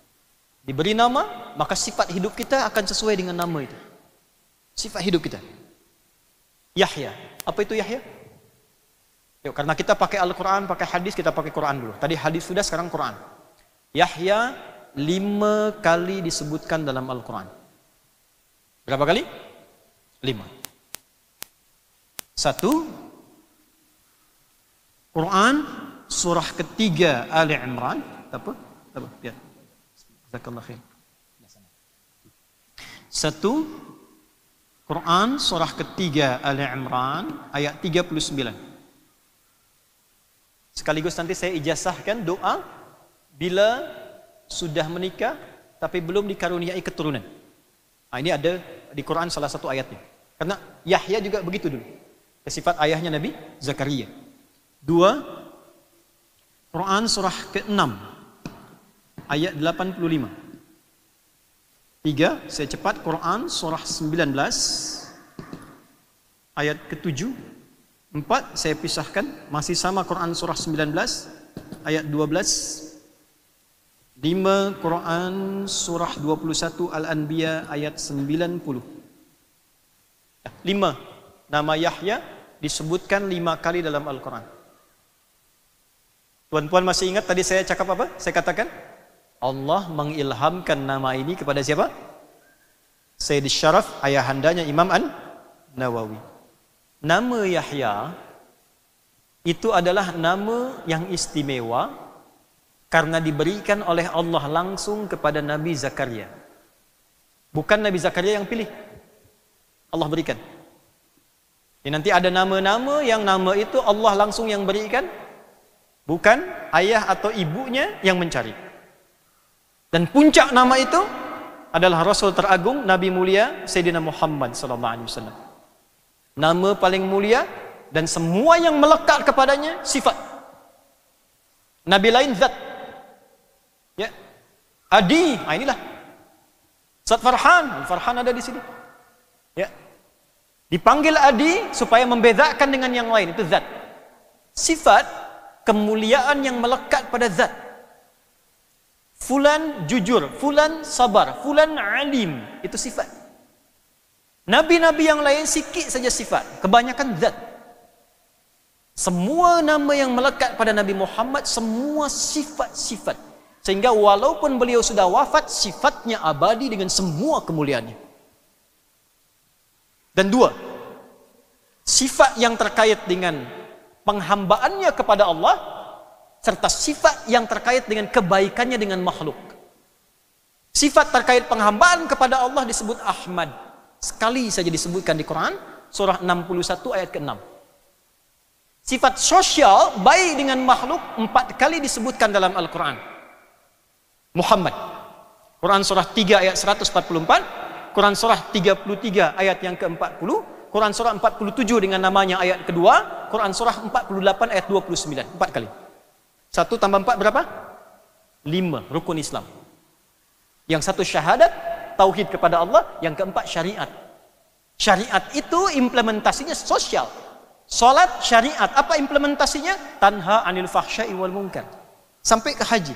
Speaker 1: Diberi nama, maka sifat hidup kita akan sesuai dengan nama itu. Sifat hidup kita. Yahya. Apa itu Yahya? Yo, karena kita pakai Al-Quran, pakai hadis, kita pakai Quran dulu. Tadi hadis sudah, sekarang Quran. Yahya lima kali disebutkan dalam Al-Quran. Berapa kali? Lima. Satu, Quran surah ketiga Ali Imran. Tak apa? Tak apa? Biar. Ya. Zakallah khair. Satu, Quran surah ketiga Ali Imran ayat 39. Sekaligus nanti saya ijazahkan doa bila sudah menikah tapi belum dikaruniai keturunan. Ha, ini ada di Quran salah satu ayatnya. Karena Yahya juga begitu dulu. Sifat ayahnya Nabi Zakaria. Dua, Quran surah ke-6 ayat 85. Tiga, saya cepat Quran surah 19 ayat ke-7. Empat, saya pisahkan masih sama Quran surah 19 ayat 12 Lima Quran surah 21 Al-Anbiya ayat 90. Lima nama Yahya disebutkan lima kali dalam Al-Quran. Tuan-tuan masih ingat tadi saya cakap apa? Saya katakan Allah mengilhamkan nama ini kepada siapa? Sayyid Syaraf ayahandanya Imam An Nawawi. Nama Yahya itu adalah nama yang istimewa karena diberikan oleh Allah langsung kepada Nabi Zakaria. Bukan Nabi Zakaria yang pilih. Allah berikan. Ya, nanti ada nama-nama yang nama itu Allah langsung yang berikan. Bukan ayah atau ibunya yang mencari. Dan puncak nama itu adalah Rasul teragung Nabi mulia Sayyidina Muhammad sallallahu alaihi wasallam. Nama paling mulia dan semua yang melekat kepadanya sifat. Nabi lain zat Adi, ha, inilah. Ustaz Farhan, Farhan ada di sini. Ya. Dipanggil Adi supaya membedakan dengan yang lain itu zat. Sifat kemuliaan yang melekat pada zat. Fulan jujur, fulan sabar, fulan alim, itu sifat. Nabi-nabi yang lain sikit saja sifat, kebanyakan zat. Semua nama yang melekat pada Nabi Muhammad semua sifat-sifat sehingga walaupun beliau sudah wafat sifatnya abadi dengan semua kemuliaannya dan dua sifat yang terkait dengan penghambaannya kepada Allah serta sifat yang terkait dengan kebaikannya dengan makhluk sifat terkait penghambaan kepada Allah disebut Ahmad sekali saja disebutkan di Quran surah 61 ayat ke-6 sifat sosial baik dengan makhluk empat kali disebutkan dalam Al-Quran Muhammad. Quran surah 3 ayat 144, Quran surah 33 ayat yang ke-40, Quran surah 47 dengan namanya ayat kedua, Quran surah 48 ayat 29, empat kali. Satu tambah empat berapa? Lima, rukun Islam. Yang satu syahadat, tauhid kepada Allah, yang keempat syariat. Syariat itu implementasinya sosial. Salat syariat, apa implementasinya? Tanha anil fahsyai wal munkar. Sampai ke haji,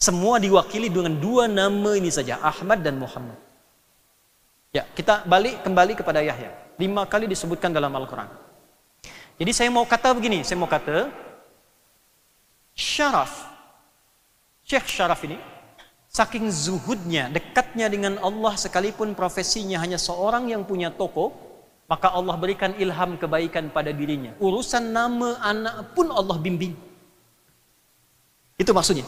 Speaker 1: semua diwakili dengan dua nama ini saja Ahmad dan Muhammad ya kita balik kembali kepada Yahya lima kali disebutkan dalam Al-Quran jadi saya mau kata begini saya mau kata syaraf Syekh Syaraf ini saking zuhudnya dekatnya dengan Allah sekalipun profesinya hanya seorang yang punya toko maka Allah berikan ilham kebaikan pada dirinya urusan nama anak pun Allah bimbing itu maksudnya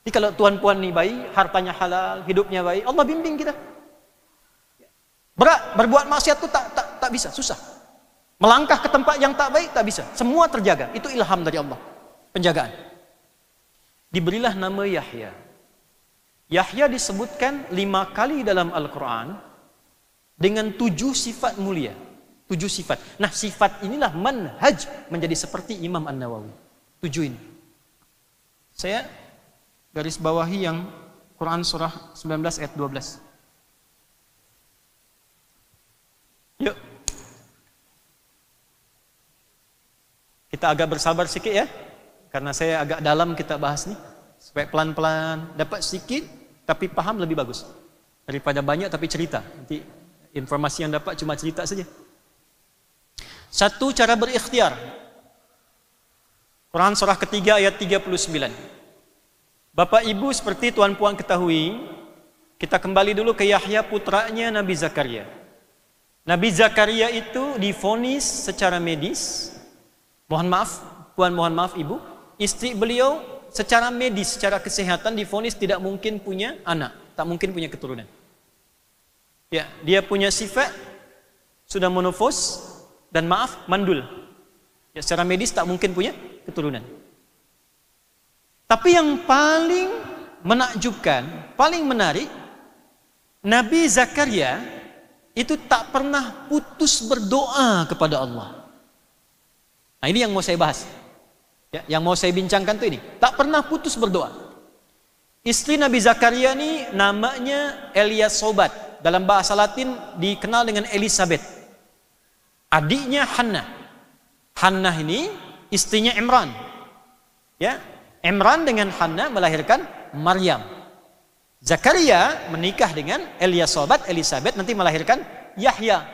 Speaker 1: jadi kalau tuan-puan ni baik, hartanya halal, hidupnya baik, Allah bimbing kita. Berat, berbuat maksiat tu tak tak tak bisa, susah. Melangkah ke tempat yang tak baik tak bisa. Semua terjaga. Itu ilham dari Allah. Penjagaan. Diberilah nama Yahya. Yahya disebutkan lima kali dalam Al-Quran dengan tujuh sifat mulia. Tujuh sifat. Nah sifat inilah manhaj menjadi seperti Imam An-Nawawi. Tujuh ini. Saya garis bawahi yang Quran surah 19 ayat 12. Yuk. Kita agak bersabar sikit ya. Karena saya agak dalam kita bahas ni Supaya pelan-pelan dapat sikit tapi paham lebih bagus. Daripada banyak tapi cerita. Nanti informasi yang dapat cuma cerita saja. Satu cara berikhtiar. Quran surah ketiga ayat 39. Bapa ibu seperti tuan puan ketahui, kita kembali dulu ke Yahya putranya Nabi Zakaria. Nabi Zakaria itu difonis secara medis. Mohon maaf, puan mohon maaf ibu. Istri beliau secara medis, secara kesehatan difonis tidak mungkin punya anak. Tak mungkin punya keturunan. Ya, dia punya sifat sudah monofos dan maaf mandul. Ya, secara medis tak mungkin punya keturunan. Tapi yang paling menakjubkan, paling menarik, Nabi Zakaria itu tak pernah putus berdoa kepada Allah. Nah, ini yang mau saya bahas. Ya, yang mau saya bincangkan tu ini, tak pernah putus berdoa. Istri Nabi Zakaria ni namanya Elia Sobat. Dalam bahasa Latin dikenal dengan Elisabeth. Adiknya Hannah. Hannah ini istrinya Imran. Ya, Imran dengan Hannah melahirkan Maryam. Zakaria menikah dengan Elia sobat Elisabeth nanti melahirkan Yahya.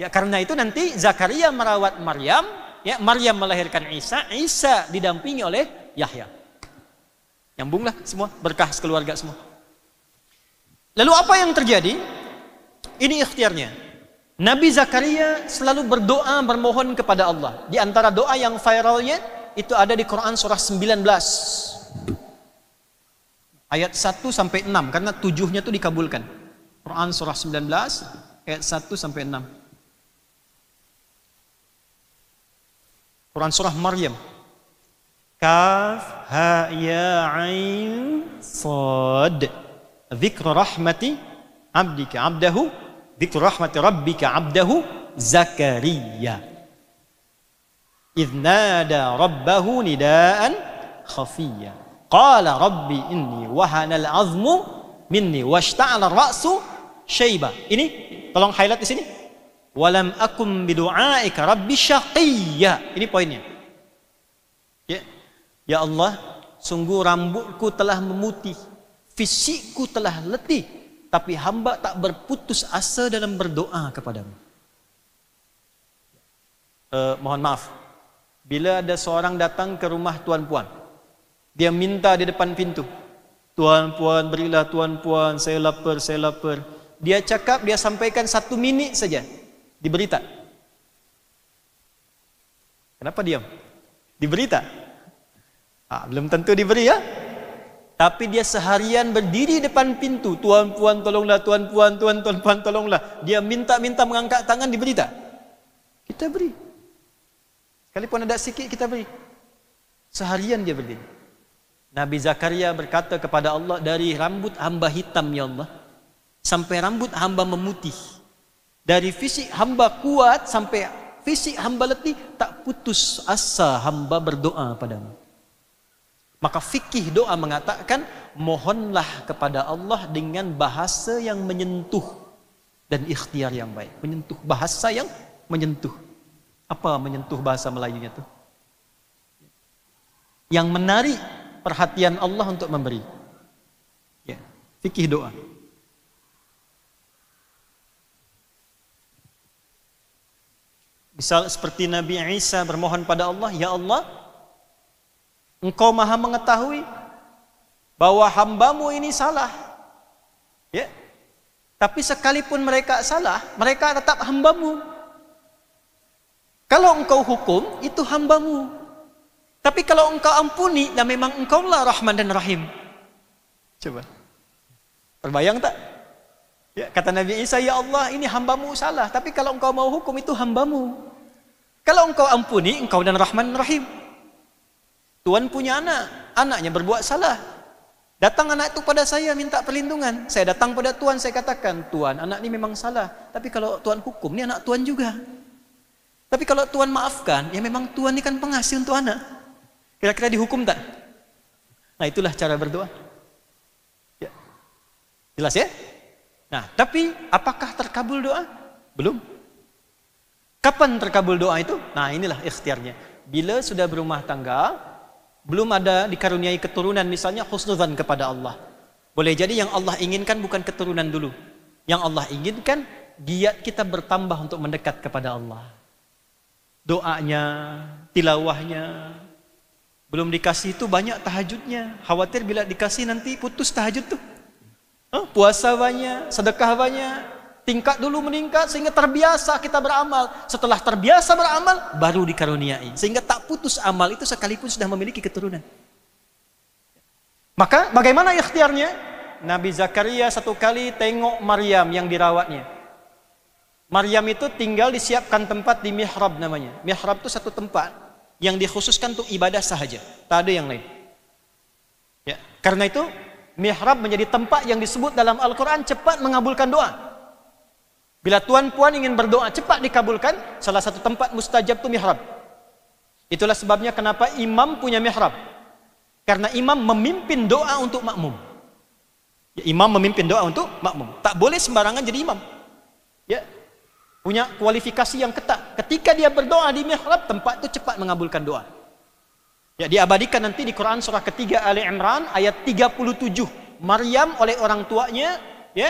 Speaker 1: Ya karena itu nanti Zakaria merawat Maryam, ya Maryam melahirkan Isa, Isa didampingi oleh Yahya. Nyambunglah semua berkah keluarga semua. Lalu apa yang terjadi? Ini ikhtiarnya. Nabi Zakaria selalu berdoa bermohon kepada Allah. Di antara doa yang viralnya itu ada di Quran surah 19 ayat 1 sampai 6 karena tujuhnya itu dikabulkan. Quran surah 19 ayat 1 sampai 6. Quran surah Maryam. Kaf ha ya ain sad. Dzikr rahmati abdika abdahu. Dzikr rahmati rabbika abdahu. Zakaria idnada rabbahu nidaan khafiyya qala rabbi inni wahana al'azmu minni washta'ala ra'su shayba ini tolong highlight di sini walam akum bidu'aika rabbi syaqiyya ini poinnya ya ya Allah sungguh rambutku telah memutih fisikku telah letih tapi hamba tak berputus asa dalam berdoa kepadamu uh, mohon maaf bila ada seorang datang ke rumah tuan puan. Dia minta di depan pintu. Tuan puan berilah tuan puan saya lapar saya lapar. Dia cakap dia sampaikan satu minit saja. Diberi tak? Kenapa diam? Diberi tak? Ha, belum tentu diberi ya. Tapi dia seharian berdiri depan pintu. Tuan puan tolonglah tuan puan tuan tuan puan tolonglah. Dia minta-minta mengangkat tangan diberi tak? Kita beri. Kali pun ada sikit kita beri. Seharian dia beri. Nabi Zakaria berkata kepada Allah dari rambut hamba hitam ya Allah sampai rambut hamba memutih. Dari fisik hamba kuat sampai fisik hamba letih tak putus asa hamba berdoa padamu. Maka fikih doa mengatakan mohonlah kepada Allah dengan bahasa yang menyentuh dan ikhtiar yang baik. Menyentuh bahasa yang menyentuh apa menyentuh bahasa Melayunya tu yang menarik perhatian Allah untuk memberi ya fikih doa misal seperti Nabi Isa bermohon pada Allah ya Allah engkau maha mengetahui bahwa hambamu ini salah ya tapi sekalipun mereka salah mereka tetap hambamu kalau engkau hukum, itu hambamu. Tapi kalau engkau ampuni, dan lah memang engkau lah rahman dan rahim. Coba. Terbayang tak? Ya, kata Nabi Isa, Ya Allah, ini hambamu salah. Tapi kalau engkau mau hukum, itu hambamu. Kalau engkau ampuni, engkau dan rahman dan rahim. Tuhan punya anak. Anaknya berbuat salah. Datang anak itu pada saya minta perlindungan. Saya datang pada Tuhan, saya katakan, Tuhan anak ini memang salah. Tapi kalau Tuhan hukum, ini anak Tuhan juga. Tuhan juga. Tapi kalau Tuhan maafkan, ya memang Tuhan ini kan pengasih untuk anak. Kira-kira dihukum tak? Nah itulah cara berdoa. Ya. Jelas ya? Nah, tapi apakah terkabul doa? Belum. Kapan terkabul doa itu? Nah inilah ikhtiarnya. Bila sudah berumah tangga, belum ada dikaruniai keturunan misalnya husnudhan kepada Allah. Boleh jadi yang Allah inginkan bukan keturunan dulu. Yang Allah inginkan giat kita bertambah untuk mendekat kepada Allah doanya, tilawahnya. Belum dikasih itu banyak tahajudnya. Khawatir bila dikasih nanti putus tahajud tu. Huh? Ha? Puasa banyak, sedekah banyak. Tingkat dulu meningkat sehingga terbiasa kita beramal. Setelah terbiasa beramal, baru dikaruniai. Sehingga tak putus amal itu sekalipun sudah memiliki keturunan. Maka bagaimana ikhtiarnya? Nabi Zakaria satu kali tengok Maryam yang dirawatnya. Maryam itu tinggal disiapkan tempat di mihrab namanya. Mihrab itu satu tempat yang dikhususkan untuk ibadah sahaja, tak ada yang lain. Ya, karena itu mihrab menjadi tempat yang disebut dalam Al-Qur'an cepat mengabulkan doa. Bila tuan puan ingin berdoa cepat dikabulkan, salah satu tempat mustajab itu mihrab. Itulah sebabnya kenapa imam punya mihrab. Karena imam memimpin doa untuk makmum. Ya, imam memimpin doa untuk makmum. Tak boleh sembarangan jadi imam punya kualifikasi yang ketat. Ketika dia berdoa di mihrab, tempat itu cepat mengabulkan doa. Ya, diabadikan nanti di Quran surah ketiga Ali Imran ayat 37. Maryam oleh orang tuanya ya,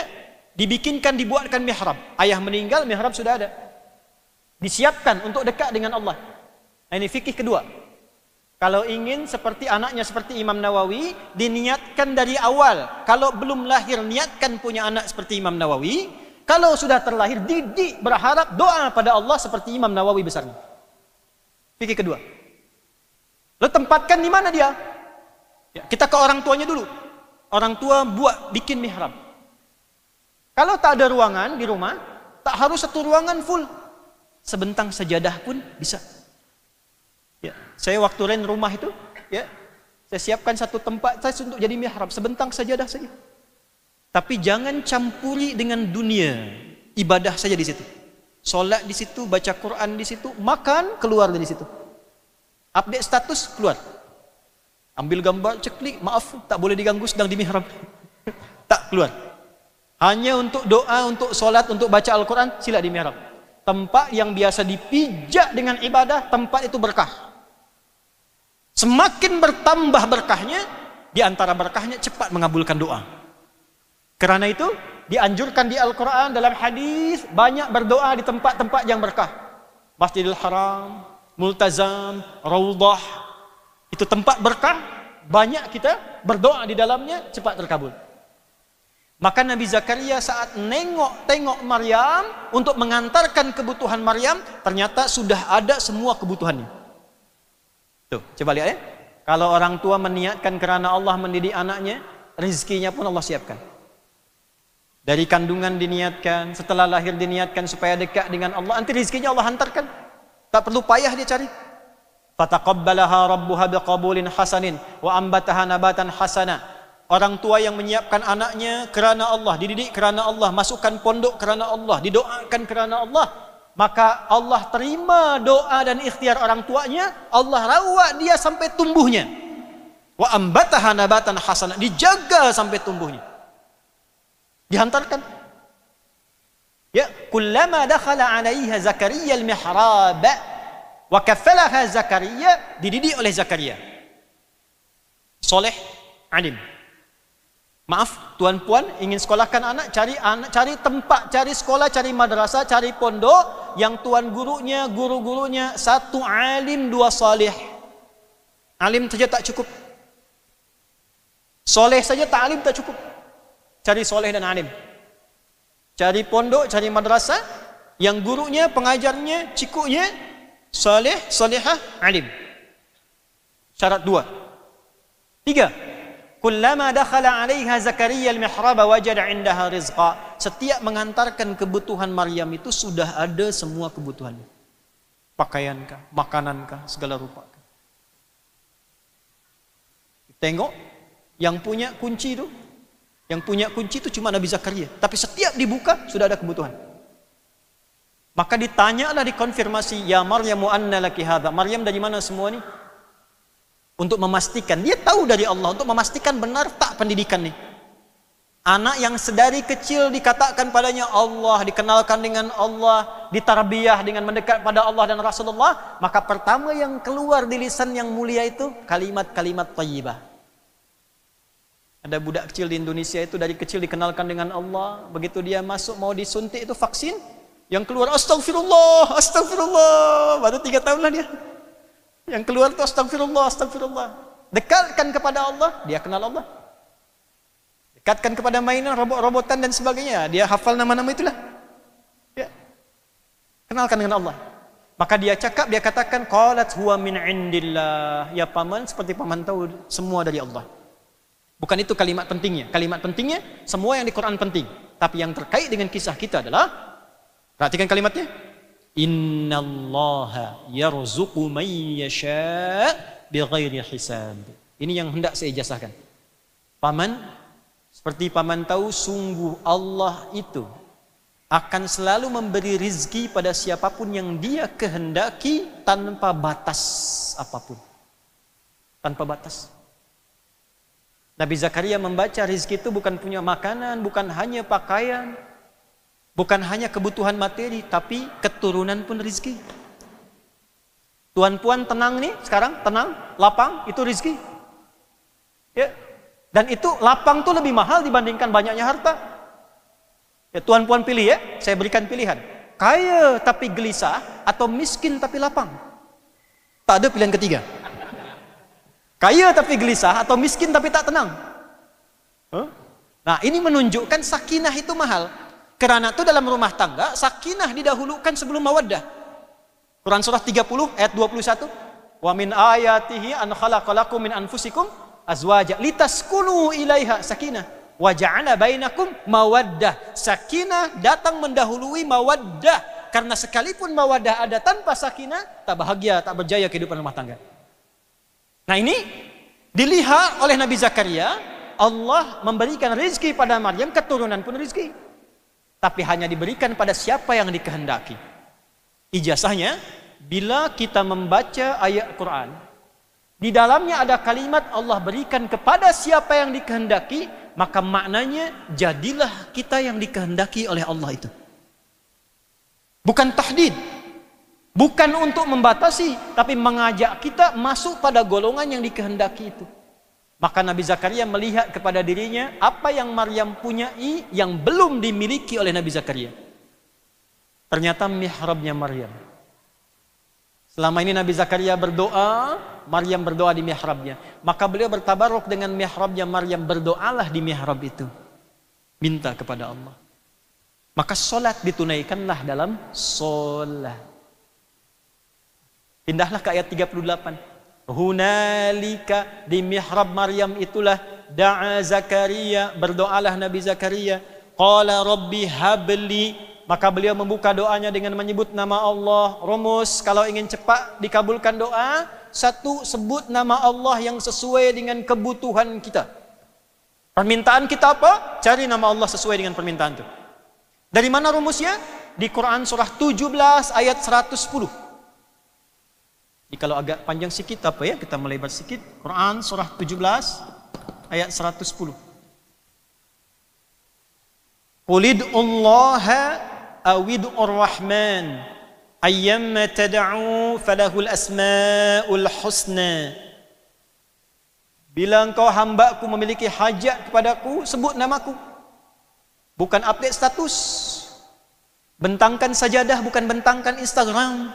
Speaker 1: dibikinkan dibuatkan mihrab. Ayah meninggal, mihrab sudah ada. Disiapkan untuk dekat dengan Allah. Ini fikih kedua. Kalau ingin seperti anaknya seperti Imam Nawawi, diniatkan dari awal. Kalau belum lahir niatkan punya anak seperti Imam Nawawi, kalau sudah terlahir, didik berharap doa pada Allah seperti Imam Nawawi besar ini. Fikir kedua. Lo tempatkan di mana dia? Ya, kita ke orang tuanya dulu. Orang tua buat bikin mihrab. Kalau tak ada ruangan di rumah, tak harus satu ruangan full. Sebentang sejadah pun bisa. Ya, saya waktu rent rumah itu, ya, saya siapkan satu tempat saya untuk jadi mihrab. Sebentang sajadah saja. Dah tapi jangan campuri dengan dunia. Ibadah saja di situ. Solat di situ, baca Quran di situ, makan keluar dari situ. Update status keluar. Ambil gambar ceklik, maaf tak boleh diganggu sedang di mihrab. [LAUGHS] tak keluar. Hanya untuk doa, untuk solat, untuk baca Al-Quran, sila di mihrab. Tempat yang biasa dipijak dengan ibadah, tempat itu berkah. Semakin bertambah berkahnya, di antara berkahnya cepat mengabulkan doa. Kerana itu dianjurkan di Al-Quran dalam hadis banyak berdoa di tempat-tempat yang berkah. Masjidil Haram, Multazam, Rawdah Itu tempat berkah banyak kita berdoa di dalamnya cepat terkabul. Maka Nabi Zakaria saat nengok-tengok Maryam untuk mengantarkan kebutuhan Maryam, ternyata sudah ada semua kebutuhannya. Tuh, coba lihat ya. Kalau orang tua meniatkan kerana Allah mendidik anaknya, rezekinya pun Allah siapkan. Dari kandungan diniatkan, setelah lahir diniatkan supaya dekat dengan Allah. Nanti rezekinya Allah hantarkan. Tak perlu payah dia cari. Fataqabbalaha rabbuha biqabulin hasanin wa ambataha nabatan hasana. Orang tua yang menyiapkan anaknya kerana Allah, dididik kerana Allah, masukkan pondok kerana Allah, didoakan kerana Allah, maka Allah terima doa dan ikhtiar orang tuanya, Allah rawat dia sampai tumbuhnya. Wa ambataha nabatan hasana, dijaga sampai tumbuhnya dihantarkan ya kullama dakhala 'alayha zakaria al-mihrab wa kaffalaha zakaria dididik oleh zakaria soleh alim maaf tuan puan ingin sekolahkan anak cari anak cari tempat cari sekolah cari madrasah cari pondok yang tuan gurunya guru-gurunya satu alim dua soleh alim saja tak cukup soleh saja tak alim tak cukup cari soleh dan alim cari pondok cari madrasah yang gurunya pengajarnya cikuknya, soleh solehah alim syarat dua tiga kullama dakhala 'alayha zakaria al-mihrab wajad 'indaha rizqa setiap mengantarkan kebutuhan maryam itu sudah ada semua kebutuhannya pakaian kah segala rupa tengok yang punya kunci tu yang punya kunci itu cuma Nabi Zakaria. Tapi setiap dibuka, sudah ada kebutuhan. Maka ditanyalah, dikonfirmasi, Ya Maryam anna laki hadha. Maryam dari mana semua ini? Untuk memastikan. Dia tahu dari Allah. Untuk memastikan benar tak pendidikan ini. Anak yang sedari kecil dikatakan padanya Allah, dikenalkan dengan Allah, ditarbiyah dengan mendekat pada Allah dan Rasulullah, maka pertama yang keluar di lisan yang mulia itu kalimat-kalimat thayyibah. -kalimat ada budak kecil di Indonesia itu dari kecil dikenalkan dengan Allah. Begitu dia masuk mau disuntik itu vaksin. Yang keluar astagfirullah, astagfirullah. Baru tiga tahun lah dia. Yang keluar itu astagfirullah, astagfirullah. Dekatkan kepada Allah, dia kenal Allah. Dekatkan kepada mainan, robot-robotan dan sebagainya. Dia hafal nama-nama itulah. Ya. Kenalkan dengan Allah. Maka dia cakap, dia katakan, Qalat huwa min indillah. Ya paman, seperti paman tahu, semua dari Allah. Bukan itu kalimat pentingnya. Kalimat pentingnya semua yang di Quran penting. Tapi yang terkait dengan kisah kita adalah perhatikan kalimatnya. Inna Allah ya man yasha' bighairi hisab. Ini yang hendak saya ijazahkan. Paman seperti paman tahu sungguh Allah itu akan selalu memberi rizki pada siapapun yang dia kehendaki tanpa batas apapun. Tanpa batas. Nabi Zakaria membaca rizki itu bukan punya makanan, bukan hanya pakaian, bukan hanya kebutuhan materi, tapi keturunan pun rizki. Tuan-puan tenang nih sekarang, tenang, lapang, itu rizki. Ya. Dan itu lapang tuh lebih mahal dibandingkan banyaknya harta. Ya, tuan-puan pilih ya, saya berikan pilihan. Kaya tapi gelisah atau miskin tapi lapang. Tak ada pilihan ketiga. Kaya tapi gelisah atau miskin tapi tak tenang. Huh? Nah ini menunjukkan sakinah itu mahal. Kerana itu dalam rumah tangga, sakinah didahulukan sebelum mawaddah. Quran surah 30 ayat 21. Wa min ayatihi an khalaqalakum min anfusikum azwaja litaskunu ilaiha sakinah wa ja'ala bainakum mawaddah. Sakinah datang mendahului mawaddah karena sekalipun mawaddah ada tanpa sakinah, tak bahagia, tak berjaya kehidupan rumah tangga. Nah ini dilihat oleh Nabi Zakaria Allah memberikan rezeki pada Maryam keturunan pun rezeki. Tapi hanya diberikan pada siapa yang dikehendaki. Ijazahnya bila kita membaca ayat Quran di dalamnya ada kalimat Allah berikan kepada siapa yang dikehendaki maka maknanya jadilah kita yang dikehendaki oleh Allah itu. Bukan tahdid, Bukan untuk membatasi, tapi mengajak kita masuk pada golongan yang dikehendaki itu. Maka Nabi Zakaria melihat kepada dirinya apa yang Maryam punyai yang belum dimiliki oleh Nabi Zakaria. Ternyata mihrabnya Maryam. Selama ini Nabi Zakaria berdoa, Maryam berdoa di mihrabnya. Maka beliau bertabaruk dengan mihrabnya Maryam, berdoalah di mihrab itu. Minta kepada Allah. Maka solat ditunaikanlah dalam solat. Pindahlah ke ayat 38. Hunalika di mihrab Maryam itulah da'a Zakaria berdoalah Nabi Zakaria. Qala rabbi habli maka beliau membuka doanya dengan menyebut nama Allah. Rumus kalau ingin cepat dikabulkan doa, satu sebut nama Allah yang sesuai dengan kebutuhan kita. Permintaan kita apa? Cari nama Allah sesuai dengan permintaan itu. Dari mana rumusnya? Di Quran surah 17 ayat 110. Ini kalau agak panjang sikit tak apa ya, kita melebar sikit. Quran surah 17 ayat 110. Qulidullaha awid urrahman ayyamma tad'u falahul asma'ul husna. Bila engkau hamba-ku memiliki hajat kepadaku, sebut namaku. Bukan update status. Bentangkan sajadah, bukan bentangkan Instagram.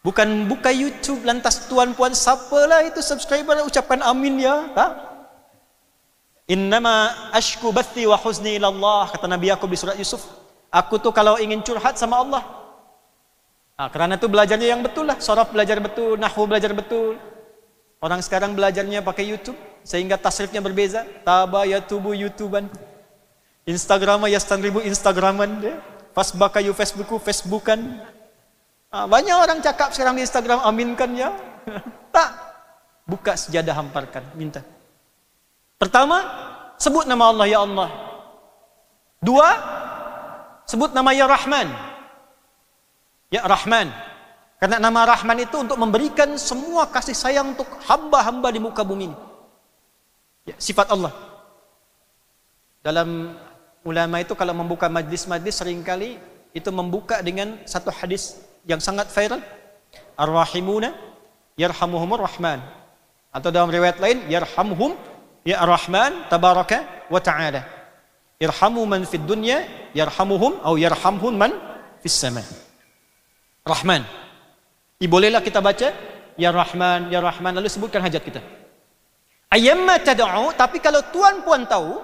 Speaker 1: Bukan buka YouTube lantas tuan puan siapa lah itu subscriber ucapkan amin ya. Ha? Innama ashku bathi wa husni ila Allah kata Nabi aku di surat Yusuf. Aku tu kalau ingin curhat sama Allah. Ha, kerana tu belajarnya yang betul lah. Sorof belajar betul, nahwu belajar betul. Orang sekarang belajarnya pakai YouTube sehingga tasrifnya berbeza. Taba ya tubu YouTuban. Instagrama ya stan ribu Instagraman dia. Fasbaka yu Facebooku Facebookan. Ha, banyak orang cakap sekarang di Instagram, aminkan ya. [LAUGHS] tak. Buka sejadah hamparkan, minta. Pertama, sebut nama Allah, Ya Allah. Dua, sebut nama Ya Rahman. Ya Rahman. Karena nama Rahman itu untuk memberikan semua kasih sayang untuk hamba-hamba di muka bumi ini. Ya, sifat Allah. Dalam ulama itu kalau membuka majlis-majlis seringkali itu membuka dengan satu hadis yang sangat viral arrahimuna yarhamuhum rahman atau dalam riwayat lain yarhamhum ya rahman tabaraka wa taala irhamu man fid dunya yarhamuhum atau yarhamhum man fis sama rahman i bolehlah kita baca ya rahman ya rahman lalu sebutkan hajat kita ayamma tad'u tapi kalau tuan puan tahu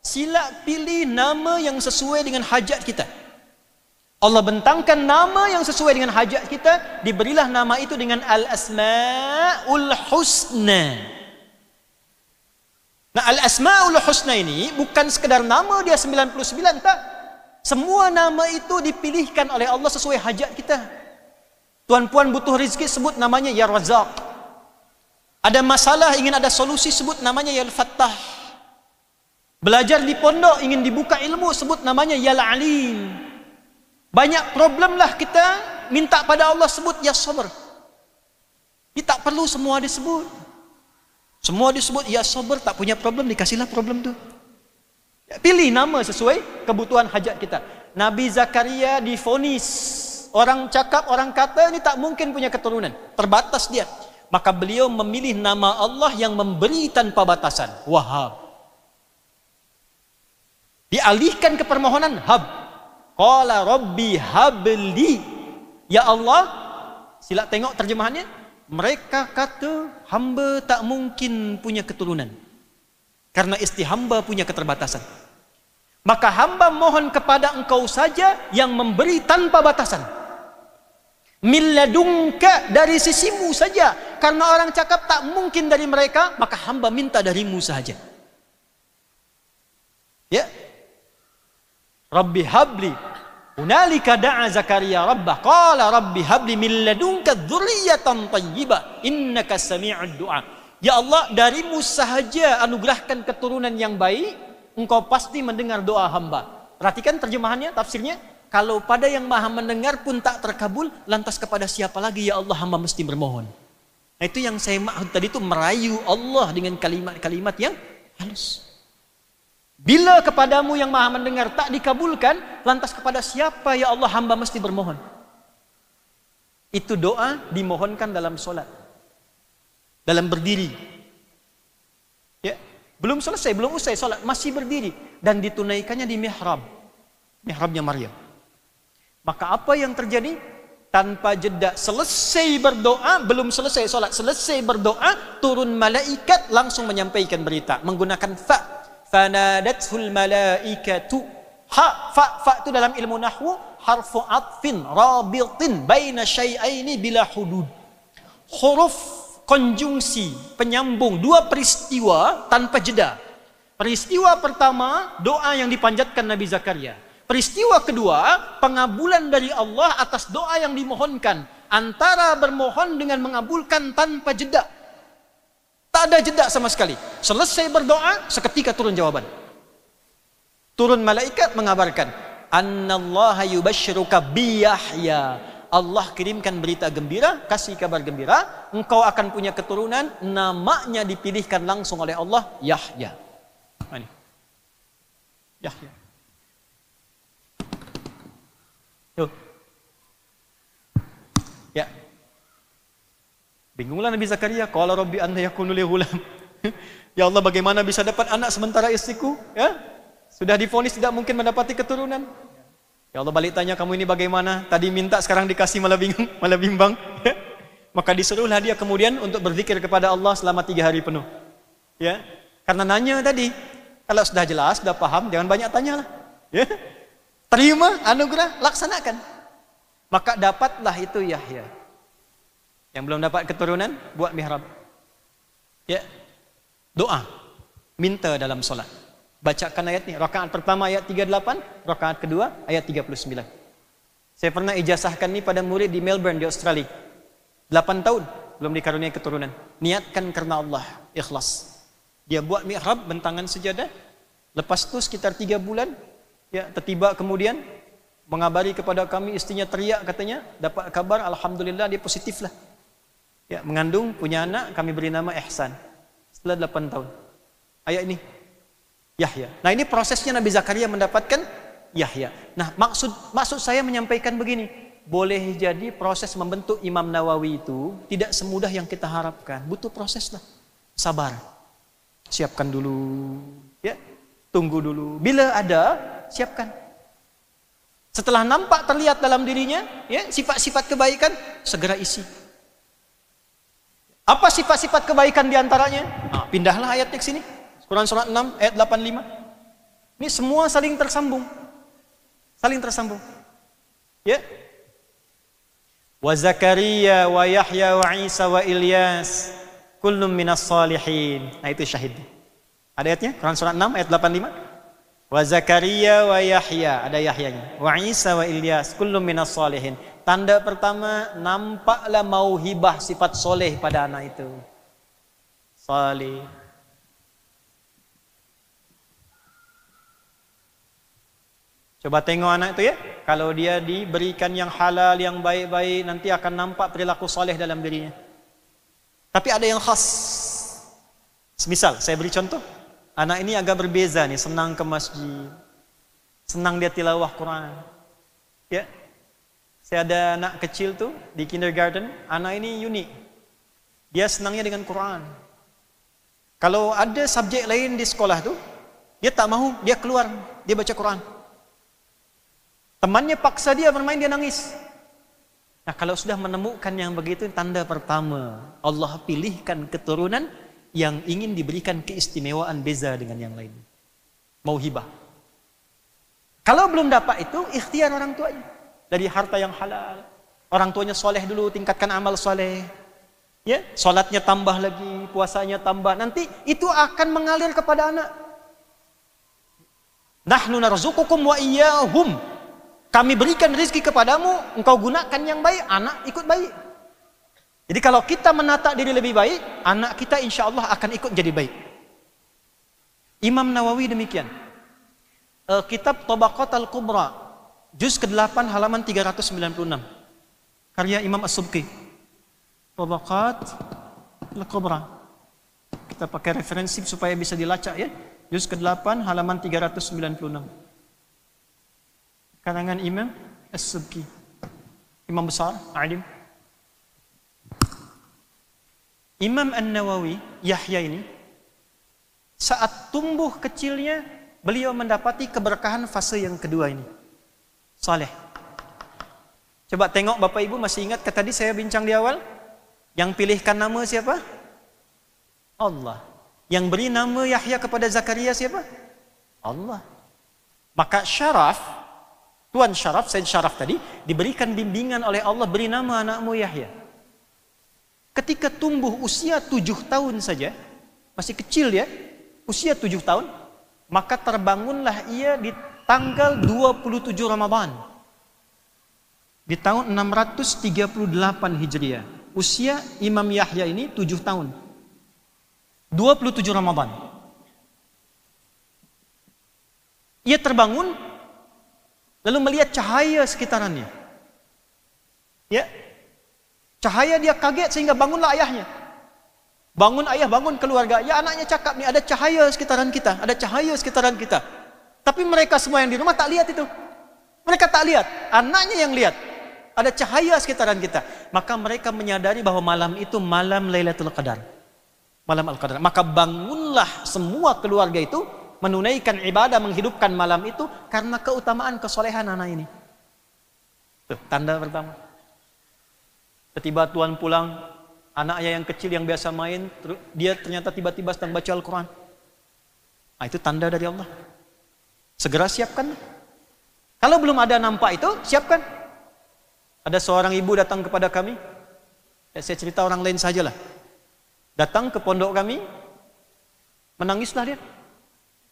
Speaker 1: sila pilih nama yang sesuai dengan hajat kita Allah bentangkan nama yang sesuai dengan hajat kita diberilah nama itu dengan al asmaul husna nah al asmaul husna ini bukan sekadar nama dia 99 tak semua nama itu dipilihkan oleh Allah sesuai hajat kita tuan puan butuh rezeki sebut namanya ya razzaq ada masalah ingin ada solusi sebut namanya ya fattah belajar di pondok ingin dibuka ilmu sebut namanya ya alim banyak problem lah kita minta pada Allah sebut ya sabar. Ini tak perlu semua disebut. Semua disebut ya sabar tak punya problem dikasihlah problem tu. Ya, pilih nama sesuai kebutuhan hajat kita. Nabi Zakaria difonis orang cakap orang kata ini tak mungkin punya keturunan. Terbatas dia. Maka beliau memilih nama Allah yang memberi tanpa batasan. Wahab. Dialihkan ke permohonan Hab. Qala rabbi habli. Ya Allah, silap tengok terjemahannya. Mereka kata hamba tak mungkin punya keturunan. Karena isti hamba punya keterbatasan. Maka hamba mohon kepada engkau saja yang memberi tanpa batasan. Miladungka dari sisimu saja. Karena orang cakap tak mungkin dari mereka, maka hamba minta darimu saja. Ya. Rabbi habli Hunalika da'a Zakaria rabbah qala rabbi habli min ladunka dhurriyyatan thayyibah innaka samii'ud du'a. Ya Allah, darimu sahaja anugerahkan keturunan yang baik, engkau pasti mendengar doa hamba. Perhatikan terjemahannya, tafsirnya. Kalau pada yang maha mendengar pun tak terkabul, lantas kepada siapa lagi ya Allah hamba mesti bermohon. Nah, itu yang saya maksud tadi itu merayu Allah dengan kalimat-kalimat yang halus. Bila kepadamu yang maha mendengar tak dikabulkan, lantas kepada siapa ya Allah hamba mesti bermohon? Itu doa dimohonkan dalam solat. Dalam berdiri. Ya, belum selesai, belum usai solat, masih berdiri. Dan ditunaikannya di mihrab. Mihrabnya Maria. Maka apa yang terjadi? Tanpa jeda, selesai berdoa, belum selesai solat, selesai berdoa, turun malaikat langsung menyampaikan berita. Menggunakan fa' fanadathu Malaikatu. ha fa fa tu dalam ilmu nahwu harfu atfin rabitin baina syai'aini bila hudud huruf konjungsi penyambung dua peristiwa tanpa jeda peristiwa pertama doa yang dipanjatkan nabi zakaria peristiwa kedua pengabulan dari Allah atas doa yang dimohonkan antara bermohon dengan mengabulkan tanpa jeda tak ada jeda sama sekali. Selesai berdoa, seketika turun jawaban. Turun malaikat mengabarkan, "Annallaha yubasysyiruka bi Yahya." Allah kirimkan berita gembira, kasih kabar gembira, engkau akan punya keturunan namanya dipilihkan langsung oleh Allah Yahya. Ini. Yahya. Bingunglah Nabi Zakaria, qala rabbi anna yakunu li ghulam. [LAUGHS] ya Allah, bagaimana bisa dapat anak sementara istriku, ya? Sudah divonis tidak mungkin mendapati keturunan. Ya Allah, balik tanya kamu ini bagaimana? Tadi minta sekarang dikasih malah bingung, [LAUGHS] malah bimbang. Ya? Maka disuruhlah dia kemudian untuk berzikir kepada Allah selama tiga hari penuh. Ya, karena nanya tadi, kalau sudah jelas, sudah paham, jangan banyak tanya lah. Ya? Terima anugerah, laksanakan. Maka dapatlah itu Yahya yang belum dapat keturunan buat mihrab ya doa minta dalam solat bacakan ayat ni rakaat pertama ayat 38 rakaat kedua ayat 39 saya pernah ijazahkan ni pada murid di Melbourne di Australia 8 tahun belum dikaruniai keturunan niatkan karena Allah ikhlas dia buat mihrab bentangan sejadah lepas tu sekitar 3 bulan ya tertiba kemudian mengabari kepada kami istrinya teriak katanya dapat kabar alhamdulillah dia positif lah Ya, mengandung, punya anak, kami beri nama Ihsan. Setelah 8 tahun. Ayat ini. Yahya. Nah ini prosesnya Nabi Zakaria mendapatkan Yahya. Nah maksud maksud saya menyampaikan begini. Boleh jadi proses membentuk Imam Nawawi itu tidak semudah yang kita harapkan. Butuh proses lah. Sabar. Siapkan dulu. Ya, Tunggu dulu. Bila ada, siapkan. Setelah nampak terlihat dalam dirinya, ya, sifat-sifat kebaikan, segera isi. Apa sifat-sifat kebaikan di antaranya? Nah, ha, pindahlah ayatnya ke sini. Quran surat 6 ayat 85. Ini semua saling tersambung. Saling tersambung. Ya. Wa Zakaria wa Yahya wa Isa wa Ilyas kullum minas salihin. Nah itu syahid. Ada ayatnya? Quran surat 6 ayat 85. Wa Zakaria wa Yahya, ada Yahyanya. Wa Isa wa Ilyas kullum minas salihin. Tanda pertama, nampaklah mau hibah sifat soleh pada anak itu. Salih. Coba tengok anak itu ya. Kalau dia diberikan yang halal, yang baik-baik, nanti akan nampak perilaku soleh dalam dirinya. Tapi ada yang khas. Misal, saya beri contoh. Anak ini agak berbeza nih, senang ke masjid. Senang dia tilawah Quran. Ya, saya ada anak kecil tu di kindergarten, anak ini unik. Dia senangnya dengan Quran. Kalau ada subjek lain di sekolah tu, dia tak mahu, dia keluar, dia baca Quran. Temannya paksa dia bermain, dia nangis. Nah, kalau sudah menemukan yang begitu, tanda pertama, Allah pilihkan keturunan yang ingin diberikan keistimewaan beza dengan yang lain. Mau hibah. Kalau belum dapat itu, ikhtiar orang tuanya dari harta yang halal. Orang tuanya soleh dulu, tingkatkan amal soleh. Ya, solatnya tambah lagi, puasanya tambah. Nanti itu akan mengalir kepada anak. Nah Nahnu narzukukum wa iyyahum. Kami berikan rezeki kepadamu, engkau gunakan yang baik, anak ikut baik. Jadi kalau kita menata diri lebih baik, anak kita insya Allah akan ikut jadi baik. Imam Nawawi demikian. Eh, kitab Tobaqat al-Kubra juz ke-8 halaman 396 karya Imam As-Subki Tabaqat Al-Kubra kita pakai referensi supaya bisa dilacak ya juz ke-8 halaman 396 karangan Imam As-Subki Imam besar alim Imam An-Nawawi Yahya ini saat tumbuh kecilnya beliau mendapati keberkahan fase yang kedua ini Saleh. Coba tengok Bapak Ibu masih ingat ke tadi saya bincang di awal? Yang pilihkan nama siapa? Allah. Yang beri nama Yahya kepada Zakaria siapa? Allah. Maka syaraf, Tuan Syaraf, Sayyid Syaraf tadi, diberikan bimbingan oleh Allah beri nama anakmu Yahya. Ketika tumbuh usia tujuh tahun saja, masih kecil ya, usia tujuh tahun, maka terbangunlah ia di tanggal 27 Ramadan di tahun 638 Hijriah usia Imam Yahya ini 7 tahun 27 Ramadan ia terbangun lalu melihat cahaya sekitarannya ya cahaya dia kaget sehingga bangunlah ayahnya bangun ayah bangun keluarga ya anaknya cakap ni, ada cahaya sekitaran kita ada cahaya sekitaran kita tapi mereka semua yang di rumah tak lihat itu. Mereka tak lihat. Anaknya yang lihat. Ada cahaya sekitaran kita. Maka mereka menyadari bahawa malam itu malam Lailatul Qadar. Malam Al-Qadar. Maka bangunlah semua keluarga itu menunaikan ibadah menghidupkan malam itu karena keutamaan kesolehan anak ini. Tuh, tanda pertama. Tiba-tiba Tuhan pulang, anak ayah yang kecil yang biasa main, dia ternyata tiba-tiba sedang baca Al-Quran. Nah, itu tanda dari Allah segera siapkan. Kalau belum ada nampak itu, siapkan. Ada seorang ibu datang kepada kami. Ya, saya cerita orang lain sajalah. Datang ke pondok kami, menangislah dia.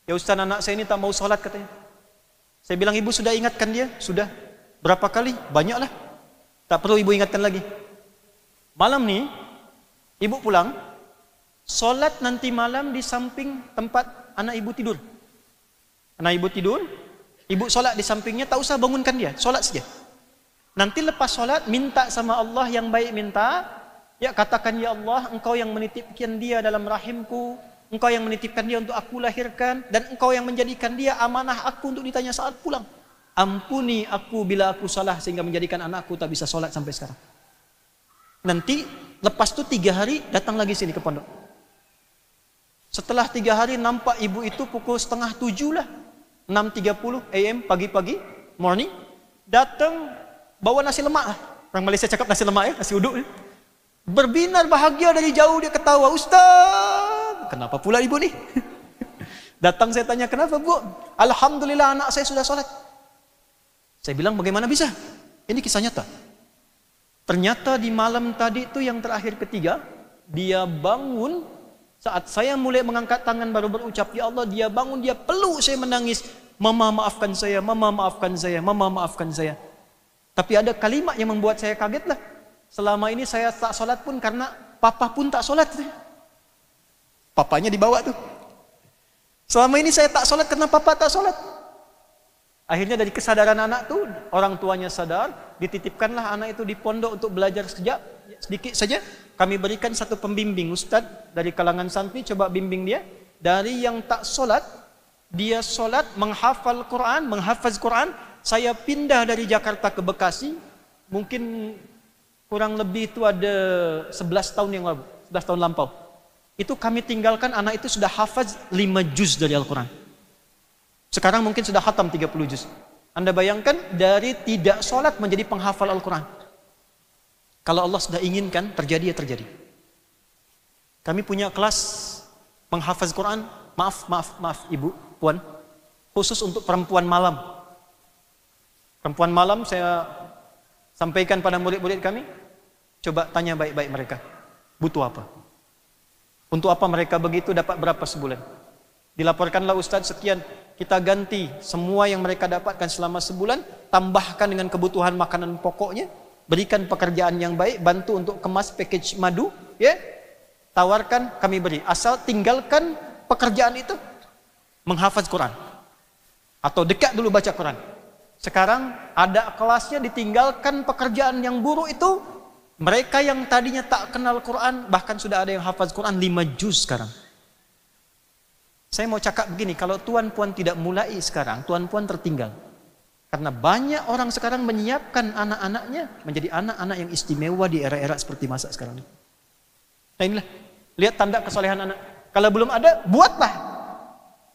Speaker 1: Ya Ustaz anak saya ini tak mau sholat katanya. Saya bilang ibu sudah ingatkan dia, sudah. Berapa kali? Banyaklah. Tak perlu ibu ingatkan lagi. Malam ni, ibu pulang, sholat nanti malam di samping tempat anak ibu tidur. Anak ibu tidur, ibu solat di sampingnya, tak usah bangunkan dia, solat saja. Nanti lepas solat, minta sama Allah yang baik minta, ya katakan ya Allah, engkau yang menitipkan dia dalam rahimku, engkau yang menitipkan dia untuk aku lahirkan, dan engkau yang menjadikan dia amanah aku untuk ditanya saat pulang. Ampuni aku bila aku salah sehingga menjadikan anakku tak bisa solat sampai sekarang. Nanti lepas tu tiga hari datang lagi sini ke pondok. Setelah tiga hari nampak ibu itu pukul setengah tujuh lah. 6.30 AM pagi-pagi morning datang bawa nasi lemak lah. orang Malaysia cakap nasi lemak ya nasi uduk ya. berbinar bahagia dari jauh dia ketawa ustaz kenapa pula ibu ni [LAUGHS] datang saya tanya kenapa bu alhamdulillah anak saya sudah solat saya bilang bagaimana bisa ini kisah nyata ternyata di malam tadi itu yang terakhir ketiga dia bangun Saat saya mulai mengangkat tangan baru berucap, Ya Allah, dia bangun, dia peluk, saya menangis. Mama maafkan saya, mama maafkan saya, mama maafkan saya. Tapi ada kalimat yang membuat saya kaget lah. Selama ini saya tak solat pun karena papa pun tak solat. Papanya dibawa tu Selama ini saya tak solat karena papa tak solat. Akhirnya dari kesadaran anak tu orang tuanya sadar, dititipkanlah anak itu di pondok untuk belajar sejak sedikit saja kami berikan satu pembimbing ustaz dari kalangan santri coba bimbing dia dari yang tak solat dia solat menghafal Quran menghafaz Quran saya pindah dari Jakarta ke Bekasi mungkin kurang lebih itu ada 11 tahun yang lalu 11 tahun lampau itu kami tinggalkan anak itu sudah hafaz 5 juz dari Al-Quran sekarang mungkin sudah khatam 30 juz anda bayangkan dari tidak solat menjadi penghafal Al-Quran kalau Allah sudah inginkan terjadi ya terjadi. Kami punya kelas menghafaz Quran. Maaf, maaf, maaf Ibu, Puan. Khusus untuk perempuan malam. Perempuan malam saya sampaikan pada murid-murid kami. Coba tanya baik-baik mereka. Butuh apa? Untuk apa mereka begitu dapat berapa sebulan? Dilaporkanlah Ustaz sekian. Kita ganti semua yang mereka dapatkan selama sebulan. Tambahkan dengan kebutuhan makanan pokoknya berikan pekerjaan yang baik, bantu untuk kemas package madu, ya. Yeah? Tawarkan kami beri, asal tinggalkan pekerjaan itu menghafaz Quran. Atau dekat dulu baca Quran. Sekarang ada kelasnya ditinggalkan pekerjaan yang buruk itu, mereka yang tadinya tak kenal Quran bahkan sudah ada yang hafaz Quran 5 juz sekarang. Saya mau cakap begini, kalau tuan puan tidak mulai sekarang, tuan puan tertinggal. Karena banyak orang sekarang menyiapkan anak-anaknya menjadi anak-anak yang istimewa di era-era seperti masa sekarang. Nah inilah, lihat tanda kesolehan anak. Kalau belum ada, buatlah.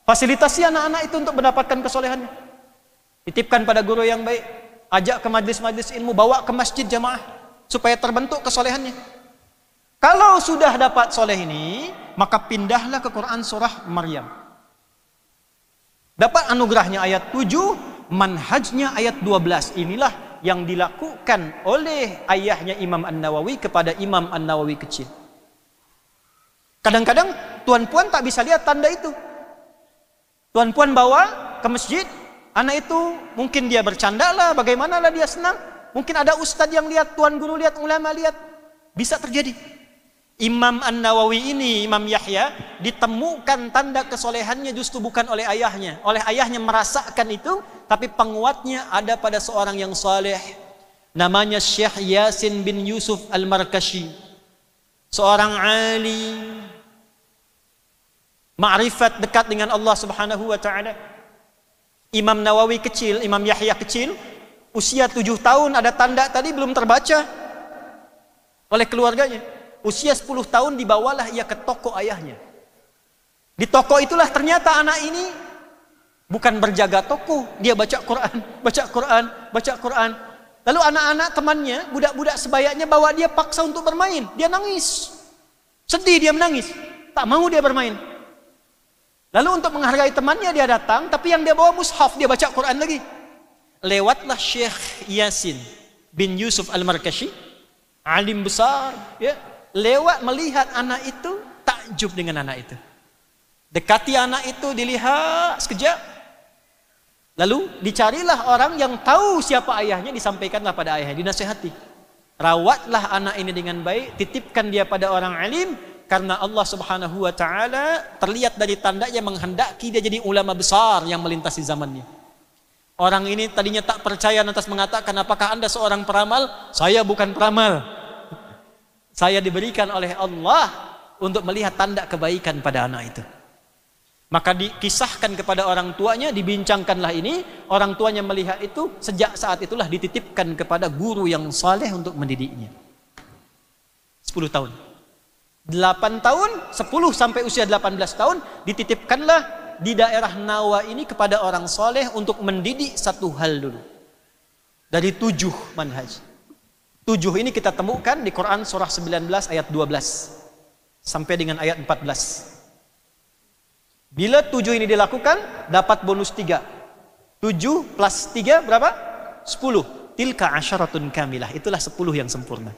Speaker 1: Fasilitasi anak-anak itu untuk mendapatkan kesolehannya. Titipkan pada guru yang baik. Ajak ke majlis-majlis ilmu, bawa ke masjid jamaah. Supaya terbentuk kesolehannya. Kalau sudah dapat soleh ini, maka pindahlah ke Quran surah Maryam. Dapat anugerahnya ayat 7, manhajnya ayat 12 inilah yang dilakukan oleh ayahnya Imam An-Nawawi kepada Imam An-Nawawi kecil. Kadang-kadang tuan-puan tak bisa lihat tanda itu. Tuan-puan bawa ke masjid, anak itu mungkin dia bercanda lah, bagaimanalah dia senang. Mungkin ada ustaz yang lihat, tuan guru lihat, ulama lihat. Bisa terjadi. Imam An-Nawawi ini, Imam Yahya, ditemukan tanda kesolehannya justru bukan oleh ayahnya. Oleh ayahnya merasakan itu, tapi penguatnya ada pada seorang yang soleh. Namanya Syekh Yasin bin Yusuf Al-Markashi. Seorang alim. makrifat dekat dengan Allah subhanahu wa ta'ala. Imam Nawawi kecil, Imam Yahya kecil. Usia tujuh tahun ada tanda tadi belum terbaca. Oleh Keluarganya usia 10 tahun dibawalah ia ke toko ayahnya. Di toko itulah ternyata anak ini bukan berjaga toko, dia baca Quran, baca Quran, baca Quran. Lalu anak-anak temannya, budak-budak sebayanya bawa dia paksa untuk bermain. Dia nangis. Sedih dia menangis. Tak mau dia bermain. Lalu untuk menghargai temannya dia datang, tapi yang dia bawa mushaf, dia baca Quran lagi. Lewatlah Syekh Yasin bin Yusuf Al-Markashi, alim besar, ya, lewat melihat anak itu takjub dengan anak itu dekati anak itu dilihat sekejap lalu dicarilah orang yang tahu siapa ayahnya disampaikanlah pada ayahnya dinasihati rawatlah anak ini dengan baik titipkan dia pada orang alim karena Allah Subhanahu wa taala terlihat dari tandanya menghendaki dia jadi ulama besar yang melintasi zamannya orang ini tadinya tak percaya lantas mengatakan apakah anda seorang peramal saya bukan peramal saya diberikan oleh Allah untuk melihat tanda kebaikan pada anak itu. Maka dikisahkan kepada orang tuanya, dibincangkanlah ini, orang tuanya melihat itu, sejak saat itulah dititipkan kepada guru yang saleh untuk mendidiknya. 10 tahun. 8 tahun, 10 sampai usia 18 tahun, dititipkanlah di daerah Nawa ini kepada orang soleh untuk mendidik satu hal dulu. Dari tujuh manhaj. Tujuh ini kita temukan di Quran surah 19 ayat 12 sampai dengan ayat 14. Bila tujuh ini dilakukan, dapat bonus tiga. Tujuh plus tiga berapa? Sepuluh. Tilka asharatun kamilah. Itulah sepuluh yang sempurna.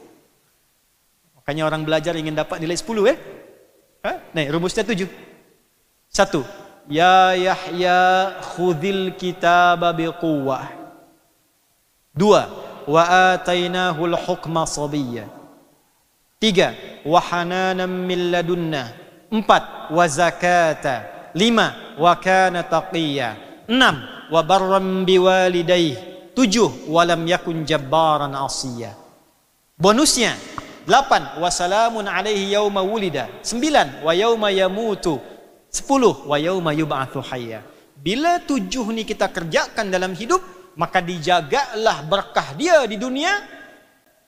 Speaker 1: Makanya orang belajar ingin dapat nilai sepuluh eh? ya. Ha? Nih, rumusnya tujuh. Satu. Ya Yahya khudil kitab biquwah. Dua wa atainahu al-hukma sabiyya. Tiga, wa hananam min ladunna. Empat, wa zakata. Lima, wa kana taqiyya. Enam, wa barram biwalidayh. Tujuh, wa lam yakun jabbaran asiyya. Bonusnya, lapan, wa salamun alaihi yawma wulida. Sembilan, wa yawma yamutu. Sepuluh, wa yawma yub'athu hayya. Bila tujuh ni kita kerjakan dalam hidup, maka dijagalah berkah dia di dunia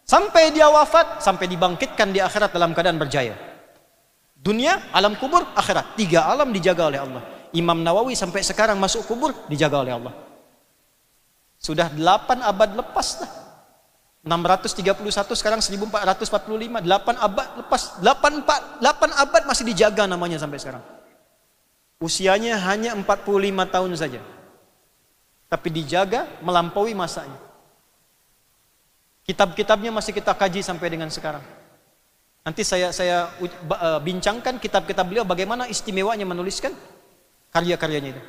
Speaker 1: sampai dia wafat sampai dibangkitkan di akhirat dalam keadaan berjaya dunia alam kubur akhirat tiga alam dijaga oleh Allah Imam Nawawi sampai sekarang masuk kubur dijaga oleh Allah sudah 8 abad lepas dah 631 sekarang 1445 8 abad lepas 8, 8 abad masih dijaga namanya sampai sekarang usianya hanya 45 tahun saja Tapi dijaga melampaui masanya. Kitab-kitabnya masih kita kaji sampai dengan sekarang. Nanti saya saya eh, bincangkan kitab-kitab beliau bagaimana istimewanya menuliskan karya-karyanya itu.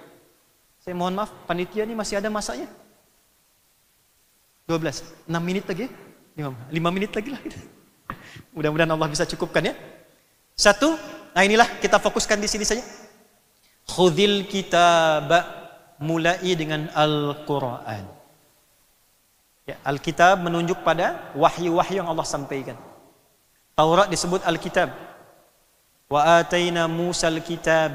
Speaker 1: Saya mohon maaf, panitia ini masih ada masanya. 12, 6 menit lagi 5, 5 menit lagi lah. [LAUGHS] Mudah-mudahan Allah bisa cukupkan ya. Satu, nah inilah kita fokuskan di sini saja. Khudil kitab mulai dengan Al-Quran. Ya, al menunjuk pada wahyu-wahyu yang Allah sampaikan. Taurat disebut Alkitab. Wa ataina Musa al-kitab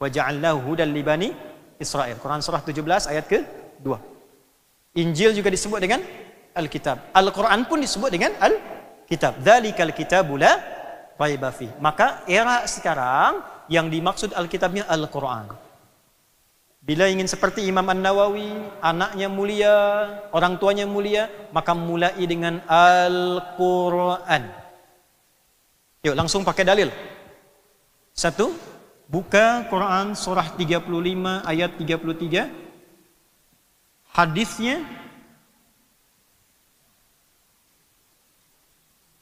Speaker 1: wa ja'alnahu hudan li bani Israil. Quran surah 17 ayat ke-2. Injil juga disebut dengan Alkitab. Al-Quran pun disebut dengan Alkitab. kitab Dzalikal kitabu la raiba fi. Maka era sekarang yang dimaksud Alkitabnya Al-Quran. Bila ingin seperti Imam An-Nawawi, anaknya mulia, orang tuanya mulia, maka mulai dengan Al-Quran. Yuk langsung pakai dalil. Satu, buka Quran surah 35 ayat 33. Hadisnya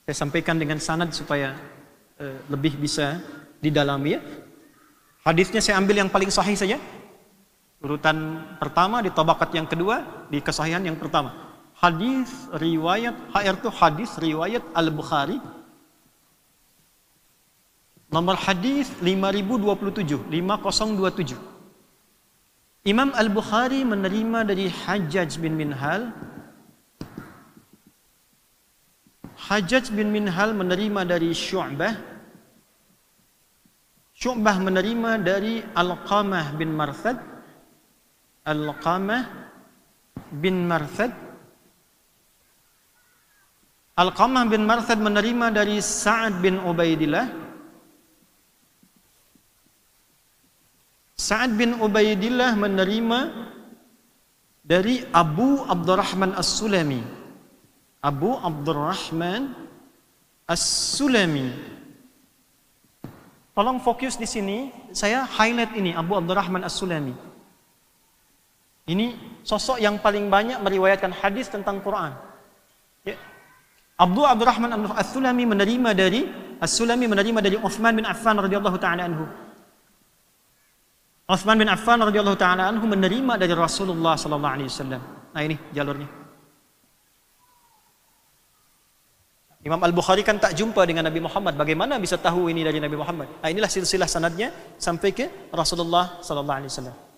Speaker 1: saya sampaikan dengan sanad supaya uh, lebih bisa didalami ya. Hadisnya saya ambil yang paling sahih saja urutan pertama di tabakat yang kedua di kesahihan yang pertama hadis riwayat HR itu hadis riwayat Al Bukhari nomor hadis 5027 5027 Imam Al Bukhari menerima dari Hajjaj bin Minhal Hajjaj bin Minhal menerima dari Syu'bah Syu'bah menerima dari Al-Qamah bin Marsad Al-Qamah bin Marthad Al-Qamah bin Marthad menerima dari Sa'ad bin Ubaidillah Sa'ad bin Ubaidillah menerima dari Abu Abdurrahman As-Sulami Abu Abdurrahman As-Sulami Tolong fokus di sini saya highlight ini Abu Abdurrahman As-Sulami ini sosok yang paling banyak meriwayatkan hadis tentang Quran. Ya. Abdul Abdurrahman As-Sulami menerima dari As-Sulami menerima dari Uthman bin Affan radhiyallahu taala anhu. Uthman bin Affan radhiyallahu taala anhu menerima dari Rasulullah sallallahu alaihi wasallam. Nah ini jalurnya. Imam Al-Bukhari kan tak jumpa dengan Nabi Muhammad. Bagaimana bisa tahu ini dari Nabi Muhammad? Nah inilah silsilah sanadnya sampai ke Rasulullah sallallahu alaihi wasallam.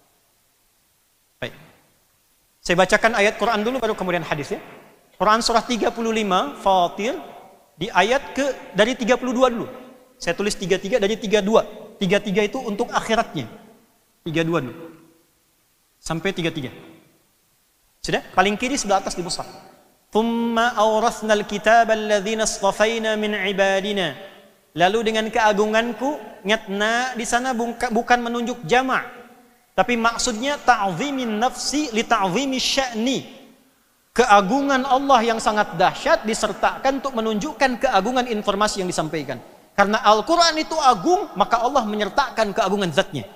Speaker 1: Saya bacakan ayat Quran dulu baru kemudian hadis ya. Quran surah 35 Fatir di ayat ke dari 32 dulu. Saya tulis 33 dari 32. 33 itu untuk akhiratnya. 32 dulu. Sampai 33. Sudah? Paling kiri sebelah atas di mushaf. Thumma awrathna al-kitaba alladhina istafaina min ibadina. Lalu dengan keagunganku, ngetna di sana bukan menunjuk jama' Tapi maksudnya ta'zimin nafsi li ta'zimi sya'ni. Keagungan Allah yang sangat dahsyat disertakan untuk menunjukkan keagungan informasi yang disampaikan. Karena Al-Quran itu agung, maka Allah menyertakan keagungan zatnya.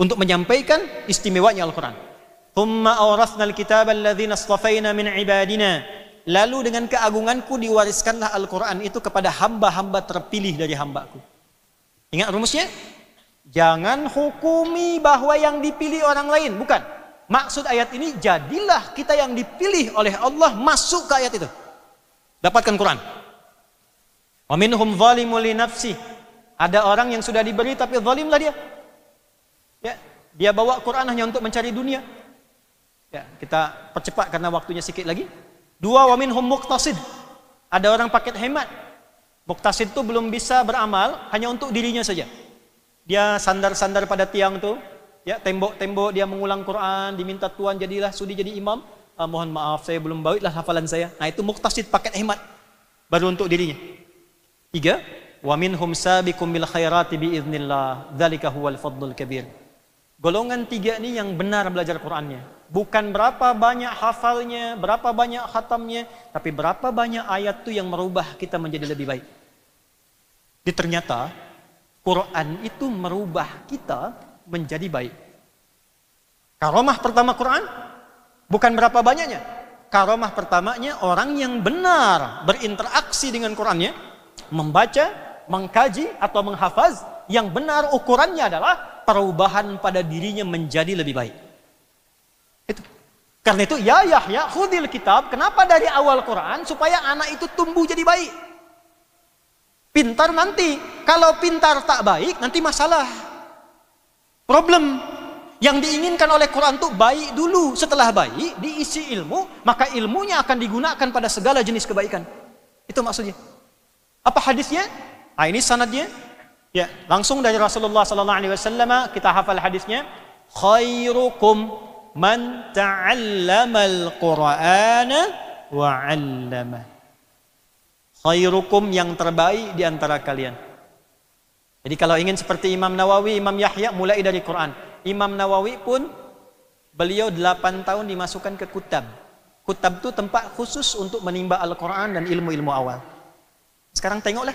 Speaker 1: Untuk menyampaikan istimewanya Al-Quran. Thumma awrathna al-kitab al-lazina stafayna min ibadina. Lalu dengan keagunganku diwariskanlah Al-Quran itu kepada hamba-hamba terpilih dari hambaku. Ingat rumusnya? Jangan hukumi bahwa yang dipilih orang lain, bukan. Maksud ayat ini jadilah kita yang dipilih oleh Allah masuk ke ayat itu. Dapatkan Quran. Wa minhum zalimul nafsi. Ada orang yang sudah diberi tapi zalimlah dia. Ya, dia bawa Quran hanya untuk mencari dunia. Ya, kita percepat karena waktunya sikit lagi. Dua wa minhum muqtasid. Ada orang paket hemat. Muqtasid itu belum bisa beramal hanya untuk dirinya saja. dia sandar-sandar pada tiang tu ya tembok-tembok dia mengulang Quran diminta tuan jadilah sudi jadi imam uh, mohon maaf saya belum baiklah hafalan saya nah itu muktasid paket hemat baru untuk dirinya tiga wa minhum sabiqum bil khairati bi idznillah dzalika huwal fadlul kabir golongan tiga ni yang benar belajar Qurannya bukan berapa banyak hafalnya berapa banyak khatamnya tapi berapa banyak ayat tu yang merubah kita menjadi lebih baik Di ternyata Quran itu merubah kita menjadi baik. Karomah pertama Quran bukan berapa banyaknya. Karomah pertamanya orang yang benar berinteraksi dengan Qurannya, membaca, mengkaji atau menghafaz yang benar ukurannya adalah perubahan pada dirinya menjadi lebih baik. Itu. Karena itu ya Yahya khudil kitab, kenapa dari awal Quran supaya anak itu tumbuh jadi baik? Pintar nanti. Kalau pintar tak baik, nanti masalah. Problem. Yang diinginkan oleh Quran itu baik dulu. Setelah baik, diisi ilmu, maka ilmunya akan digunakan pada segala jenis kebaikan. Itu maksudnya. Apa hadisnya? Ah, ini sanadnya. Ya, langsung dari Rasulullah sallallahu alaihi wasallam kita hafal hadisnya. Khairukum man ta'allamal Qur'ana wa 'allamah khairukum yang terbaik di antara kalian. Jadi kalau ingin seperti Imam Nawawi, Imam Yahya mulai dari Quran. Imam Nawawi pun beliau 8 tahun dimasukkan ke kutab. Kutab itu tempat khusus untuk menimba Al-Quran dan ilmu-ilmu awal. Sekarang tengoklah.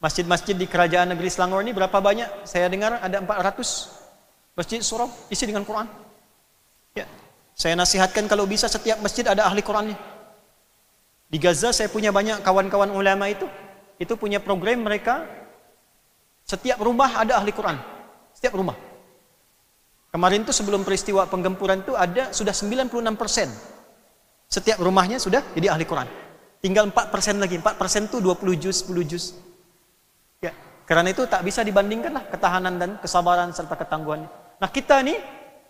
Speaker 1: Masjid-masjid di kerajaan negeri Selangor ini berapa banyak? Saya dengar ada 400 masjid surau isi dengan Quran. Ya. Saya nasihatkan kalau bisa setiap masjid ada ahli Qurannya. Di Gaza saya punya banyak kawan-kawan ulama itu. Itu punya program mereka. Setiap rumah ada ahli Quran. Setiap rumah. Kemarin itu sebelum peristiwa penggempuran itu ada sudah 96%. Setiap rumahnya sudah jadi ahli Quran. Tinggal 4% lagi. 4% itu 20 juz, 10 juz. Ya. Karena itu tak bisa dibandingkan lah ketahanan dan kesabaran serta ketangguhan. Nah kita ini,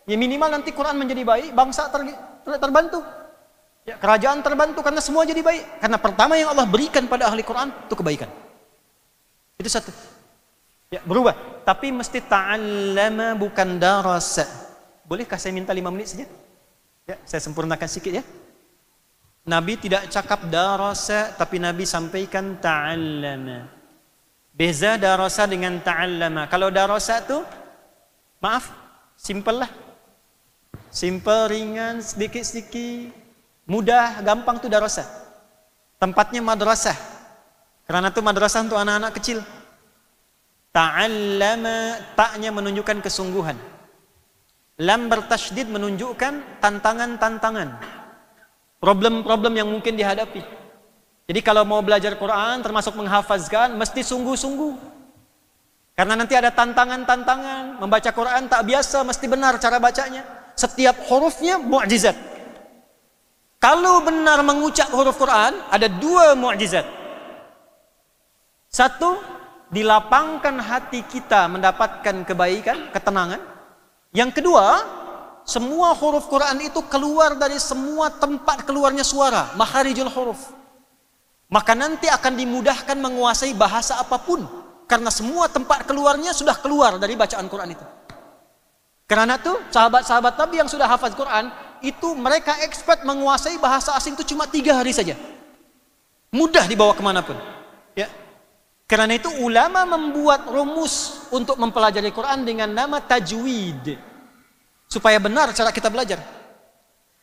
Speaker 1: ya minimal nanti Quran menjadi baik, bangsa ter, ter, terbantu. Ya, kerajaan terbantu karena semua jadi baik. Karena pertama yang Allah berikan pada ahli Quran itu kebaikan. Itu satu. Ya, berubah. Tapi mesti ta'allama bukan darasa. Bolehkah saya minta lima menit saja? Ya, saya sempurnakan sikit ya. Nabi tidak cakap darasa, tapi Nabi sampaikan ta'allama. Beza darasa dengan ta'allama. Kalau darasa itu, maaf, simple lah. Simple, ringan, sedikit-sedikit mudah gampang tuh darasah tempatnya madrasah kerana tuh madrasah untuk anak-anak kecil ta'allama taknya menunjukkan kesungguhan lam bertashdid menunjukkan tantangan-tantangan problem-problem yang mungkin dihadapi jadi kalau mau belajar Quran termasuk menghafazkan mesti sungguh-sungguh karena nanti ada tantangan-tantangan membaca Quran tak biasa mesti benar cara bacanya setiap hurufnya mu'jizat kalau benar mengucap huruf Quran ada dua mukjizat satu dilapangkan hati kita mendapatkan kebaikan ketenangan yang kedua semua huruf Quran itu keluar dari semua tempat keluarnya suara maharijul huruf maka nanti akan dimudahkan menguasai bahasa apapun karena semua tempat keluarnya sudah keluar dari bacaan Quran itu. Karena itu sahabat-sahabat Nabi yang sudah hafaz Quran itu mereka expert menguasai bahasa asing itu cuma tiga hari saja. Mudah dibawa kemanapun. Ya. Karena itu ulama membuat rumus untuk mempelajari Quran dengan nama tajwid. Supaya benar cara kita belajar.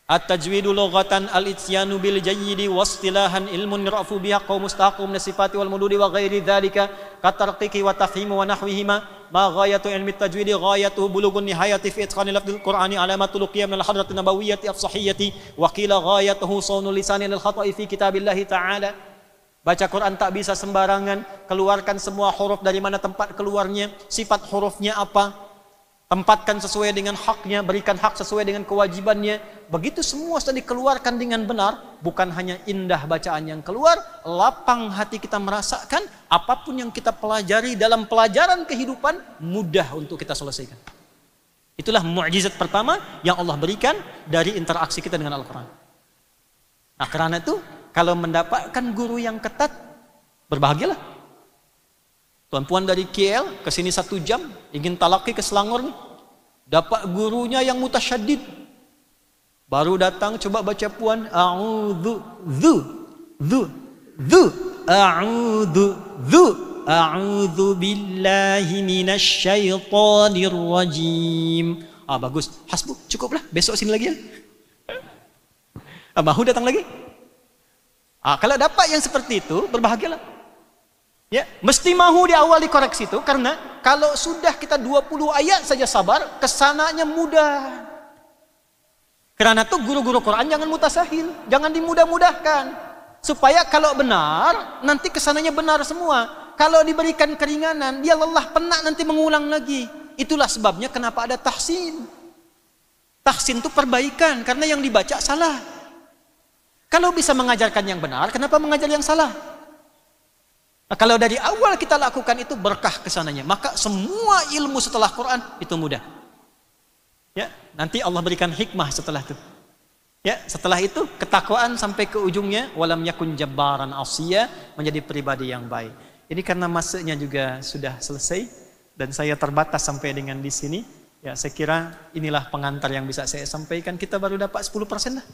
Speaker 1: At-tajwidu lughatan al-itsyanu bil jayyidi wastilahan ilmun yurafu biha qaum mustaqim nasifati wal mududi wa ghairi dhalika katarqiqi wa tafhimu wa nahwihima ma ghayatu ilmi at-tajwidi ghayatu bulughun nihayati fi itqani lafdh al-qur'ani alamatul qiyam al hadrat nabawiyyati as-sahihyati wa qila ghayatuhu sawnul lisani lil khata'i fi kitabillahi ta'ala Baca Quran tak bisa sembarangan, keluarkan semua huruf dari mana tempat keluarnya, sifat hurufnya apa, Tempatkan sesuai dengan haknya, berikan hak sesuai dengan kewajibannya. Begitu semua sudah dikeluarkan dengan benar, bukan hanya indah bacaan yang keluar, lapang hati kita merasakan apapun yang kita pelajari dalam pelajaran kehidupan mudah untuk kita selesaikan. Itulah mukjizat pertama yang Allah berikan dari interaksi kita dengan Al-Quran. Nah, karena itu, kalau mendapatkan guru yang ketat, berbahagialah. Tuan-puan dari KL ke sini satu jam ingin talaki ke Selangor ni. Dapat gurunya yang mutasyadid. Baru datang cuba baca puan a'udzu zu zu zu a'udzu zu a'udzu billahi minasyaitonir rajim. Ah bagus. Hasbu cukuplah. Besok sini lagi ya. Ah mahu datang lagi? Ah kalau dapat yang seperti itu berbahagialah. Ya, mesti mahu di awal dikoreksi itu karena kalau sudah kita 20 ayat saja sabar, kesananya mudah. Karena itu guru-guru Quran jangan mutasahil, jangan dimudah-mudahkan. Supaya kalau benar, nanti kesananya benar semua. Kalau diberikan keringanan, dia lelah penak nanti mengulang lagi. Itulah sebabnya kenapa ada tahsin. Tahsin itu perbaikan, karena yang dibaca salah. Kalau bisa mengajarkan yang benar, kenapa mengajar yang salah? Nah, kalau dari awal kita lakukan itu berkah kesananya, maka semua ilmu setelah Quran itu mudah. Ya, nanti Allah berikan hikmah setelah itu. Ya, setelah itu ketakwaan sampai ke ujungnya walam yakun jabbaran asiya menjadi pribadi yang baik. Ini karena masanya juga sudah selesai dan saya terbatas sampai dengan di sini. Ya, saya kira inilah pengantar yang bisa saya sampaikan. Kita baru dapat 10% lah.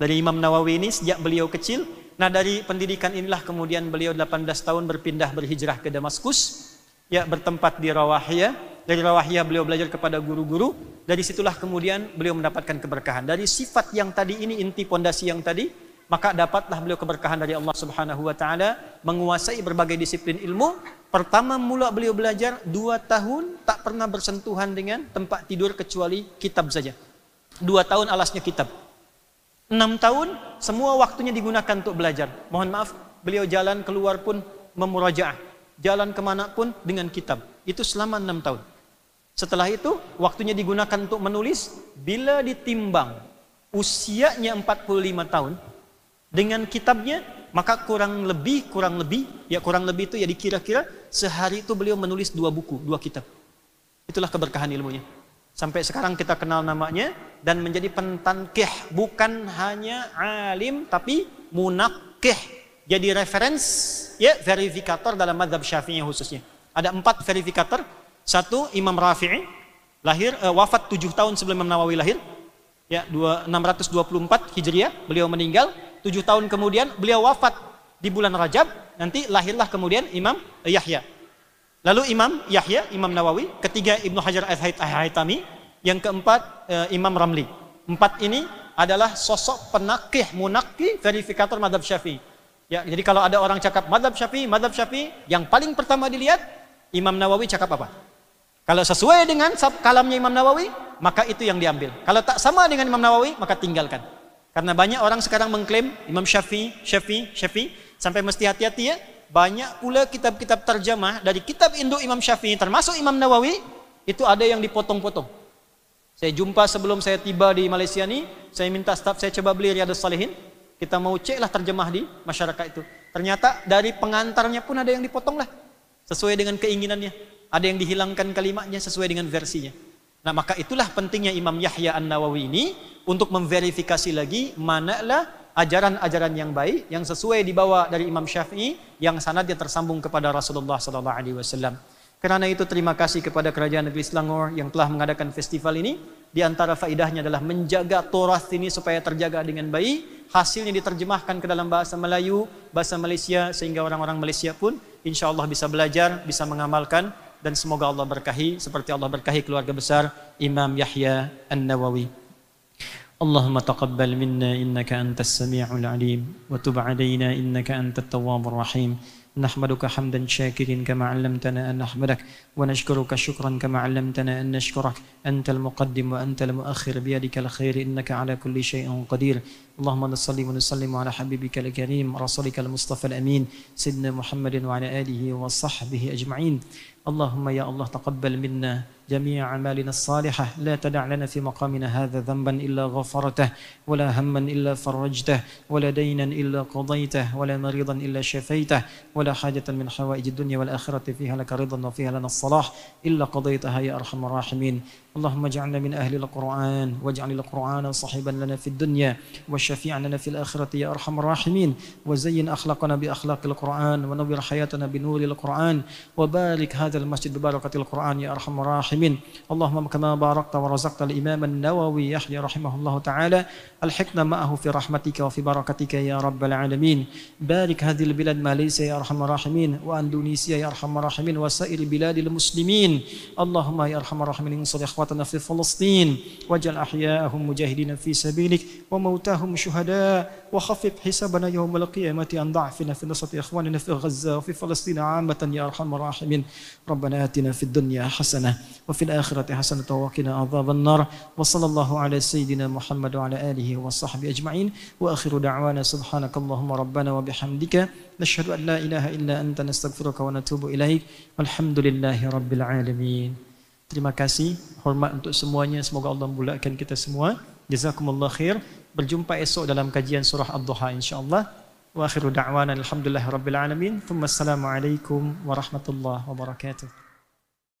Speaker 1: dari Imam Nawawi ini sejak beliau kecil Nah dari pendidikan inilah kemudian beliau 18 tahun berpindah berhijrah ke Damaskus, ya bertempat di Rawahia. Dari Rawahia beliau belajar kepada guru-guru. Dari situlah kemudian beliau mendapatkan keberkahan. Dari sifat yang tadi ini inti pondasi yang tadi maka dapatlah beliau keberkahan dari Allah Subhanahu wa taala menguasai berbagai disiplin ilmu. Pertama mula beliau belajar dua tahun tak pernah bersentuhan dengan tempat tidur kecuali kitab saja. Dua tahun alasnya kitab. Enam tahun, semua waktunya digunakan untuk belajar. Mohon maaf, beliau jalan keluar pun memurajaah. Jalan kemana pun dengan kitab. Itu selama enam tahun. Setelah itu, waktunya digunakan untuk menulis. Bila ditimbang usianya 45 tahun dengan kitabnya, maka kurang lebih, kurang lebih, ya kurang lebih itu ya dikira-kira, sehari itu beliau menulis dua buku, dua kitab. Itulah keberkahan ilmunya. Sampai sekarang kita kenal namanya dan menjadi pentankih bukan hanya alim tapi munakkeh jadi referens ya verifikator dalam madhab syafi'i khususnya ada empat verifikator satu Imam Rafi'i lahir uh, wafat tujuh tahun sebelum Imam Nawawi lahir ya puluh 624 Hijriah beliau meninggal tujuh tahun kemudian beliau wafat di bulan Rajab nanti lahirlah kemudian Imam Yahya Lalu Imam Yahya, Imam Nawawi, ketiga Ibn Hajar al-Haytami, yang keempat eh, Imam Ramli. Empat ini adalah sosok penakih, munakih, verifikator madhab syafi'i. Ya, jadi kalau ada orang cakap madhab syafi'i, madhab syafi'i, yang paling pertama dilihat, Imam Nawawi cakap apa? Kalau sesuai dengan kalamnya Imam Nawawi, maka itu yang diambil. Kalau tak sama dengan Imam Nawawi, maka tinggalkan. Karena banyak orang sekarang mengklaim Imam Syafi'i, Syafi'i, Syafi'i, sampai mesti hati-hati ya, banyak pula kitab-kitab terjemah dari kitab induk Imam Syafi'i termasuk Imam Nawawi itu ada yang dipotong-potong. Saya jumpa sebelum saya tiba di Malaysia ni, saya minta staf saya coba beli Riyadhus Salihin, kita mau ceklah terjemah di masyarakat itu. Ternyata dari pengantarnya pun ada yang dipotong lah sesuai dengan keinginannya. Ada yang dihilangkan kalimatnya sesuai dengan versinya. Nah, maka itulah pentingnya Imam Yahya An-Nawawi ini untuk memverifikasi lagi manakah ajaran-ajaran yang baik yang sesuai dibawa dari Imam Syafi'i yang sanadnya tersambung kepada Rasulullah sallallahu alaihi wasallam. Kerana itu terima kasih kepada Kerajaan Negeri Selangor yang telah mengadakan festival ini. Di antara faidahnya adalah menjaga toras ini supaya terjaga dengan baik. Hasilnya diterjemahkan ke dalam bahasa Melayu, bahasa Malaysia sehingga orang-orang Malaysia pun insya Allah bisa belajar, bisa mengamalkan dan semoga Allah berkahi seperti Allah berkahi keluarga besar Imam Yahya An-Nawawi. اللهم تقبل منا إنك أنت السميع العليم وتب علينا إنك أنت التواب الرحيم نحمدك حمدا شاكرا كما علمتنا أن نحمدك ونشكرك شكرا كما علمتنا أن نشكرك أنت المقدم وأنت المؤخر بيدك الخير إنك على كل شيء قدير اللهم نصلي ونسلم على حبيبك الكريم رسولك المصطفى الأمين سيدنا محمد وعلى آله وصحبه أجمعين اللهم يا الله تقبل منا جميع أعمالنا الصالحة لا تدع لنا في مقامنا هذا ذنبا إلا غفرته ولا هما إلا فرجته ولا دينا إلا قضيته ولا مريضا إلا شفيته ولا حاجة من حوائج الدنيا والآخرة فيها لك رضا وفيها لنا الصلاح إلا قضيتها يا أرحم الراحمين اللهم اجعلنا من أهل القرآن واجعل القرآن صاحبا لنا في الدنيا وشفيعا لنا في الآخرة يا أرحم الراحمين وزين أخلاقنا بأخلاق القرآن ونور حياتنا بنور القرآن وبارك هذا المسجد ببركة القرآن يا أرحم الراحمين اللهم كما باركت ورزقت الإمام النووي يحيى رحمه الله تعالى الحقنا معه في رحمتك وفي بركتك يا رب العالمين بارك هذه البلاد ماليزيا يا أرحم الراحمين وأندونيسيا يا أرحم الراحمين وسائر بلاد المسلمين اللهم يا أرحم الراحمين انصر إخوتنا في فلسطين واجعل أحياءهم مجاهدين في سبيلك وموتاهم شهداء وخفف حسابنا يوم القيامة عن ضعفنا في نصرة إخواننا في غزة وفي فلسطين عامة يا أرحم الراحمين ربنا آتنا في الدنيا حسنة وفي الآخرة حسنة وقنا عذاب النار وصلى الله على سيدنا محمد وعلى آله وصحبه أجمعين وآخر دعوانا سبحانك اللهم ربنا وبحمدك نشهد أن لا إله إلا أنت نستغفرك ونتوب إليك والحمد لله رب العالمين Terima kasih, hormat untuk semuanya. Semoga Allah memulakan kita semua. Jazakumullah khair. berjumpa esok dalam kajian surah Ad-Duha insyaAllah. Wa akhiru da'wana alhamdulillahi rabbil alamin. Thumma assalamualaikum warahmatullahi wabarakatuh.